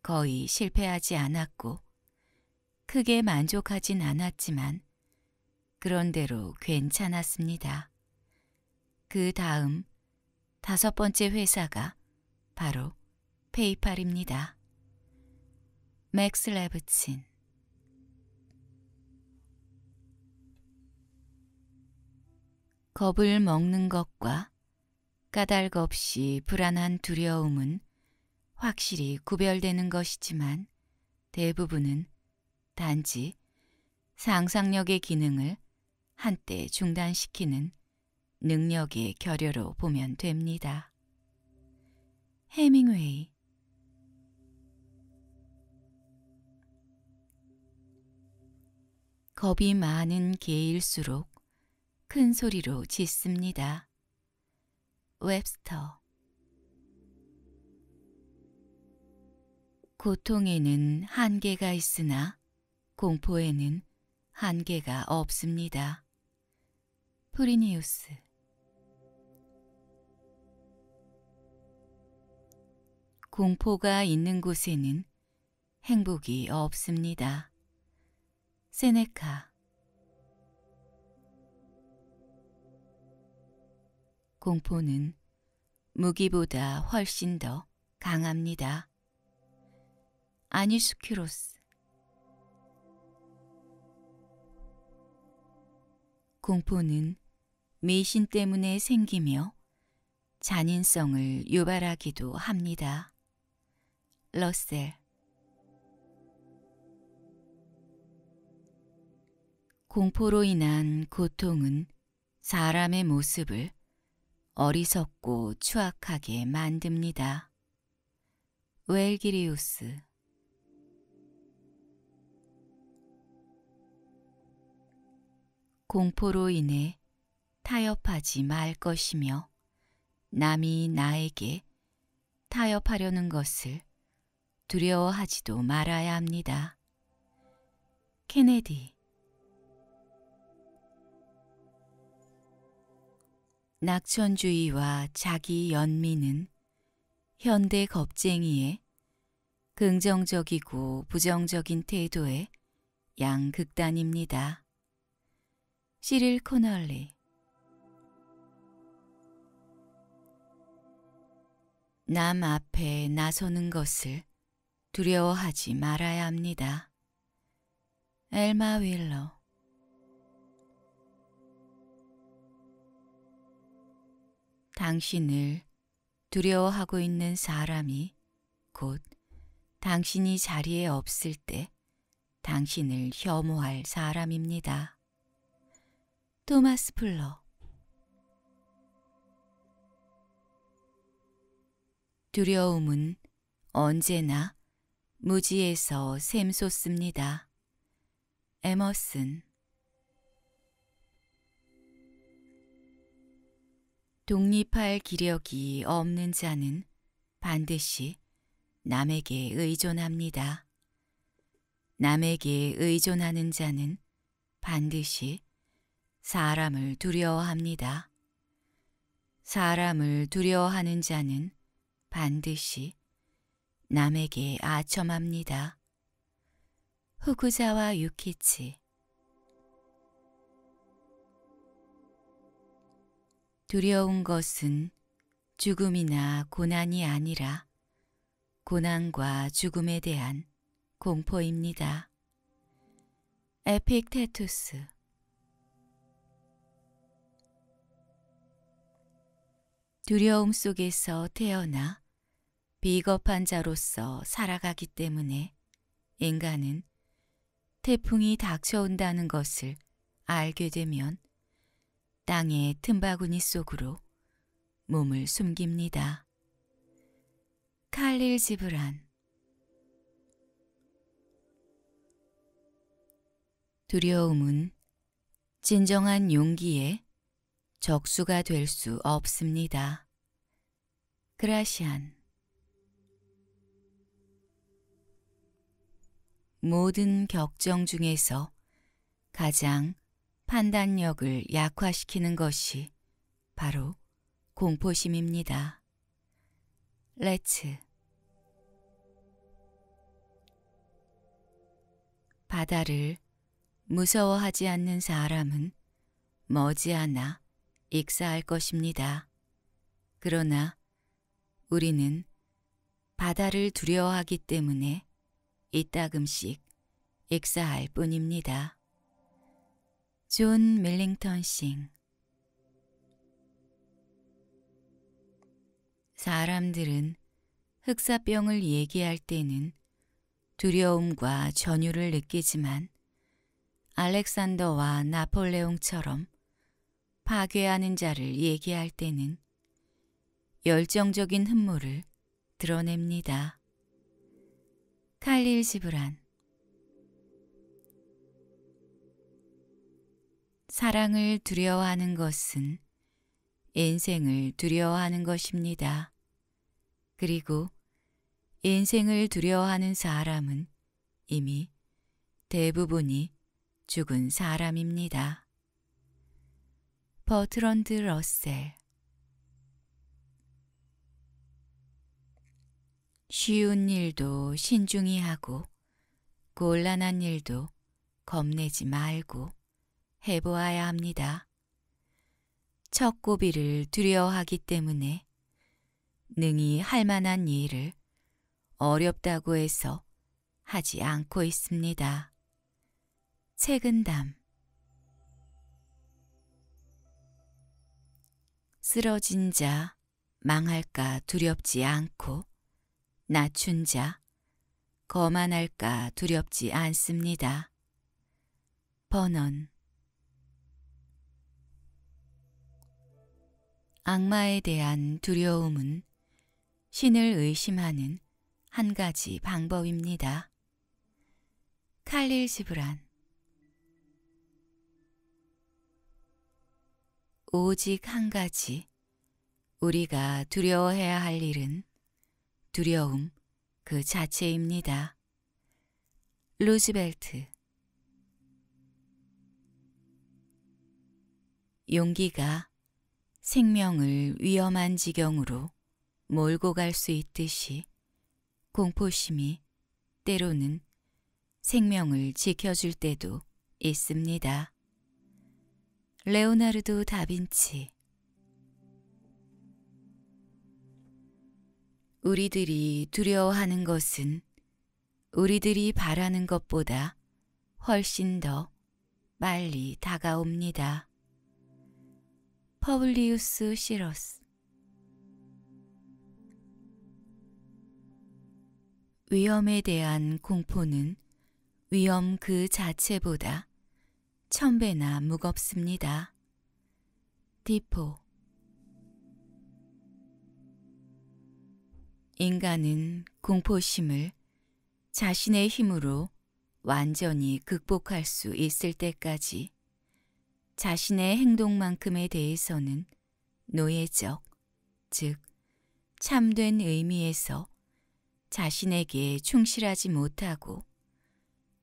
거의 실패하지 않았고 크게 만족하진 않았지만 그런대로 괜찮았습니다. 그 다음 다섯 번째 회사가 바로 페이팔입니다. 맥스 레브친 겁을 먹는 것과 까닭 없이 불안한 두려움은 확실히 구별되는 것이지만 대부분은 단지 상상력의 기능을 한때 중단시키는 능력의 결여로 보면 됩니다. 해밍웨이 겁이 많은 개일수록 큰 소리로 짓습니다 웹스터 고통에는 한계가 있으나 공포에는 한계가 없습니다. 프리니우스 공포가 있는 곳에는 행복이 없습니다. 세네카 공포는 무기보다 훨씬 더 강합니다. 아니스키로스 공포는 미신 때문에 생기며 잔인성을 유발하기도 합니다. 러셀 공포로 인한 고통은 사람의 모습을 어리석고 추악하게 만듭니다. 웰기리우스 공포로 인해 타협하지 말 것이며 남이 나에게 타협하려는 것을 두려워하지도 말아야 합니다. 케네디 낙천주의와 자기 연민은 현대 겁쟁이의 긍정적이고 부정적인 태도의 양극단입니다. 시릴 코널리 남 앞에 나서는 것을 두려워하지 말아야 합니다. 엘마 윌러 당신을 두려워하고 있는 사람이 곧 당신이 자리에 없을 때 당신을 혐오할 사람입니다. 토마스 플러 두려움은 언제나 무지에서 샘솟습니다. 에머슨 독립할 기력이 없는 자는 반드시 남에게 의존합니다. 남에게 의존하는 자는 반드시 사람을 두려워합니다. 사람을 두려워하는 자는 반드시 남에게 아첨합니다. 후구자와 유키치 두려운 것은 죽음이나 고난이 아니라 고난과 죽음에 대한 공포입니다. 에픽테투스 두려움 속에서 태어나 비겁한 자로서 살아가기 때문에 인간은 태풍이 닥쳐온다는 것을 알게 되면 땅의 틈바구니 속으로 몸을 숨깁니다. 칼릴 지브란 두려움은 진정한 용기에 적수가 될 수 없습니다. 그라시안 모든 격정 중에서 가장 판단력을 약화시키는 것이 바로 공포심입니다. 레츠 바다를 무서워하지 않는 사람은 머지않아 익사할 것입니다. 그러나 우리는 바다를 두려워하기 때문에 이따금씩 익사할 뿐입니다. 존 밀링턴 싱 사람들은 흑사병을 얘기할 때는 두려움과 전율을 느끼지만 알렉산더와 나폴레옹처럼 파괴하는 자를 얘기할 때는 열정적인 흠모를 드러냅니다. 칼릴 지브란 사랑을 두려워하는 것은 인생을 두려워하는 것입니다. 그리고 인생을 두려워하는 사람은 이미 대부분이 죽은 사람입니다. 버트런드 러셀 쉬운 일도 신중히 하고 곤란한 일도 겁내지 말고 해보아야 합니다. 첫 고비를 두려워하기 때문에 능히 할 만한 일을 어렵다고 해서 하지 않고 있습니다. 책근담 쓰러진 자 망할까 두렵지 않고 낮춘 자, 거만할까 두렵지 않습니다. 번언 악마에 대한 두려움은 신을 의심하는 한 가지 방법입니다. 칼릴 시브란 오직 한 가지 우리가 두려워해야 할 일은 두려움 그 자체입니다. 루즈벨트 용기가 생명을 위험한 지경으로 몰고 갈 수 있듯이 공포심이 때로는 생명을 지켜줄 때도 있습니다. 레오나르도 다빈치 우리들이 두려워하는 것은 우리들이 바라는 것보다 훨씬 더 빨리 다가옵니다. 퍼블리우스 시러스 위험에 대한 공포는 위험 그 자체보다 천배나 무겁습니다. 디포 인간은 공포심을 자신의 힘으로 완전히 극복할 수 있을 때까지 자신의 행동만큼에 대해서는 노예적, 즉 참된 의미에서 자신에게 충실하지 못하고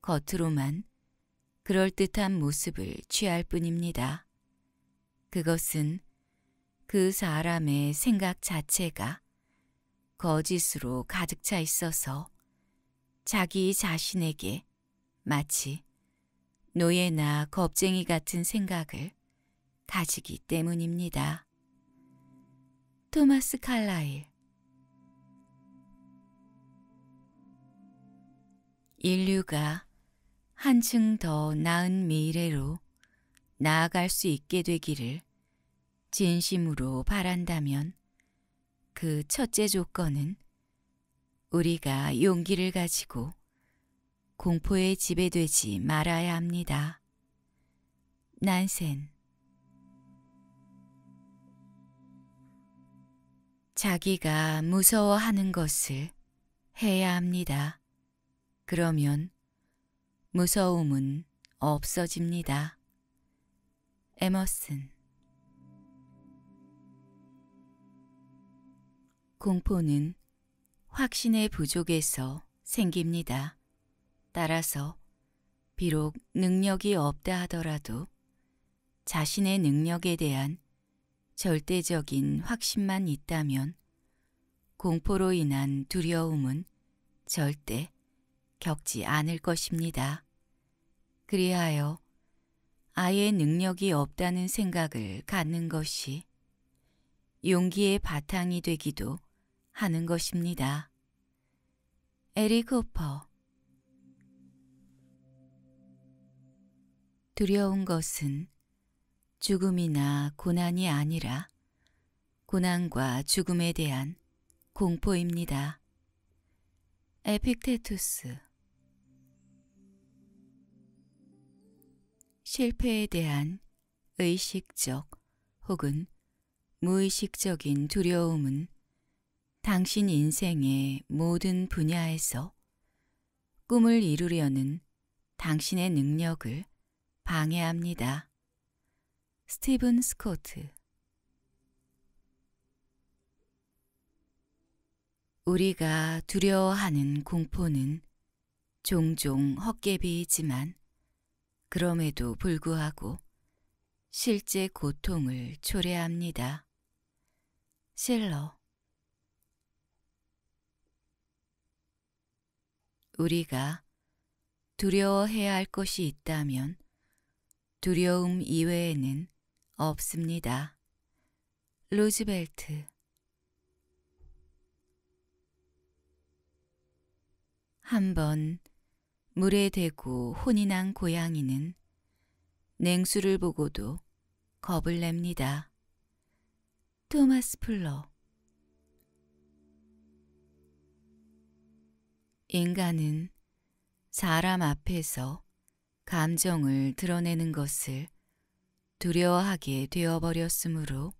겉으로만 그럴듯한 모습을 취할 뿐입니다. 그것은 그 사람의 생각 자체가 거짓으로 가득 차 있어서 자기 자신에게 마치 노예나 겁쟁이 같은 생각을 가지기 때문입니다. 토마스 칼라일 인류가 한층 더 나은 미래로 나아갈 수 있게 되기를 진심으로 바란다면 그 첫째 조건은 우리가 용기를 가지고 공포에 지배되지 말아야 합니다. 난센 자기가 무서워하는 것을 해야 합니다. 그러면 무서움은 없어집니다. 에머슨 공포는 확신의 부족에서 생깁니다. 따라서 비록 능력이 없다 하더라도 자신의 능력에 대한 절대적인 확신만 있다면 공포로 인한 두려움은 절대 겪지 않을 것입니다. 그리하여 아예 능력이 없다는 생각을 갖는 것이 용기의 바탕이 되기도 하는 것입니다. 에리 쿠퍼 두려운 것은 죽음이나 고난이 아니라 고난과 죽음에 대한 공포입니다. 에픽테투스 실패에 대한 의식적 혹은 무의식적인 두려움은 당신 인생의 모든 분야에서 꿈을 이루려는 당신의 능력을 방해합니다. 스티븐 스코트 우리가 두려워하는 공포는 종종 헛개비이지만 그럼에도 불구하고 실제 고통을 초래합니다. 실러 우리가 두려워해야 할 것이 있다면 두려움 이외에는 없습니다. 루즈벨트 한 번 물에 대고 혼이 난 고양이는 냉수를 보고도 겁을 냅니다. 토마스 플러 인간은 사람 앞에서 감정을 드러내는 것을 두려워하게 되어버렸으므로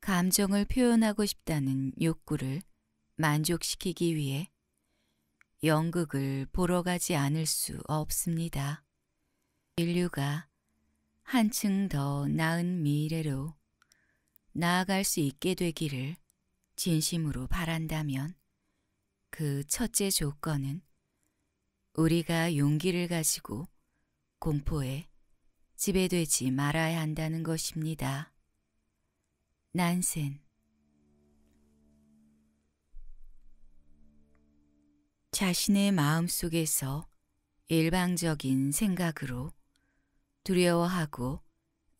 감정을 표현하고 싶다는 욕구를 만족시키기 위해 연극을 보러 가지 않을 수 없습니다. 인류가 한층 더 나은 미래로 나아갈 수 있게 되기를 진심으로 바란다면 그 첫째 조건은 우리가 용기를 가지고 공포에 지배되지 말아야 한다는 것입니다. 난센 자신의 마음 속에서 일방적인 생각으로 두려워하고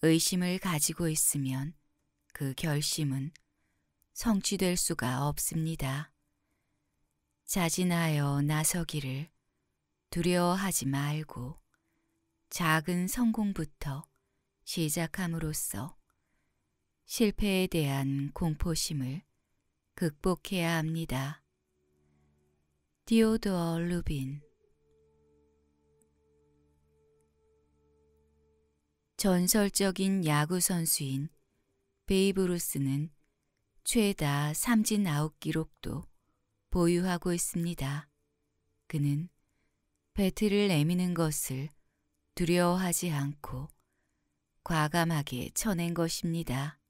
의심을 가지고 있으면 그 결심은 성취될 수가 없습니다. 자진하여 나서기를 두려워하지 말고 작은 성공부터 시작함으로써 실패에 대한 공포심을 극복해야 합니다. 디오도어 루빈 전설적인 야구선수인 베이브루스는 최다 삼진 아웃 기록도 보유하고 있습니다. 그는 배틀을 내미는 것을 두려워하지 않고 과감하게 쳐낸 것입니다.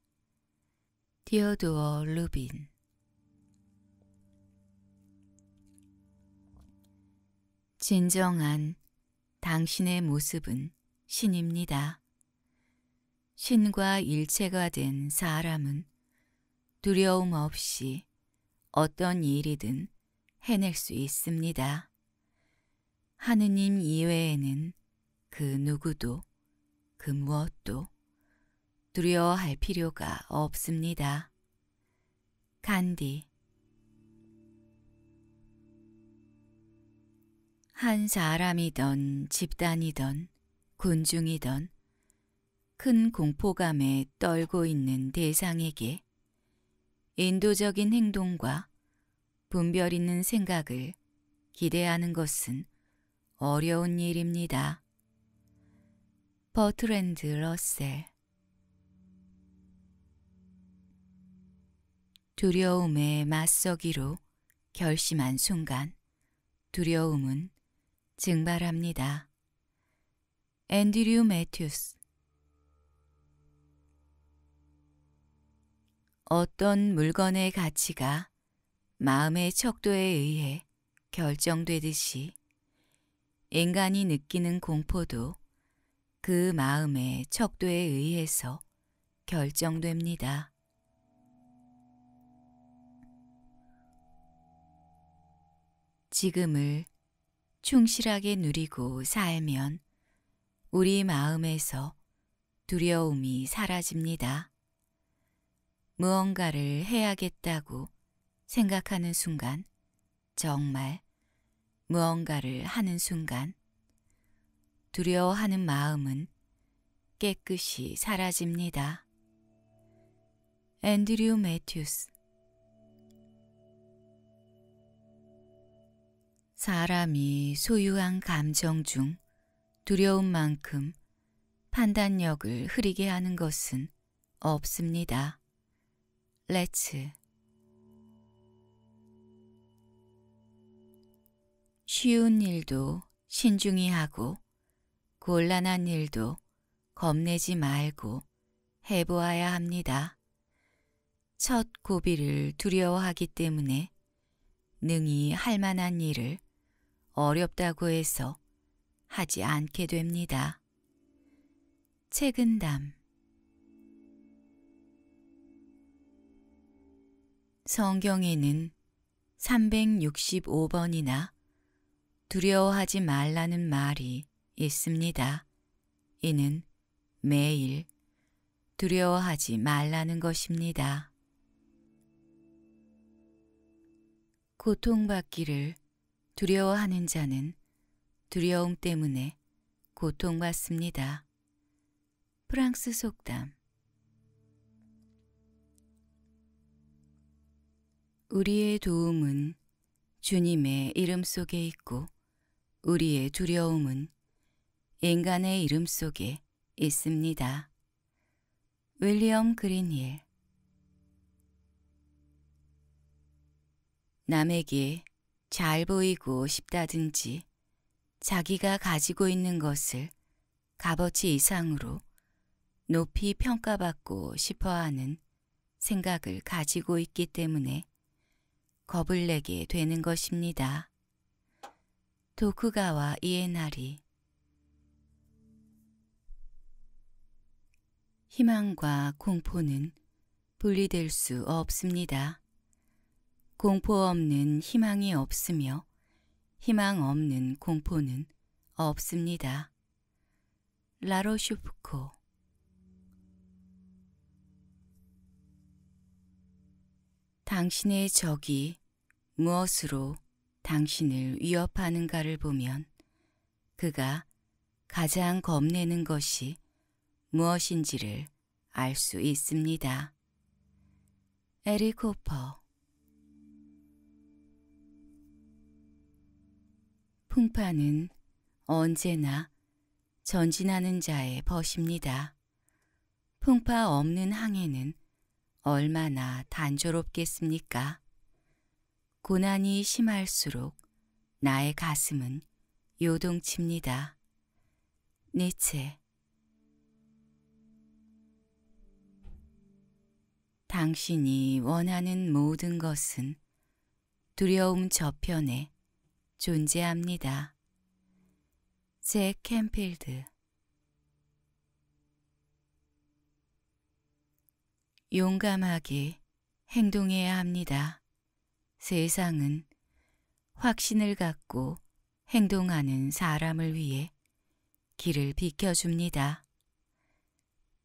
디어도어 루빈 진정한 당신의 모습은 신입니다. 신과 일체가 된 사람은 두려움 없이 어떤 일이든 해낼 수 있습니다. 하느님 이외에는 그 누구도 그 무엇도 두려워할 필요가 없습니다. 간디 한 사람이던 집단이던 군중이던 큰 공포감에 떨고 있는 대상에게 인도적인 행동과 분별 있는 생각을 기대하는 것은 어려운 일입니다. 버트랜드 러셀 두려움에 맞서기로 결심한 순간 두려움은 증발합니다. 앤드류 매튜스 어떤 물건의 가치가 마음의 척도에 의해 결정되듯이 인간이 느끼는 공포도 그 마음의 척도에 의해서 결정됩니다. 지금을 충실하게 누리고 살면 우리 마음에서 두려움이 사라집니다. 무언가를 해야겠다고 생각하는 순간, 정말 무언가를 하는 순간, 두려워하는 마음은 깨끗이 사라집니다. 앤드류 매튜스 사람이 소유한 감정 중 두려운 만큼 판단력을 흐리게 하는 것은 없습니다. 레츠 쉬운 일도 신중히 하고 곤란한 일도 겁내지 말고 해보아야 합니다. 첫 고비를 두려워하기 때문에 능히 할 만한 일을 어렵다고 해서 하지 않게 됩니다. 최근담 성경에는 365번이나 두려워하지 말라는 말이 있습니다. 이는 매일 두려워하지 말라는 것입니다. 고통받기를 두려워하는 자는 두려움 때문에 고통받습니다. 프랑스 속담 우리의 도움은 주님의 이름 속에 있고 우리의 두려움은 인간의 이름 속에 있습니다. 윌리엄 그린힐 남에게 잘 보이고 싶다든지 자기가 가지고 있는 것을 값어치 이상으로 높이 평가받고 싶어하는 생각을 가지고 있기 때문에 겁을 내게 되는 것입니다. 도쿠가와 이에나리 희망과 공포는 분리될 수 없습니다. 공포 없는 희망이 없으며 희망 없는 공포는 없습니다. 라로슈프코 당신의 적이 무엇으로 당신을 위협하는가를 보면 그가 가장 겁내는 것이 무엇인지를 알 수 있습니다. 에리 코퍼 풍파는 언제나 전진하는 자의 벗입니다. 풍파 없는 항해는 얼마나 단조롭겠습니까? 고난이 심할수록 나의 가슴은 요동칩니다. 니체 당신이 원하는 모든 것은 두려움 저편에 존재합니다. 잭 캠필드 용감하게 행동해야 합니다. 세상은 확신을 갖고 행동하는 사람을 위해 길을 비켜줍니다.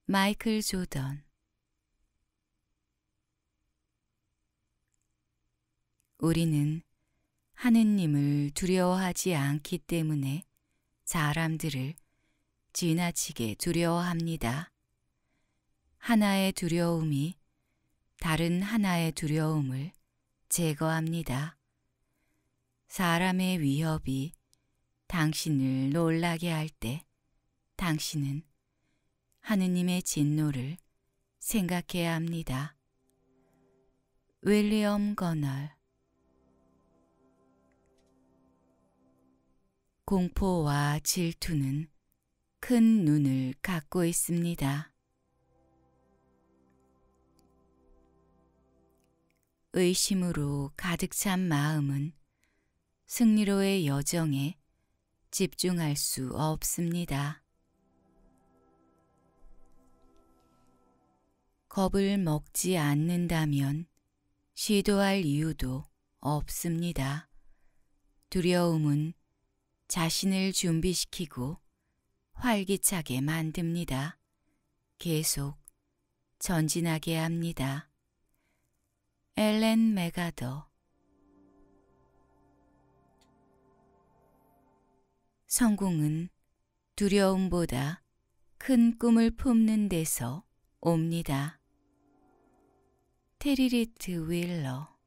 마이클 조던 우리는 하느님을 두려워하지 않기 때문에 사람들을 지나치게 두려워합니다. 하나의 두려움이 다른 하나의 두려움을 제거합니다. 사람의 위협이 당신을 놀라게 할 때 당신은 하느님의 진노를 생각해야 합니다. 윌리엄 거널 공포와 질투는 큰 눈을 갖고 있습니다. 의심으로 가득 찬 마음은 승리로의 여정에 집중할 수 없습니다. 겁을 먹지 않는다면 시도할 이유도 없습니다. 두려움은 자신을 준비시키고 활기차게 만듭니다. 계속 전진하게 합니다. 엘렌 메가더 성공은 두려움보다 큰 꿈을 품는 데서 옵니다. 테리리트 윌러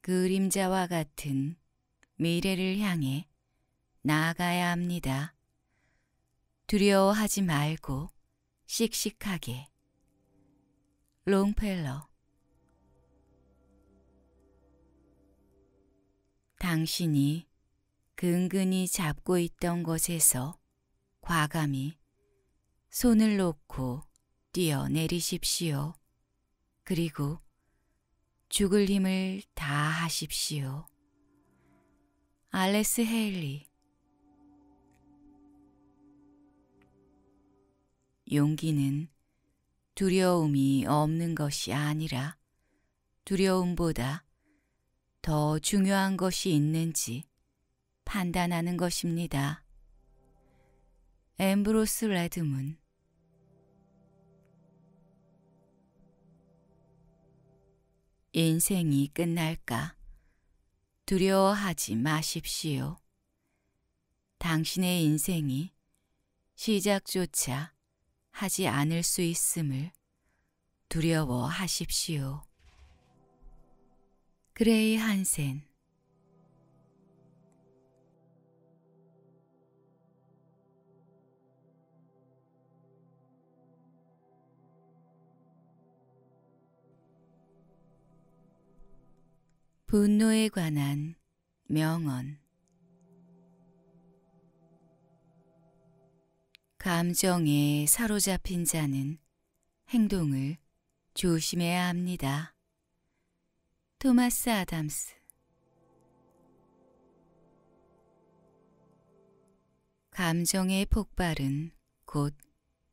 그 그림자와 같은 미래를 향해 나아가야 합니다. 두려워하지 말고 씩씩하게 롱펠러 당신이 근근히 잡고 있던 것에서 과감히 손을 놓고 뛰어내리십시오. 그리고 죽을 힘을 다하십시오. 알레스 헤일리 용기는 두려움이 없는 것이 아니라 두려움보다 더 중요한 것이 있는지 판단하는 것입니다. 엠브로스 레드문 인생이 끝날까 두려워하지 마십시오. 당신의 인생이 시작조차 하지 않을 수 있음을 두려워하십시오. 그레이 한센 분노에 관한 명언 감정에 사로잡힌 자는 행동을 조심해야 합니다. 토마스 아담스 감정의 폭발은 곧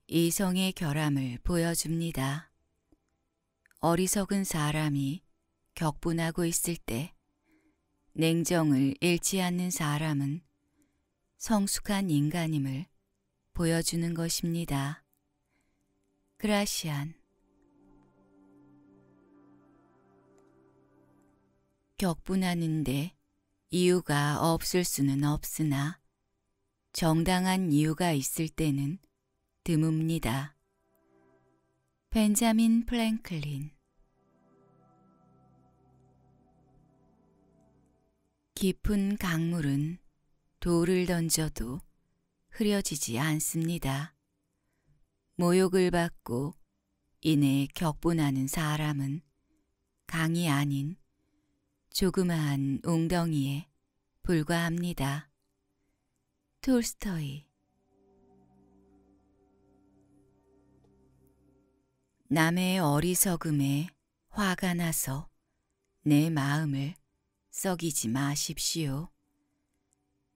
이성의 결함을 보여줍니다. 어리석은 사람이 격분하고 있을 때 냉정을 잃지 않는 사람은 성숙한 인간임을 보여주는 것입니다. 그라시안 격분하는데 이유가 없을 수는 없으나 정당한 이유가 있을 때는 드뭅니다. 벤자민 플랭클린 깊은 강물은 돌을 던져도 흐려지지 않습니다. 모욕을 받고 이내 격분하는 사람은 강이 아닌 조그마한 웅덩이에 불과합니다. 톨스토이 남의 어리석음에 화가 나서 내 마음을 썩이지 마십시오.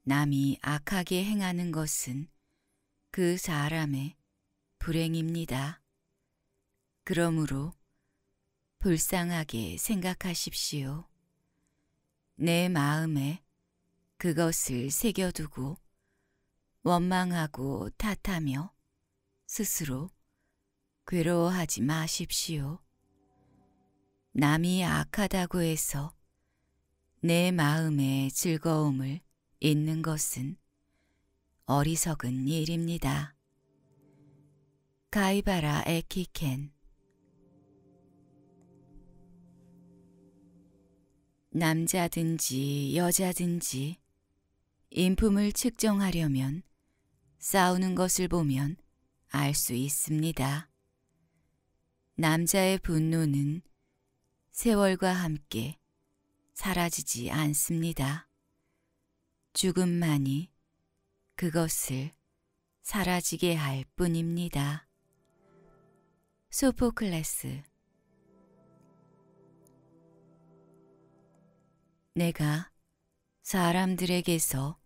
남이 악하게 행하는 것은 그 사람의 불행입니다. 그러므로 불쌍하게 생각하십시오. 내 마음에 그것을 새겨두고 원망하고 탓하며 스스로 괴로워하지 마십시오. 남이 악하다고 해서 내 마음의 즐거움을 있는 것은 어리석은 일입니다. 가이바라 에키켄 남자든지 여자든지 인품을 측정하려면 싸우는 것을 보면 알 수 있습니다. 남자의 분노는 세월과 함께 사라지지 않습니다. 죽음만이 그것을 사라지게 할 뿐입니다. 소포클레스 내가 사람들에게서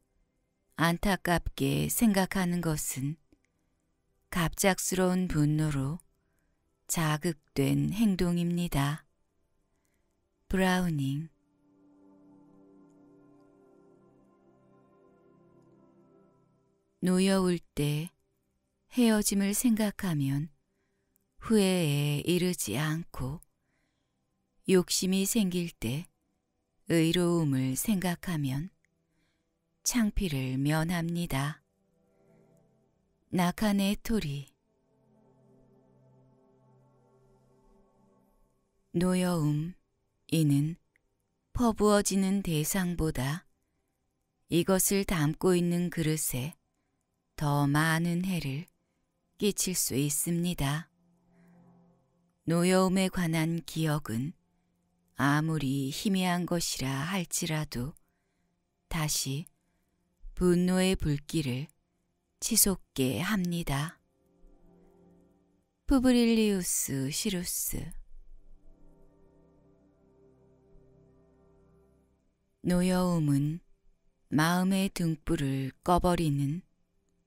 안타깝게 생각하는 것은 갑작스러운 분노로 자극된 행동입니다. 브라우닝 노여울 때 헤어짐을 생각하면 후회에 이르지 않고 욕심이 생길 때 의로움을 생각하면 창피를 면합니다. 낙한의 토리 노여움 이는 퍼부어지는 대상보다 이것을 담고 있는 그릇에 더 많은 해를 끼칠 수 있습니다. 노여움에 관한 기억은 아무리 희미한 것이라 할지라도 다시 분노의 불길을 치솟게 합니다. 푸브릴리우스 시루스 노여움은 마음의 등불을 꺼버리는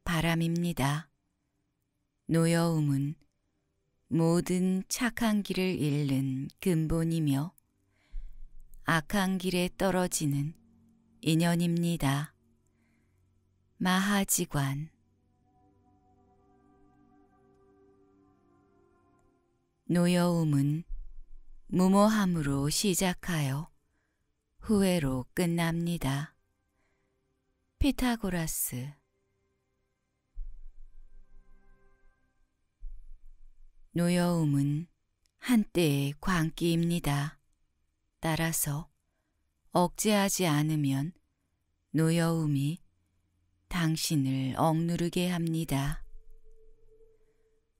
바람입니다. 노여움은 모든 착한 길을 잃는 근본이며 악한 길에 떨어지는 인연입니다. 마하지관 노여움은 무모함으로 시작하여 후회로 끝납니다. 피타고라스 노여움은 한때의 광기입니다. 따라서 억제하지 않으면 노여움이 당신을 억누르게 합니다.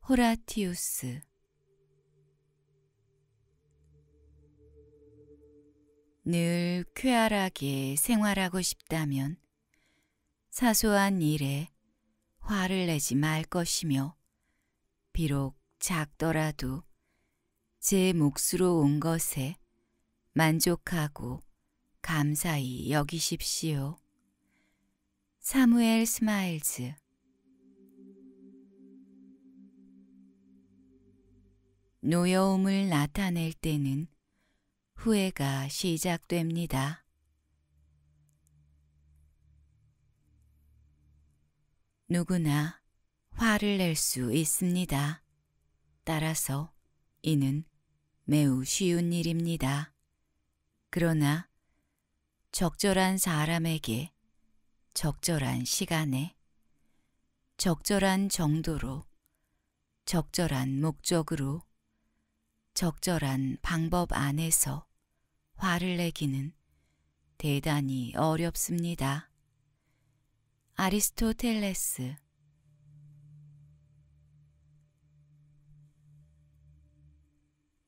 호라티우스 늘 쾌활하게 생활하고 싶다면 사소한 일에 화를 내지 말 것이며 비록 작더라도 제 몫으로 온 것에 만족하고 감사히 여기십시오. 사무엘 스마일즈 노여움을 나타낼 때는 후회가 시작됩니다. 누구나 화를 낼 수 있습니다. 따라서 이는 매우 쉬운 일입니다. 그러나 적절한 사람에게 적절한 시간에 적절한 정도로 적절한 목적으로 적절한 방법 안에서 화를 내기는 대단히 어렵습니다. 아리스토텔레스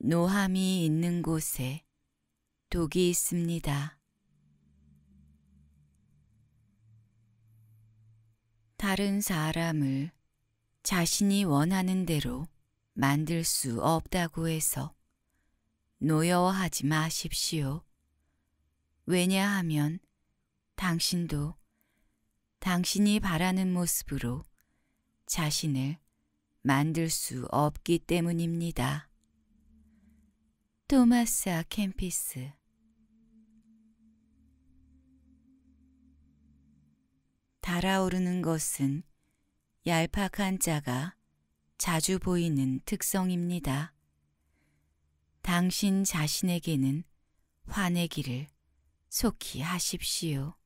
노함이 있는 곳에 독이 있습니다. 다른 사람을 자신이 원하는 대로 만들 수 없다고 해서 노여워하지 마십시오. 왜냐하면 당신도 당신이 바라는 모습으로 자신을 만들 수 없기 때문입니다. 토마스 아캠피스 달아오르는 것은 얄팍한 자가 자주 보이는 특성입니다. 당신 자신에게는 화내기를 속히 하십시오.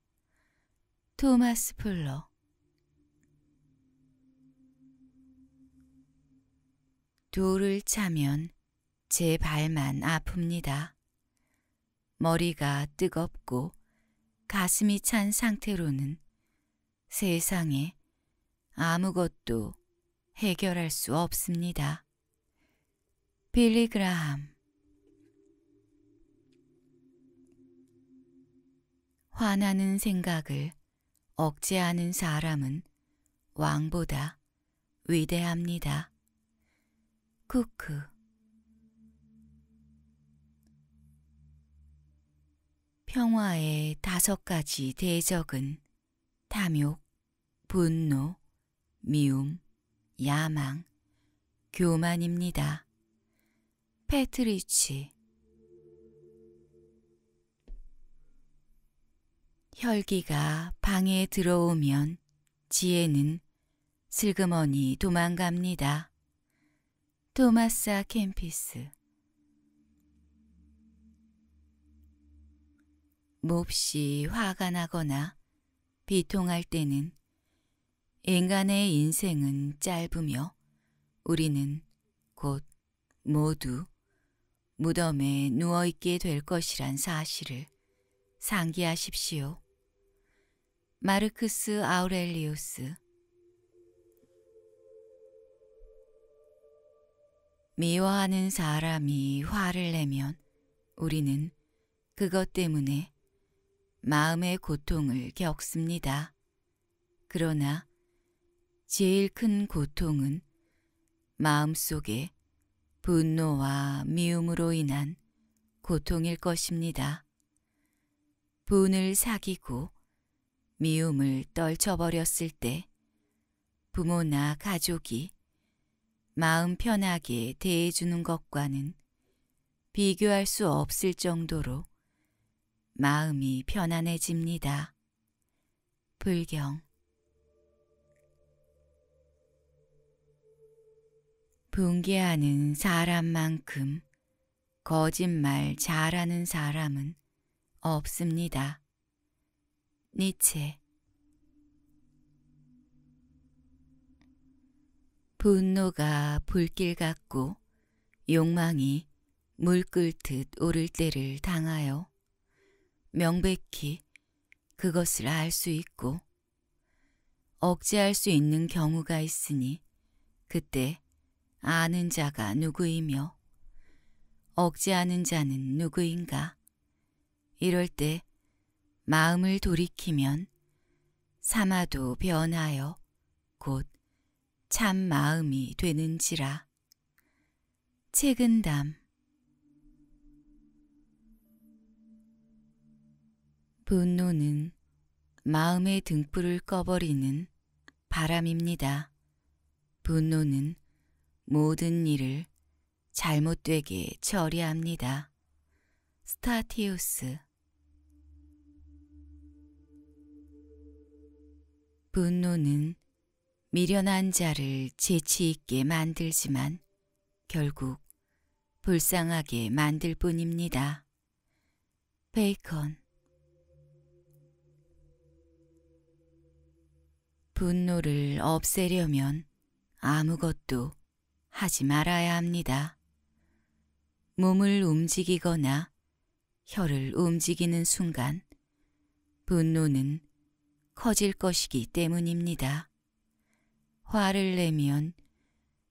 토마스 풀러 돌을 차면 제 발만 아픕니다. 머리가 뜨겁고 가슴이 찬 상태로는 세상에 아무것도 해결할 수 없습니다. 빌리 그라함 화나는 생각을 억제하는 사람은 왕보다 위대합니다. 쿠쿠 평화의 다섯 가지 대적은 탐욕, 분노, 미움, 야망, 교만입니다. 패트리치 혈기가 방에 들어오면 지혜는 슬그머니 도망갑니다. 토마사 캠피스 몹시 화가 나거나 비통할 때는 인간의 인생은 짧으며 우리는 곧 모두 무덤에 누워있게 될 것이란 사실을 상기하십시오. 마르크스 아우렐리우스 미워하는 사람이 화를 내면 우리는 그것 때문에 마음의 고통을 겪습니다. 그러나 제일 큰 고통은 마음속에 분노와 미움으로 인한 고통일 것입니다. 분을 사귀고 미움을 떨쳐버렸을 때 부모나 가족이 마음 편하게 대해주는 것과는 비교할 수 없을 정도로 마음이 편안해집니다. 불경 분개하는 사람만큼 거짓말 잘하는 사람은 없습니다. 니체 분노가 불길 같고 욕망이 물 끓듯 오를 때를 당하여 명백히 그것을 알 수 있고 억제할 수 있는 경우가 있으니 그때 아는 자가 누구이며 억제하는 자는 누구인가 이럴 때 마음을 돌이키면 삼아도 변하여 곧 참 마음이 되는지라 책은담 분노는 마음의 등불을 꺼버리는 바람입니다. 분노는 모든 일을 잘못되게 처리합니다. 스타티우스 분노는 미련한 자를 재치있게 만들지만 결국 불쌍하게 만들 뿐입니다. 베이컨 분노를 없애려면 아무것도 하지 말아야 합니다. 몸을 움직이거나 혀를 움직이는 순간 분노는 커질 것이기 때문입니다. 화를 내면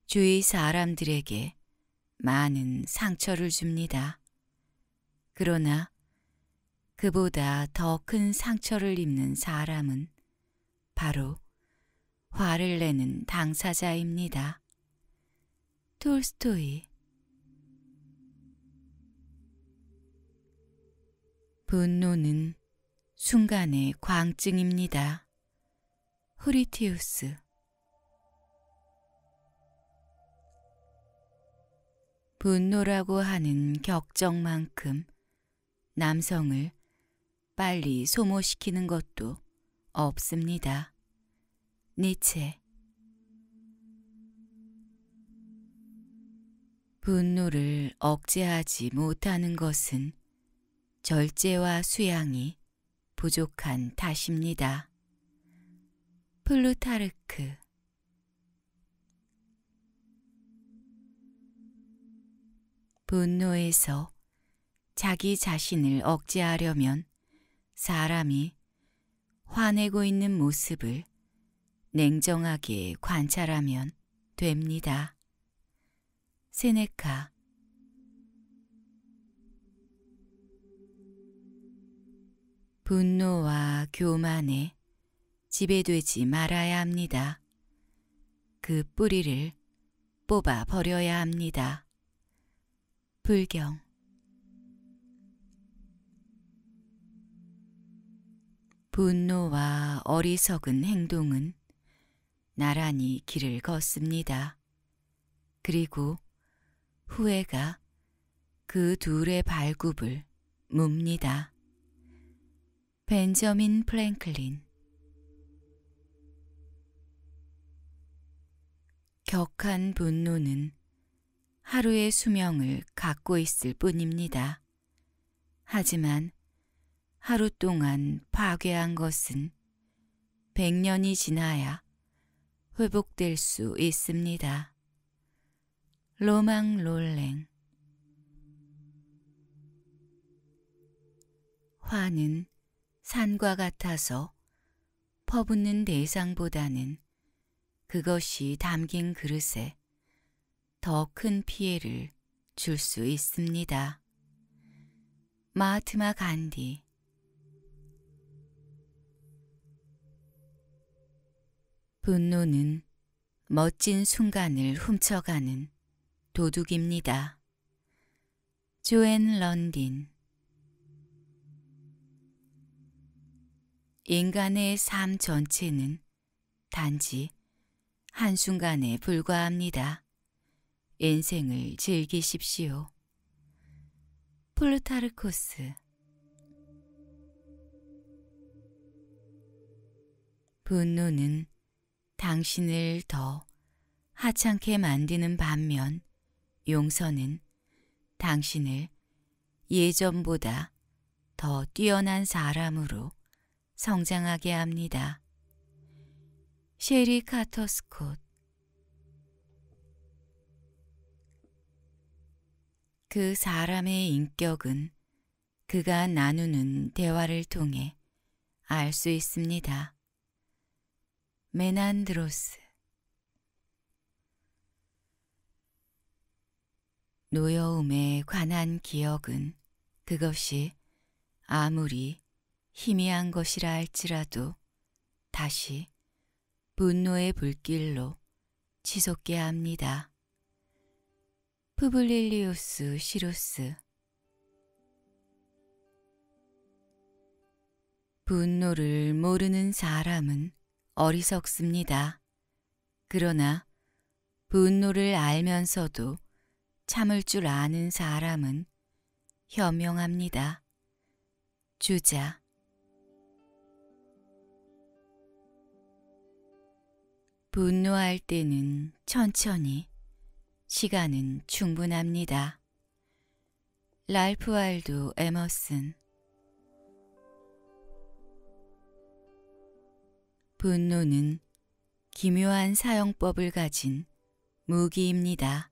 주위 사람들에게 많은 상처를 줍니다. 그러나 그보다 더 큰 상처를 입는 사람은 바로 화를 내는 당사자입니다. 톨스토이 분노는 순간의 광증입니다. 후리티우스 분노라고 하는 격정만큼 남성을 빨리 소모시키는 것도 없습니다. 니체 분노를 억제하지 못하는 것은 절제와 수양이 부족한 탓입니다. 플루타르크 분노에서 자기 자신을 억제하려면 사람이 화내고 있는 모습을 냉정하게 관찰하면 됩니다. 세네카 분노와 교만에 지배되지 말아야 합니다. 그 뿌리를 뽑아 버려야 합니다. 불경 분노와 어리석은 행동은 나란히 길을 걷습니다. 그리고 후회가 그 둘의 발굽을 뭅니다. 벤저민 프랭클린 격한 분노는 하루의 수명을 갖고 있을 뿐입니다. 하지만 하루 동안 파괴한 것은 1년이 지나야 회복될 수 있습니다. 로망 롤랭 화는 산과 같아서 퍼붓는 대상보다는 그것이 담긴 그릇에 더 큰 피해를 줄 수 있습니다. 마트마 간디 분노는 멋진 순간을 훔쳐가는 도둑입니다. 조앤 런딘 인간의 삶 전체는 단지 한순간에 불과합니다. 인생을 즐기십시오. 플루타르코스 분노는 당신을 더 하찮게 만드는 반면 용서는 당신을 예전보다 더 뛰어난 사람으로 성장하게 합니다. 셰리 카터 스콧 그 사람의 인격은 그가 나누는 대화를 통해 알 수 있습니다. 메난드로스 노여움에 관한 기억은 그것이 아무리 희미한 것이라 할지라도 다시 분노의 불길로 치솟게 합니다. 푸블릴리우스 시루스 분노를 모르는 사람은 어리석습니다. 그러나 분노를 알면서도 참을 줄 아는 사람은 현명합니다. 주자 분노할 때는 천천히, 시간은 충분합니다. 랄프 알도 에머슨 분노는 기묘한 사용법을 가진 무기입니다.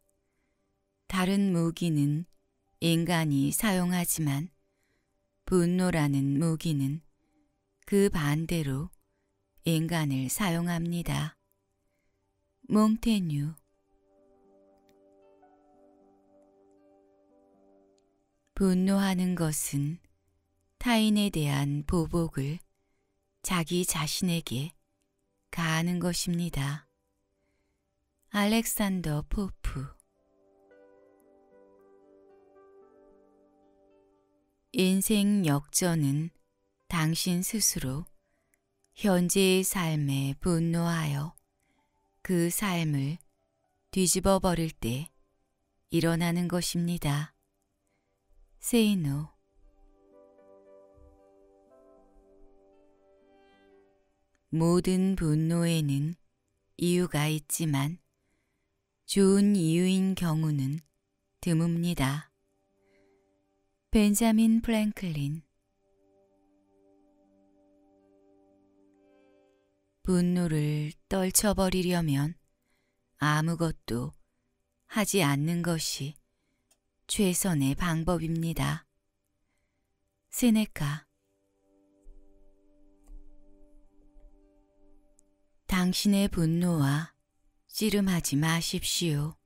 다른 무기는 인간이 사용하지만 분노라는 무기는 그 반대로 인간을 사용합니다. 몽테뉴 분노하는 것은 타인에 대한 보복을 자기 자신에게 가는 것입니다. 알렉산더 포프 인생 역전은 당신 스스로 현재의 삶에 분노하여 그 삶을 뒤집어 버릴 때 일어나는 것입니다. 세이노 모든 분노에는 이유가 있지만 좋은 이유인 경우는 드뭅니다. 벤자민 플랭클린 분노를 떨쳐버리려면 아무것도 하지 않는 것이 최선의 방법입니다. 세네카 당신의 분노와 씨름하지 마십시오.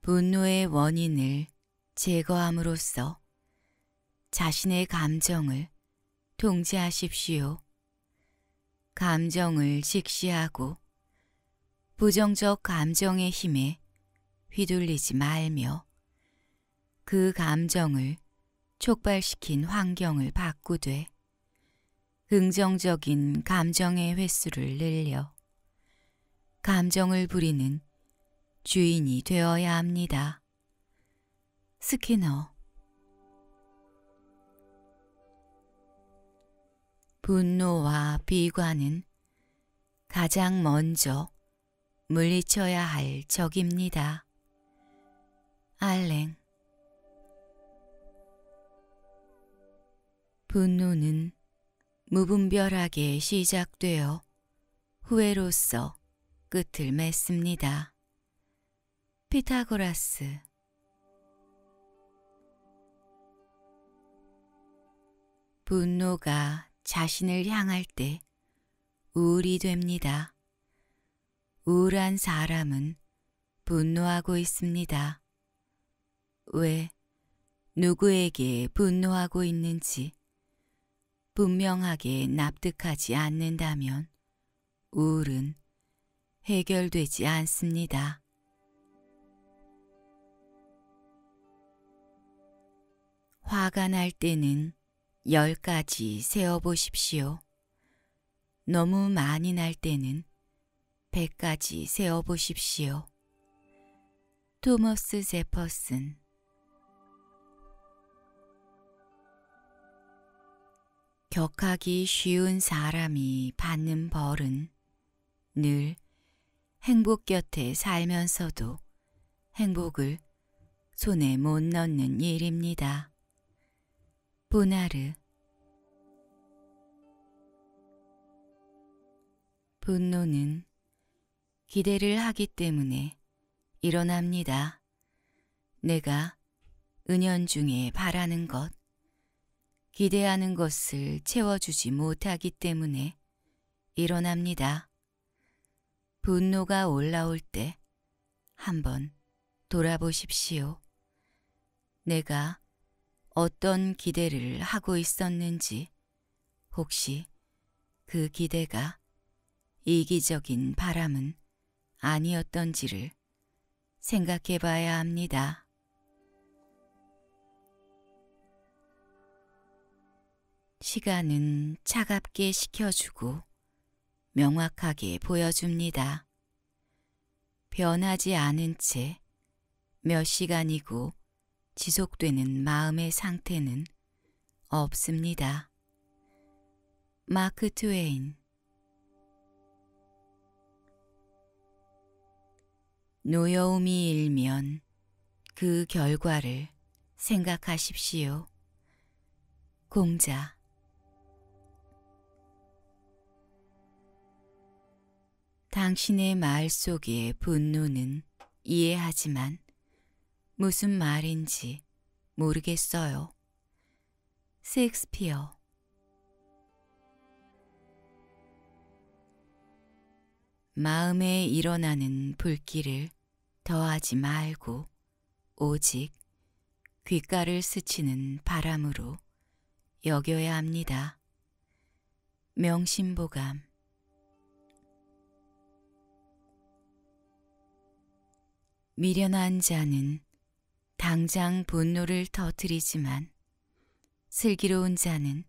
분노의 원인을 제거함으로써 자신의 감정을 통제하십시오. 감정을 직시하고 부정적 감정의 힘에 휘둘리지 말며 그 감정을 촉발시킨 환경을 바꾸되 긍정적인 감정의 횟수를 늘려 감정을 부리는 주인이 되어야 합니다. 스키너 분노와 비관은 가장 먼저 물리쳐야 할 적입니다. 알랭 분노는 무분별하게 시작되어 후회로서 끝을 맺습니다. 피타고라스 분노가 자신을 향할 때 우울이 됩니다. 우울한 사람은 분노하고 있습니다. 왜 누구에게 분노하고 있는지 분명하게 납득하지 않는다면 우울은 해결되지 않습니다. 화가 날 때는 1가지 세어보십시오. 너무 많이 날 때는 1가지 세어보십시오. 토머스 제퍼슨 격하기 쉬운 사람이 받는 벌은 늘 행복 곁에 살면서도 행복을 손에 못 넣는 일입니다. 분하르 분노는 기대를 하기 때문에 일어납니다. 내가 은연중에 바라는 것, 기대하는 것을 채워주지 못하기 때문에 일어납니다. 분노가 올라올 때 한번 돌아보십시오. 내가 어떤 기대를 하고 있었는지 혹시 그 기대가 이기적인 바람은 아니었던지를 생각해 봐야 합니다. 시간은 차갑게 식혀주고 명확하게 보여줍니다. 변하지 않은 채 몇 시간이고 지속되는 마음의 상태는 없습니다. 마크 트웨인 노여움이 일면 그 결과를 생각하십시오. 공자 당신의 말 속의 분노는 이해하지만 무슨 말인지 모르겠어요. 셰익스피어 마음에 일어나는 불길을 더하지 말고 오직 귓가를 스치는 바람으로 여겨야 합니다. 명심보감 미련한 자는 당장 분노를 터뜨리지만 슬기로운 자는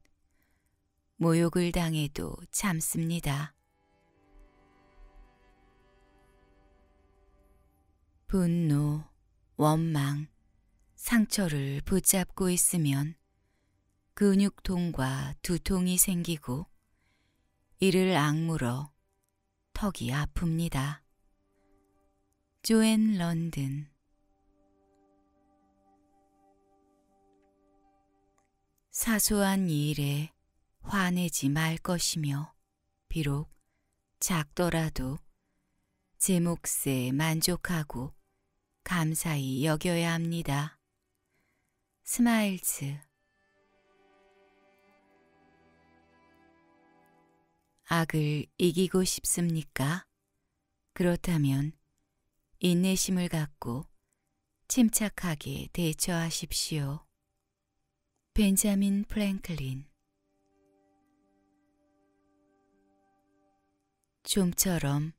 모욕을 당해도 참습니다. 분노, 원망, 상처를 붙잡고 있으면 근육통과 두통이 생기고 이를 악물어 턱이 아픕니다. 조앤 런든 사소한 일에 화내지 말 것이며 비록 작더라도 제 몫에 만족하고 감사히 여겨야 합니다. 스마일즈 악을 이기고 싶습니까? 그렇다면 인내심을 갖고 침착하게 대처하십시오. 벤자민 프랭클린 좀처럼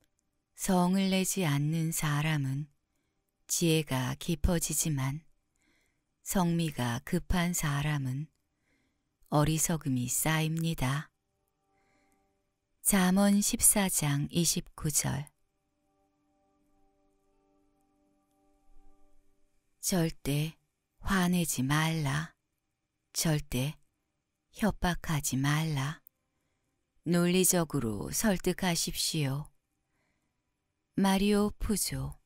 성을 내지 않는 사람은 지혜가 깊어지지만 성미가 급한 사람은 어리석음이 쌓입니다. 잠언 14장 29절 절대 화내지 말라. 절대 협박하지 말라. 논리적으로 설득하십시오. 마리오 푸조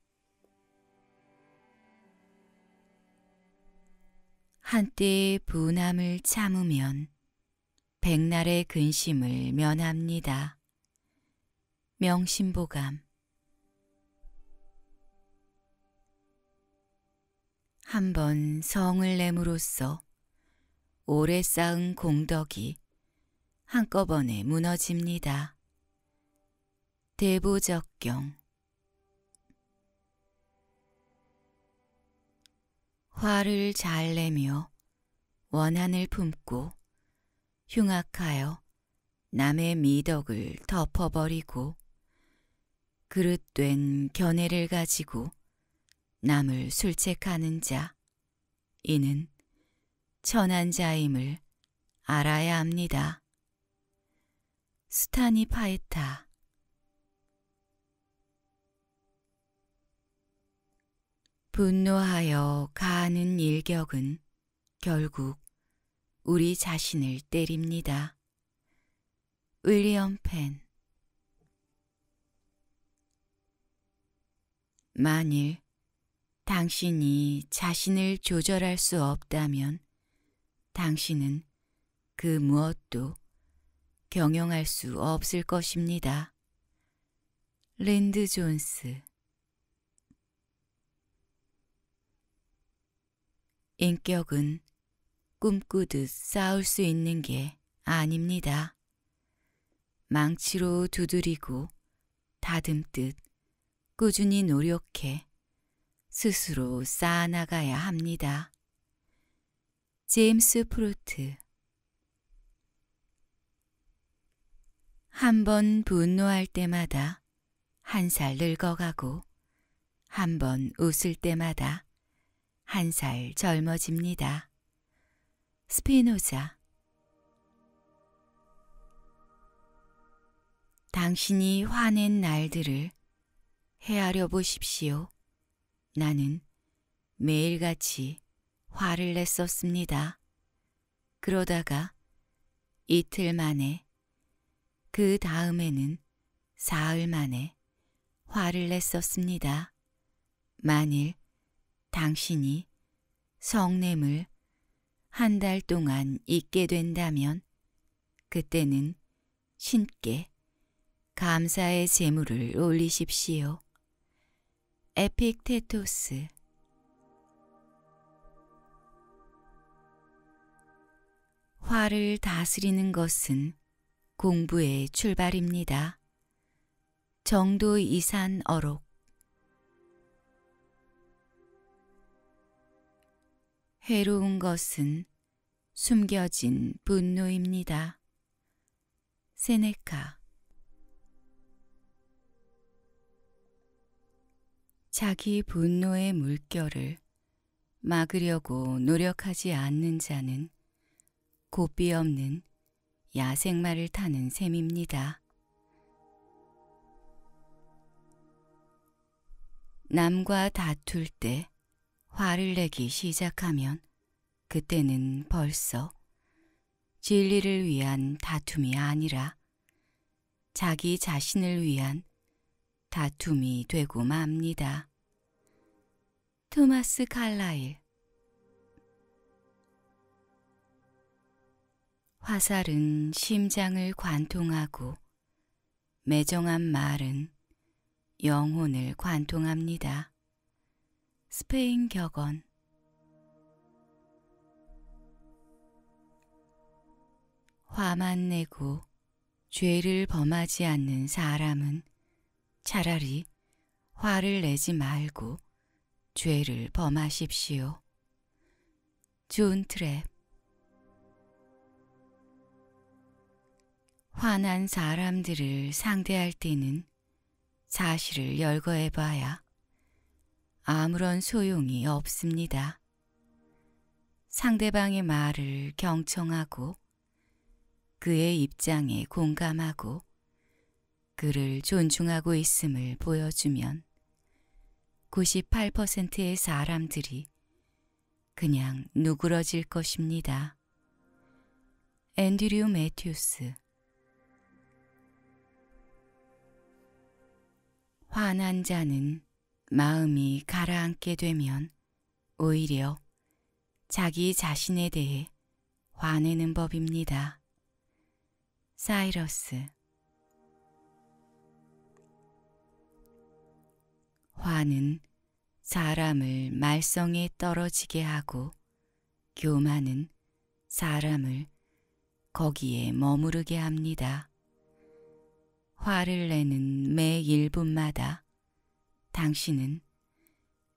한때 의 분함을 참으면 백날의 근심을 면합니다. 명심보감 한번 성을 내므로써 오래 쌓은 공덕이 한꺼번에 무너집니다. 대보적경 화를 잘 내며 원한을 품고 흉악하여 남의 미덕을 덮어버리고 그릇된 견해를 가지고 남을 술책하는 자, 이는 천한 자임을 알아야 합니다. 스타니 파에타 분노하여 가하는 일격은 결국 우리 자신을 때립니다. 윌리엄 펜 만일 당신이 자신을 조절할 수 없다면 당신은 그 무엇도 경영할 수 없을 것입니다. 랜드 존스 인격은 꿈꾸듯 싸울 수 있는 게 아닙니다. 망치로 두드리고 다듬듯 꾸준히 노력해 스스로 쌓아나가야 합니다. 제임스 프루트 한 번 분노할 때마다 한 살 늙어가고 한 번 웃을 때마다 한 살 젊어집니다. 스피노자 당신이 화낸 날들을 헤아려 보십시오. 나는 매일같이 화를 냈었습니다. 그러다가 이틀 만에, 그 다음에는 사흘 만에 화를 냈었습니다. 만일 당신이 성냄을 한 달 동안 잊게 된다면 그때는 신께 감사의 재물을 올리십시오. 에픽테토스 화를 다스리는 것은 공부의 출발입니다. 정도 이산 어록 해로운 것은 숨겨진 분노입니다. 세네카 자기 분노의 물결을 막으려고 노력하지 않는 자는 고삐 없는 야생마를 타는 셈입니다. 남과 다툴 때 화를 내기 시작하면 그때는 벌써 진리를 위한 다툼이 아니라 자기 자신을 위한 다툼이 되고 맙니다. 토마스 칼라일 화살은 심장을 관통하고 매정한 말은 영혼을 관통합니다. 스페인 격언 화만 내고 죄를 범하지 않는 사람은 차라리 화를 내지 말고 죄를 범하십시오. 존 트랩 화난 사람들을 상대할 때는 사실을 열거해봐야 아무런 소용이 없습니다. 상대방의 말을 경청하고 그의 입장에 공감하고 그를 존중하고 있음을 보여주면 98%의 사람들이 그냥 누그러질 것입니다. 앤드류 매튜스 화난 자는 마음이 가라앉게 되면 오히려 자기 자신에 대해 화내는 법입니다. 사이러스 화는 사람을 말썽에 떨어지게 하고 교만은 사람을 거기에 머무르게 합니다. 화를 내는 매 1분마다 당신은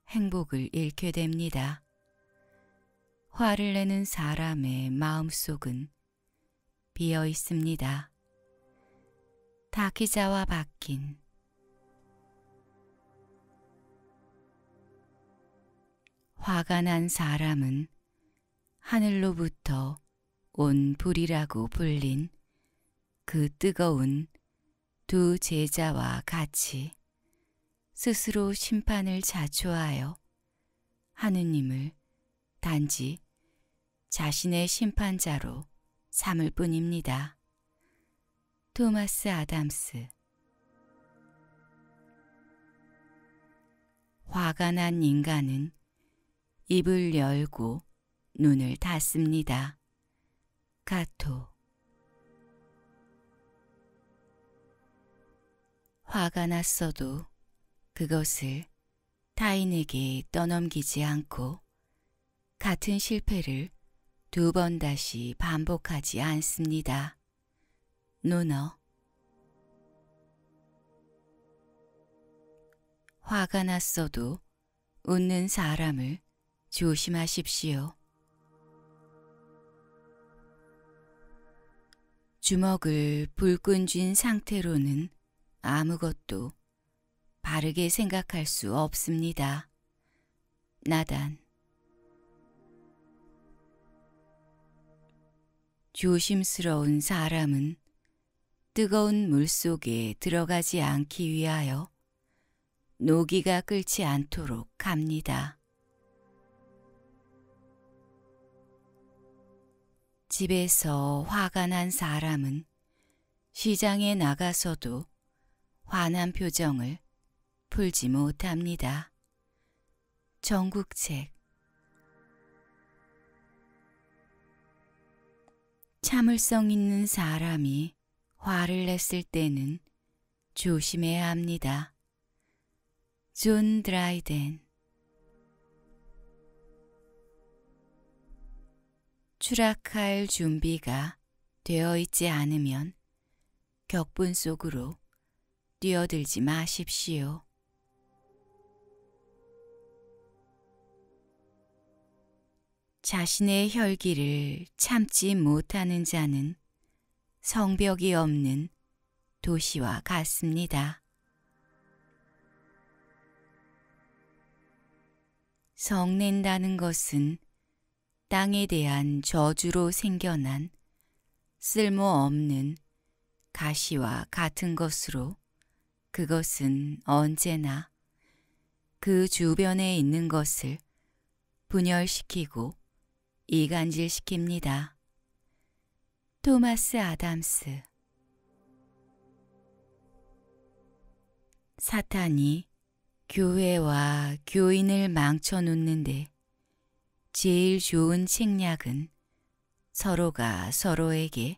행복을 잃게 됩니다. 화를 내는 사람의 마음속은 비어 있습니다. 타기자와 바뀐 화가 난 사람은 하늘로부터 온 불이라고 불린 그 뜨거운 두 제자와 같이 스스로 심판을 자초하여 하느님을 단지 자신의 심판자로 삼을 뿐입니다. 토마스 아담스 화가 난 인간은 입을 열고 눈을 닫습니다. 가토 화가 났어도 그것을 타인에게 떠넘기지 않고 같은 실패를 두 번 다시 반복하지 않습니다. 논어 화가 났어도 웃는 사람을 조심하십시오. 주먹을 불 끈 쥔 상태로는 아무것도 바르게 생각할 수 없습니다. 나단 조심스러운 사람은 뜨거운 물 속에 들어가지 않기 위하여 노기가 끓지 않도록 갑니다. 집에서 화가 난 사람은 시장에 나가서도 화난 표정을 풀지 못합니다. 전국책 참을성 있는 사람이 화를 냈을 때는 조심해야 합니다. 존 드라이덴 추락할 준비가 되어 있지 않으면 격분 속으로 뛰어들지 마십시오. 자신의 혈기를 참지 못하는 자는 성벽이 없는 도시와 같습니다. 성낸다는 것은 땅에 대한 저주로 생겨난 쓸모없는 가시와 같은 것으로 그것은 언제나 그 주변에 있는 것을 분열시키고 이간질시킵니다. 토마스 아담스 사탄이 교회와 교인을 망쳐놓는데 제일 좋은 책략은 서로가 서로에게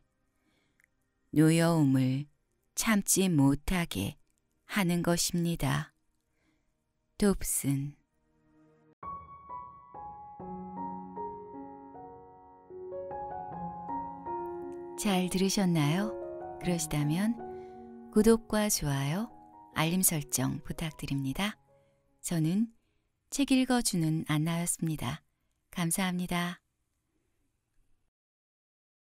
노여움을 참지 못하게 하는 것입니다. 돕슨 잘 들으셨나요? 그러시다면 구독과 좋아요, 알림 설정 부탁드립니다. 저는 책 읽어주는 안나였습니다. 감사합니다.